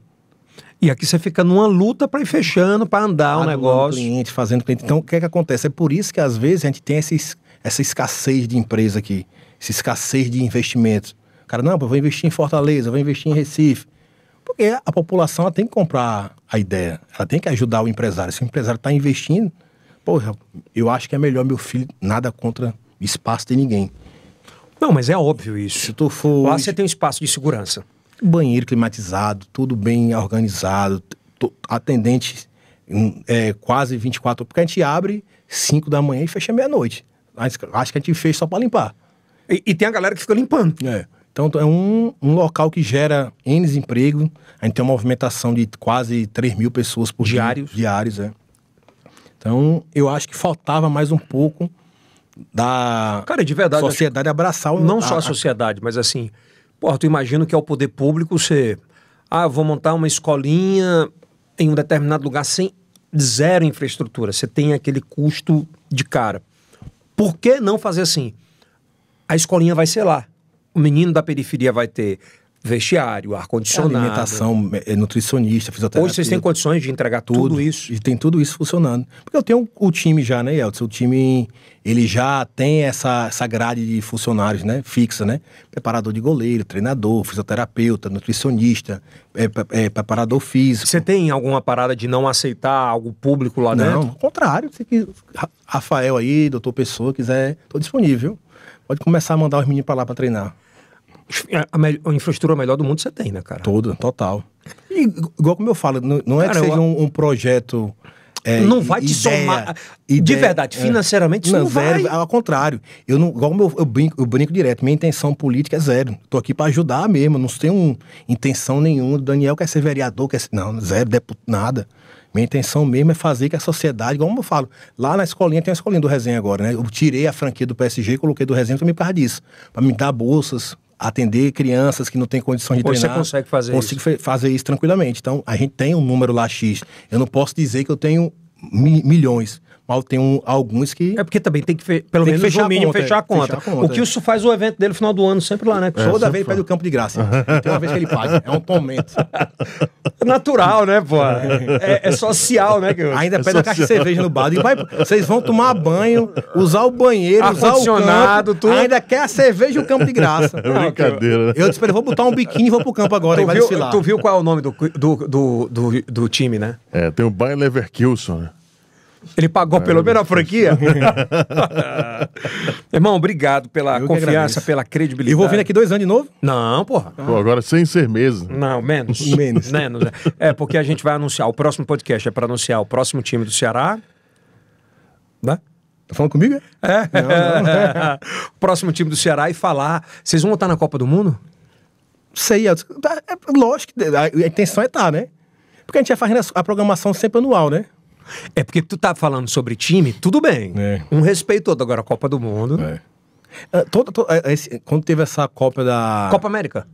E aqui você fica numa luta para ir fechando, para andar o um negócio. cliente, fazendo cliente. Então, o que é que acontece? É por isso que, às vezes, a gente tem esses, essa escassez de empresa aqui, essa escassez de investimentos. O cara, não, eu vou investir em Fortaleza, eu vou investir em Recife. Porque a população tem que comprar a ideia, ela tem que ajudar o empresário. Se o empresário está investindo, porra, eu acho que é melhor meu filho, nada contra espaço de ninguém. Não, mas é óbvio isso. Se tu for... Lá você tem um espaço de segurança banheiro climatizado, tudo bem organizado, atendente hum, é, quase 24 porque a gente abre 5 da manhã e fecha meia-noite. Acho que a gente fez só para limpar. E, e, tem a galera que fica limpando. É. Então é um, um local que gera N emprego. A gente tem uma movimentação de quase 3 mil pessoas por diários. dia. Diários, é. Então eu acho que faltava mais um pouco da Cara, de verdade, sociedade acho... abraçar o, Não a, só a sociedade, mas assim, Porra, tu imagina que é o poder público você. Ah, vou montar uma escolinha em um determinado lugar sem zero infraestrutura. Você tem aquele custo de cara. Por que não fazer assim? A escolinha vai ser lá. O menino da periferia vai ter vestiário, ar-condicionado. Alimentação, eh, nutricionista, fisioterapeuta. Hoje vocês têm condições de entregar tudo, tudo, isso. E tem tudo isso funcionando. Porque eu tenho o time já, né, Elton? O time, ele já tem essa, essa grade de funcionários, né? Fixa, né? Preparador de goleiro, treinador, fisioterapeuta, nutricionista, é, é, preparador físico. Você tem alguma parada de não aceitar algo público lá dentro? Não, ao contrário. Se Rafael aí, doutor Pessoa, quiser, estou disponível. Pode começar a mandar os meninos para lá para treinar. É, a, a, infraestrutura melhor do mundo você tem, né, cara? Toda, total. E, igual como eu falo, não, é cara, é que seja eu... um, um, projeto. É, não vai te somar. Ideia, de verdade, é. financeiramente, não, não zero, vai. Ao contrário. Eu não, igual eu, eu, brinco, eu brinco direto, minha intenção política é zero. Tô aqui para ajudar mesmo, não tenho um, intenção nenhuma. O Daniel quer ser vereador, quer ser, Não, zero, deputado, nada. Minha intenção mesmo é fazer que a sociedade, como eu falo, lá na escolinha tem a escolinha do resenha agora, né? Eu tirei a franquia do PSG e coloquei do resenha também por causa disso. Para me dar bolsas, atender crianças que não têm condição de Hoje treinar. Você consegue fazer consigo isso? fazer isso tranquilamente. Então, a gente tem um número lá X. Eu não posso dizer que eu tenho mi milhões, Mal tem um, alguns que. É porque também tem que, fe... pelo tem menos, fechar o mínimo, conta, fechar, a conta. É. Fechar a conta. O que é. isso faz o evento dele no final do ano, sempre lá, né? É, Toda vez ele pede o campo de graça. tem uma vez que ele paga. É um tormento. É natural, né, pô? É, é social, né? Ainda pede social. uma caixa de cerveja no bar. E vai, vocês vão tomar banho, usar o banheiro, usar o campo. Tudo. Ainda quer a cerveja e o campo de graça. É brincadeira. Não, né? eu, disse pra ele, vou botar um biquíni e vou pro campo agora. Tu, vai viu, tu viu qual é o nome do, do, do, do, do time, né? É, tem o Bayer Leverkusen, né? Ele pagou pelo menos a franquia. Irmão, obrigado pela Eu confiança, pela credibilidade. E vou vir aqui dois anos de novo? Não, porra. Pô, agora sem ser mesmo. Não, menos. menos. menos. É. é, porque a gente vai anunciar. O próximo podcast é para anunciar o próximo time do Ceará. Né? Tá falando comigo? É. é. Não, não. próximo time do Ceará e falar. Vocês vão estar na Copa do Mundo? Sei, é, é lógico, a intenção é estar, tá, né? Porque a gente já fazer a programação sempre anual, né? É porque tu tá falando sobre time, tudo bem. É. Um respeito todo. Agora, Copa do Mundo. É. É, todo, todo, é, esse, quando teve essa Copa da. Copa América.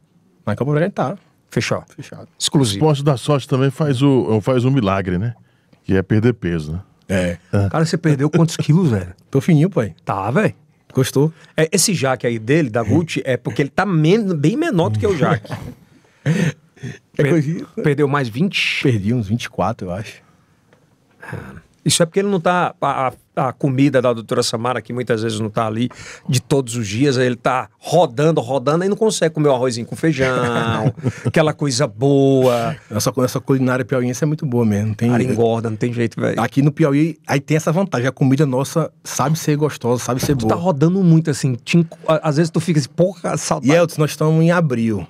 Na Copa América tá. Fechou. Fechado. Exclusivo. O esporte da sorte também faz, o, é, faz um milagre, né? Que é perder peso, né? É. é. Cara, você perdeu quantos quilos, velho? Tô fininho, pai. Tá, velho. Gostou? É, esse Jaque aí dele, da Gucci, é porque ele tá men bem menor do que o Jaque. é per coisa... Perdeu mais 20? Perdi uns 24, eu acho. É. Isso é porque ele não está. A, a, comida da doutora Samara, que muitas vezes não está ali de todos os dias, ele está rodando, rodando e não consegue comer o arrozinho com feijão, aquela coisa boa. Essa, essa culinária piauiense é muito boa mesmo. Tem, Cara engorda, não tem jeito, velho. Aqui no Piauí, aí tem essa vantagem. A comida nossa sabe ser gostosa, sabe ser tu boa. Tu tá rodando muito assim. às vezes tu fica assim, porra, saudade. E Elton, nós estamos em abril.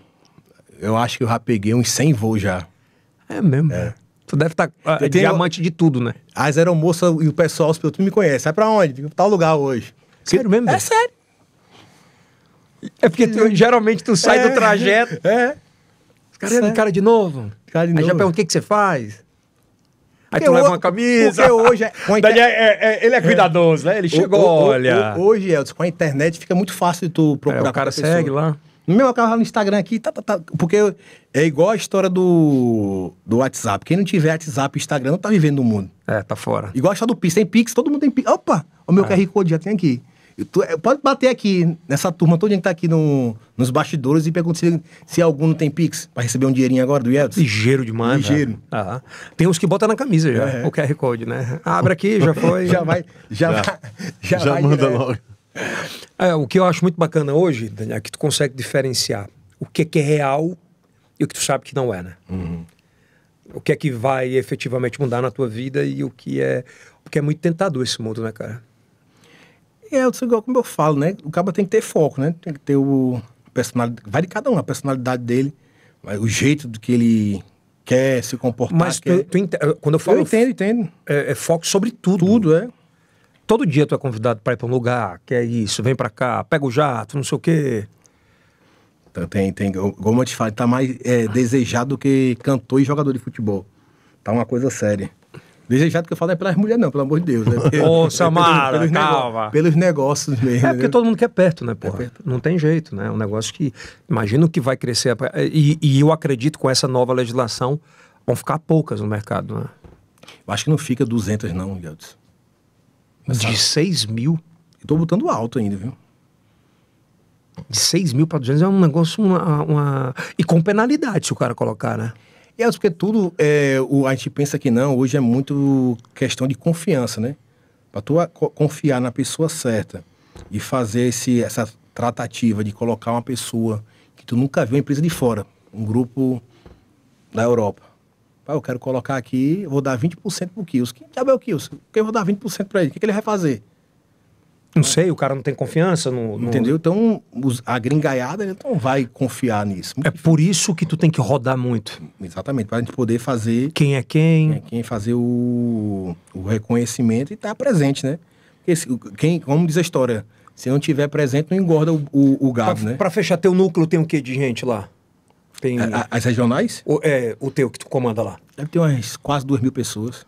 Eu acho que eu já peguei uns 100 voos já. É mesmo? É. Tu deve estar tá, uh, diamante de tudo, né? As aeromoças e o pessoal, os pilotos me conhecem. Sai pra onde? Fica pra tal lugar hoje. Sério mesmo? É sério. É porque tu, geralmente tu sai é, do trajeto. É. Os caras, é. cara de novo. Cara de Aí já pergunta o que, que você faz. Aí porque tu leva uma camisa. Porque hoje... É, inter... é, é, ele é, é. cuidadoso, né? Ele chegou, o, o, olha... O, hoje, Edson, com a internet fica muito fácil de tu procurar é, o cara segue lá. No meu canal no Instagram aqui, tá, tá, tá, porque é igual a história do, do WhatsApp. Quem não tiver WhatsApp e Instagram não tá vivendo o mundo. É, tá fora. Igual a história do Pix. Tem Pix, todo mundo tem Pix. Opa, o meu é. QR Code já tem aqui. tô, pode bater aqui, nessa turma todo que tá aqui no, nos bastidores e pergunta se, se algum não tem Pix pra receber um dinheirinho agora do Yeltsin. Ligeiro demais. Ligeiro. Ah, tem uns que botam na camisa já, é. o QR Code, né? Abre aqui, já foi. já vai, já, já, vai, já, já vai, manda logo. É, o que eu acho muito bacana hoje, Daniel, é que tu consegue diferenciar o que é, que é real e o que tu sabe que não é, né? Uhum. O que é que vai efetivamente mudar na tua vida e o que é. Porque é muito tentador esse mundo, né, cara? É, eu igual como eu falo, né? O cara tem que ter foco, né? Tem que ter o. Personalidade, vai de cada um, a personalidade dele, o jeito do que ele quer se comportar. Mas tu, quer... tu ent... Eh, quando eu falo. Eu entendo, entendo. É, é foco sobre tudo. Tudo, é. Todo dia tu é convidado para ir para um lugar, que é isso, vem para cá, pega o jato, não sei o quê. Então, tem, tem, como eu te falei, tá mais é, desejado do que cantor e jogador de futebol. Tá uma coisa séria. Desejado que eu falo é pelas mulheres, não, pelo amor de Deus. Né? Porque, Ô, é Samara, pelos, pelos calma. pelos negócios mesmo. É né? porque né? todo mundo quer perto, né, é porra? É perto. Não tem jeito, né? É um negócio que. Imagino que vai crescer. É e, e eu acredito com essa nova legislação vão ficar poucas no mercado, né? Eu acho que não fica 200, não, Guilherme. De 6 mil. Eu tô botando alto ainda, viu? De 6 mil para 200 é um negócio, uma, uma, E com penalidade, se o cara colocar, né? É, porque tudo. É, o, a gente pensa que não, hoje é muito questão de confiança, né? Para tu confiar na pessoa certa e fazer esse, essa tratativa de colocar uma pessoa que tu nunca viu uma empresa de fora, um grupo da Europa Pai, eu quero colocar aqui, vou dar 20% pro Kills. Quem diabo é o Kills? Porque eu vou dar 20% para ele. O que, que, ele vai fazer? Não sei, o cara não tem confiança no. no... Entendeu? Então, os, a gringaiada ele não vai confiar nisso. É por isso que tu tem que rodar muito. Exatamente, para a gente poder fazer. Quem é quem? Quem é quem, fazer o, o reconhecimento e estar tá presente, né? Porque quem, como diz a história, se não tiver presente, não engorda o, o, o gado, pra, né? Pra fechar teu núcleo, tem o quê de gente lá? Tem... as regionais? O, é, o teu que tu comanda lá. Deve ter umas quase duas mil pessoas.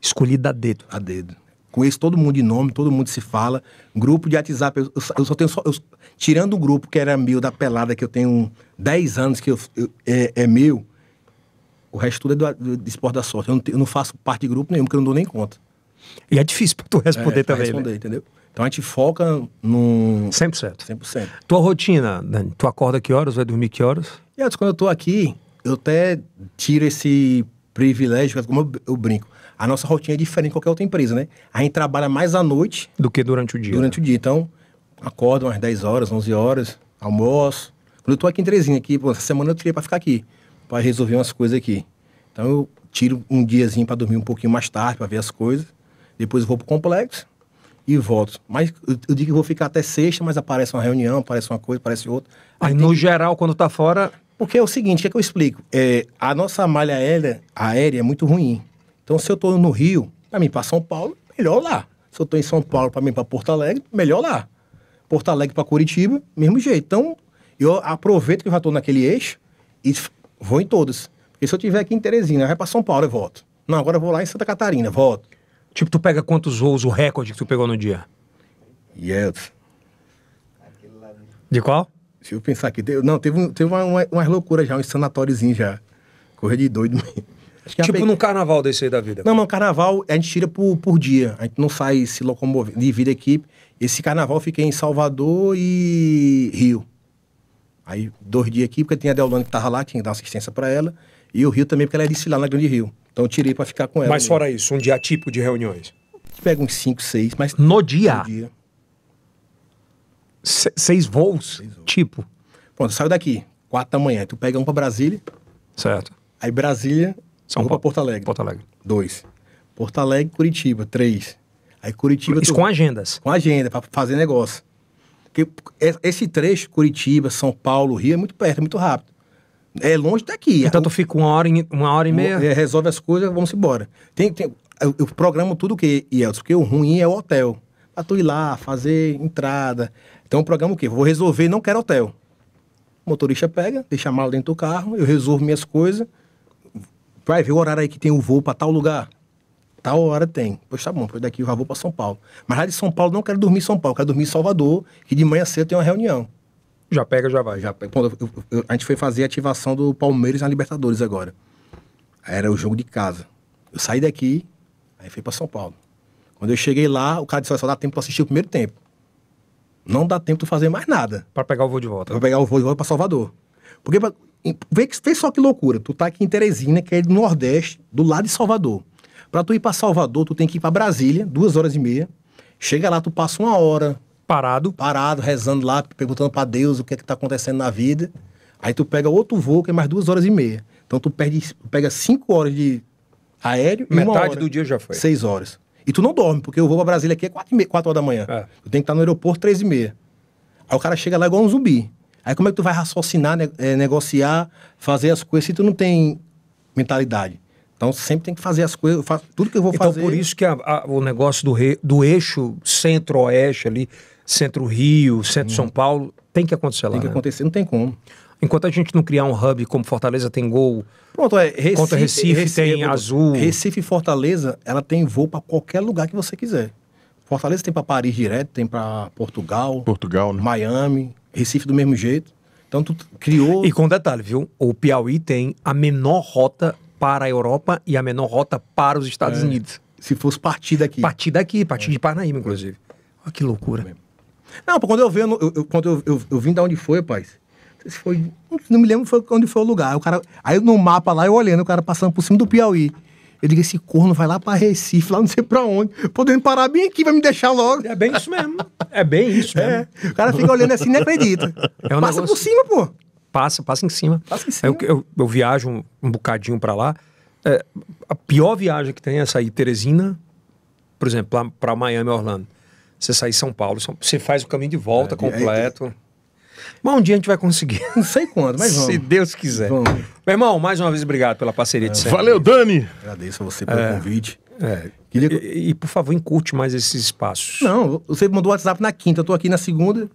Escolhida a dedo. A dedo. Conheço todo mundo de nome, todo mundo se fala. Grupo de WhatsApp, eu, eu só tenho só. Eu, tirando o grupo que era meu da pelada, que eu tenho 10 anos que eu, eu é, é, meu, o resto tudo é do, do, do esporte da sorte. Eu não, eu não, faço parte de grupo nenhum, porque eu não dou nem conta. E é difícil pra tu responder é, também. Né? responder, né? entendeu? Então a gente foca no. 100%. 100%. Tua rotina, Dani, tu acorda que horas, vai dormir que horas? E antes, quando eu tô aqui, eu até tiro esse privilégio, como eu, brinco. A nossa rotina é diferente de qualquer outra empresa, né? A gente trabalha mais à noite. Do que durante o dia. Durante né? o dia. Então, acordo umas 10 horas, 11 horas, almoço. Quando eu tô aqui em Terezinha, aqui, pô, essa semana eu tirei pra ficar aqui, pra resolver umas coisas aqui. Então eu tiro um diazinho para dormir um pouquinho mais tarde, para ver as coisas. Depois eu vou pro complexo e volto, Mas eu digo que vou ficar até sexta, mas aparece uma reunião, aparece uma coisa, aparece outra. Aí no tem... geral, quando tá fora. Porque é o seguinte, o que, é que eu explico? É, a nossa malha aérea, aérea é muito ruim. Então, se eu tô no Rio, para mim, para São Paulo, melhor lá. Se eu tô em São Paulo, para mim, para Porto Alegre, melhor lá. Porto Alegre para Curitiba, mesmo jeito. Então, eu aproveito que eu já tô naquele eixo e vou em todas. Porque se eu tiver aqui em Teresina, vai para São Paulo, eu volto. Não, agora eu vou lá em Santa Catarina, volto. Tipo, tu pega quantos voos o recorde que tu pegou no dia? Yes. De qual? Deixa eu pensar aqui. Não, teve, teve uma, uma, umas loucuras já, um sanatóriozinho já. Correr de doido é tipo peguei... num carnaval desse aí da vida? Não, mas carnaval a gente tira por, por dia. A gente não sai se locomovendo, divide a equipe. Esse carnaval fiquei em Salvador e Rio. Aí, dois dias aqui, porque tinha a Deolane que tava lá, tinha que dar assistência para ela. E o Rio também, porque ela é de lá na Grande Rio. Então eu tirei para ficar com ela. Mas fora isso, um dia tipo de reuniões? Pega uns 5, 6, mas. No dia? No dia. Se, seis, voos? seis voos? Tipo. Pronto, saio daqui, quatro da manhã. Tu pega um para Brasília. Certo. Aí Brasília, São Paulo. Porto Alegre. Porto Alegre. Dois. Porto Alegre, Curitiba, três. Aí Curitiba. Isso tu... com agendas. Com agenda, para fazer negócio. Porque esse trecho, Curitiba, São Paulo, Rio, é muito perto, é muito rápido. É longe daqui. Então tu fica uma hora e, uma hora e meia? É, resolve as coisas, vamos embora. Tem, tem, eu, eu programo tudo que, Yeltsin, porque o ruim é o hotel. Pra tu ir lá, fazer entrada. Então eu programo o quê? Vou resolver, não quero hotel. O motorista pega, deixa a mala dentro do carro, eu resolvo minhas coisas. Vai ver o horário aí que tem o voo para tal lugar. Tal hora tem. Pois tá bom, pois daqui eu já vou para São Paulo. Mas lá de São Paulo não quero dormir em São Paulo, quero dormir em Salvador, que de manhã cedo tem uma reunião. Já pega, já vai. Já pega. eu, eu, a gente foi fazer a ativação do Palmeiras na Libertadores agora. Era o jogo de casa. Eu saí daqui, aí fui para São Paulo. Quando eu cheguei lá, o cara disse: só dá tempo para assistir o primeiro tempo. Não dá tempo de fazer mais nada. Para pegar o voo de volta. Para pegar o voo de volta para Salvador. Porque pra, vê, vê só que loucura. Tu tá aqui em Teresina, que é do Nordeste, do lado de Salvador. Para tu ir para Salvador, tu tem que ir para Brasília, duas horas e meia. Chega lá, tu passa uma hora, Parado. Parado, rezando lá, perguntando para Deus o que é que tá acontecendo na vida. Aí tu pega outro voo, que é mais duas horas e meia. Então tu perde, pega cinco horas de aéreo Metade hora, do dia já foi. Seis horas. E tu não dorme, porque eu vou pra Brasília aqui é quatro, e meia, quatro horas da manhã. É. Eu tenho que estar no aeroporto três e meia. Aí o cara chega lá igual um zumbi. Aí como é que tu vai raciocinar, ne é, negociar, fazer as coisas se tu não tem mentalidade? Então sempre tem que fazer as coisas, eu faço tudo que eu vou então, fazer. Então por isso que a, a, o negócio do, re, do eixo centro-oeste ali centro-Rio, centro-São Paulo, tem que acontecer lá. Tem que né? acontecer, não tem como. Enquanto a gente não criar um hub como Fortaleza tem Gol, Pronto, é, Recife, contra Recife, Recife tem Recife, é, Azul. Recife e Fortaleza, ela tem voo para qualquer lugar que você quiser. Fortaleza tem para Paris direto, tem para Portugal, Portugal, né? Miami, Recife do mesmo jeito. Então tu criou. E com detalhe, viu? O Piauí tem a menor rota para a Europa e a menor rota para os Estados é, Unidos. Se fosse partir daqui. Partir daqui, partir é. de Parnaíba, inclusive. Olha que loucura. Não, quando eu, vi, eu, eu quando eu, eu, eu, vim da onde foi, rapaz. Não, se foi, não me lembro foi onde foi o lugar. Aí, o cara, aí no mapa lá, eu olhando, o cara passando por cima do Piauí. Eu digo, esse corno vai lá pra Recife, lá não sei pra onde, podendo parar bem aqui, vai me deixar logo. É bem isso mesmo. É bem isso é, mesmo. É. O cara fica olhando assim, não acredita. É um passa negócio... por cima, pô. Passa, passa em cima. Passa em cima. Eu, eu, eu viajo um, um bocadinho pra lá. É, a pior viagem que tem é sair Teresina, por exemplo, pra, pra Miami, Orlando você sair de São Paulo. Você faz o caminho de volta é, completo. É, é, mas um dia a gente vai conseguir. Não sei quando, mas vamos. Se Deus quiser. Vamos. Meu irmão, mais uma vez, obrigado pela parceria é. de sempre. Valeu, Dani! Agradeço a você pelo é. convite. É. Queria... E, e, por favor, encurte mais esses espaços. Não, você mandou o WhatsApp na quinta, eu tô aqui na segunda.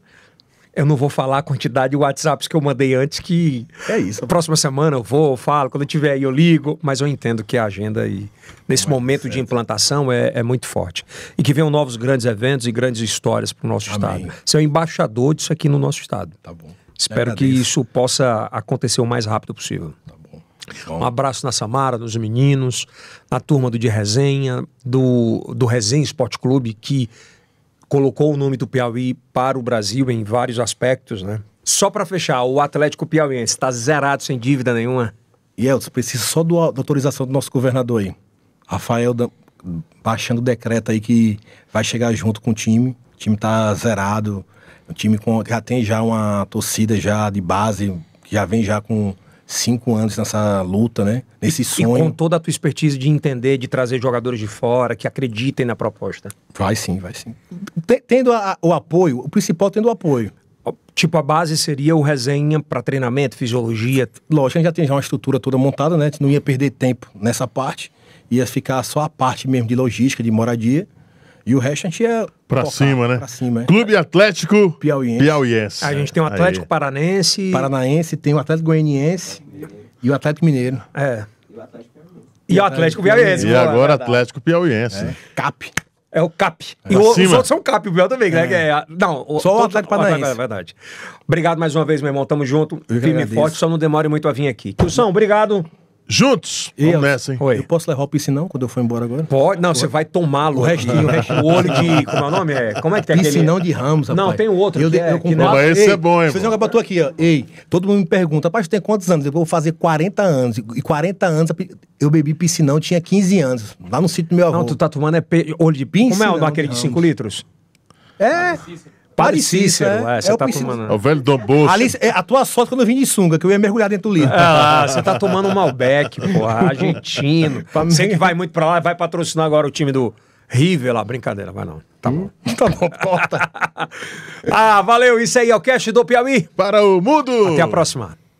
Eu não vou falar a quantidade de WhatsApps que eu mandei antes, que. É isso. Próxima semana eu vou, eu falo, quando eu tiver aí eu ligo, mas eu entendo que a agenda aí, nesse é momento certo. de implantação, é, é, muito forte. E que venham novos grandes eventos e grandes histórias para o nosso Amém. estado. Você é o embaixador disso aqui no nosso estado. Tá bom. Espero que isso possa acontecer o mais rápido possível. Tá bom. Bom. Um abraço na Samara, nos meninos, na turma do De Resenha, do, do Resenha Esporte Clube, que colocou o nome do Piauí para o Brasil em vários aspectos, né? Só para fechar, o Atlético Piauiense está zerado sem dívida nenhuma? E Elton, precisa só do, da autorização do nosso governador aí. Rafael da, baixando o decreto aí que vai chegar junto com o time. O time está zerado. O time com, já tem já uma torcida já de base, que já vem já com cinco anos nessa luta, né? Nesse e, sonho. E com toda a tua expertise de entender, de trazer jogadores de fora que acreditem na proposta. Vai sim, vai sim. Tendo a, o apoio, o principal tendo o apoio. Tipo, a base seria o resenha para treinamento, fisiologia? Lógico, a gente já tem já uma estrutura toda montada, né? A gente não ia perder tempo nessa parte. Ia ficar só a parte mesmo de logística, de moradia. E o resto a gente ia. Pra tocar, cima, né? Pra cima, é. Clube Atlético Piauiense. Piauiense. A gente tem o Atlético Aí. Paranense. Paranaense, tem o Atlético Goianiense e o Atlético Mineiro. É. E o Atlético Piauiense. E, o Atlético Piauiense. e agora Atlético Piauiense. É. Cap. É o CAP. E o, os outros são CAP, o Biel também, né? É. é não, o, só o Atlético Paranaense. É verdade. Obrigado mais uma vez, meu irmão. Tamo junto. Firme e forte, só não demore muito a vir aqui. Wilson, obrigado. Juntos! E Vamos nessa, hein? Oi. Eu posso levar o piscinão quando eu for embora agora? Pode, não, você vai tomá-lo. O restinho, o restinho. O olho de. Como é o nome? É, como é que é aquele? Piscinão de Ramos, rapaz. Não, tem outro. Eu, que é, eu Não, mas esse é Ei, é bom, hein? Vocês jogam pra tu aqui, ó. Ei, todo mundo me pergunta, rapaz, tem quantos anos? Eu vou fazer 40 anos. E 40 anos eu bebi piscinão, tinha 15 anos. Lá no sítio do meu avô. Não, tu tá tomando é pe... olho de piscinão Como é o daquele de 5 litros? É. Padre Cícero. Cícero é. é, você é tá tomando. É o velho do Bosco. Ali, é, a tua sorte quando eu vim de sunga, que eu ia mergulhar dentro do litro. Ah, você tá tomando um Malbec, porra, argentino. você que vai muito pra lá, vai patrocinar agora o time do River lá. Brincadeira, vai não. Tá bom. tá bom, porta ah, valeu. Isso aí é o cast do Piauí. Para o mundo. Até a próxima.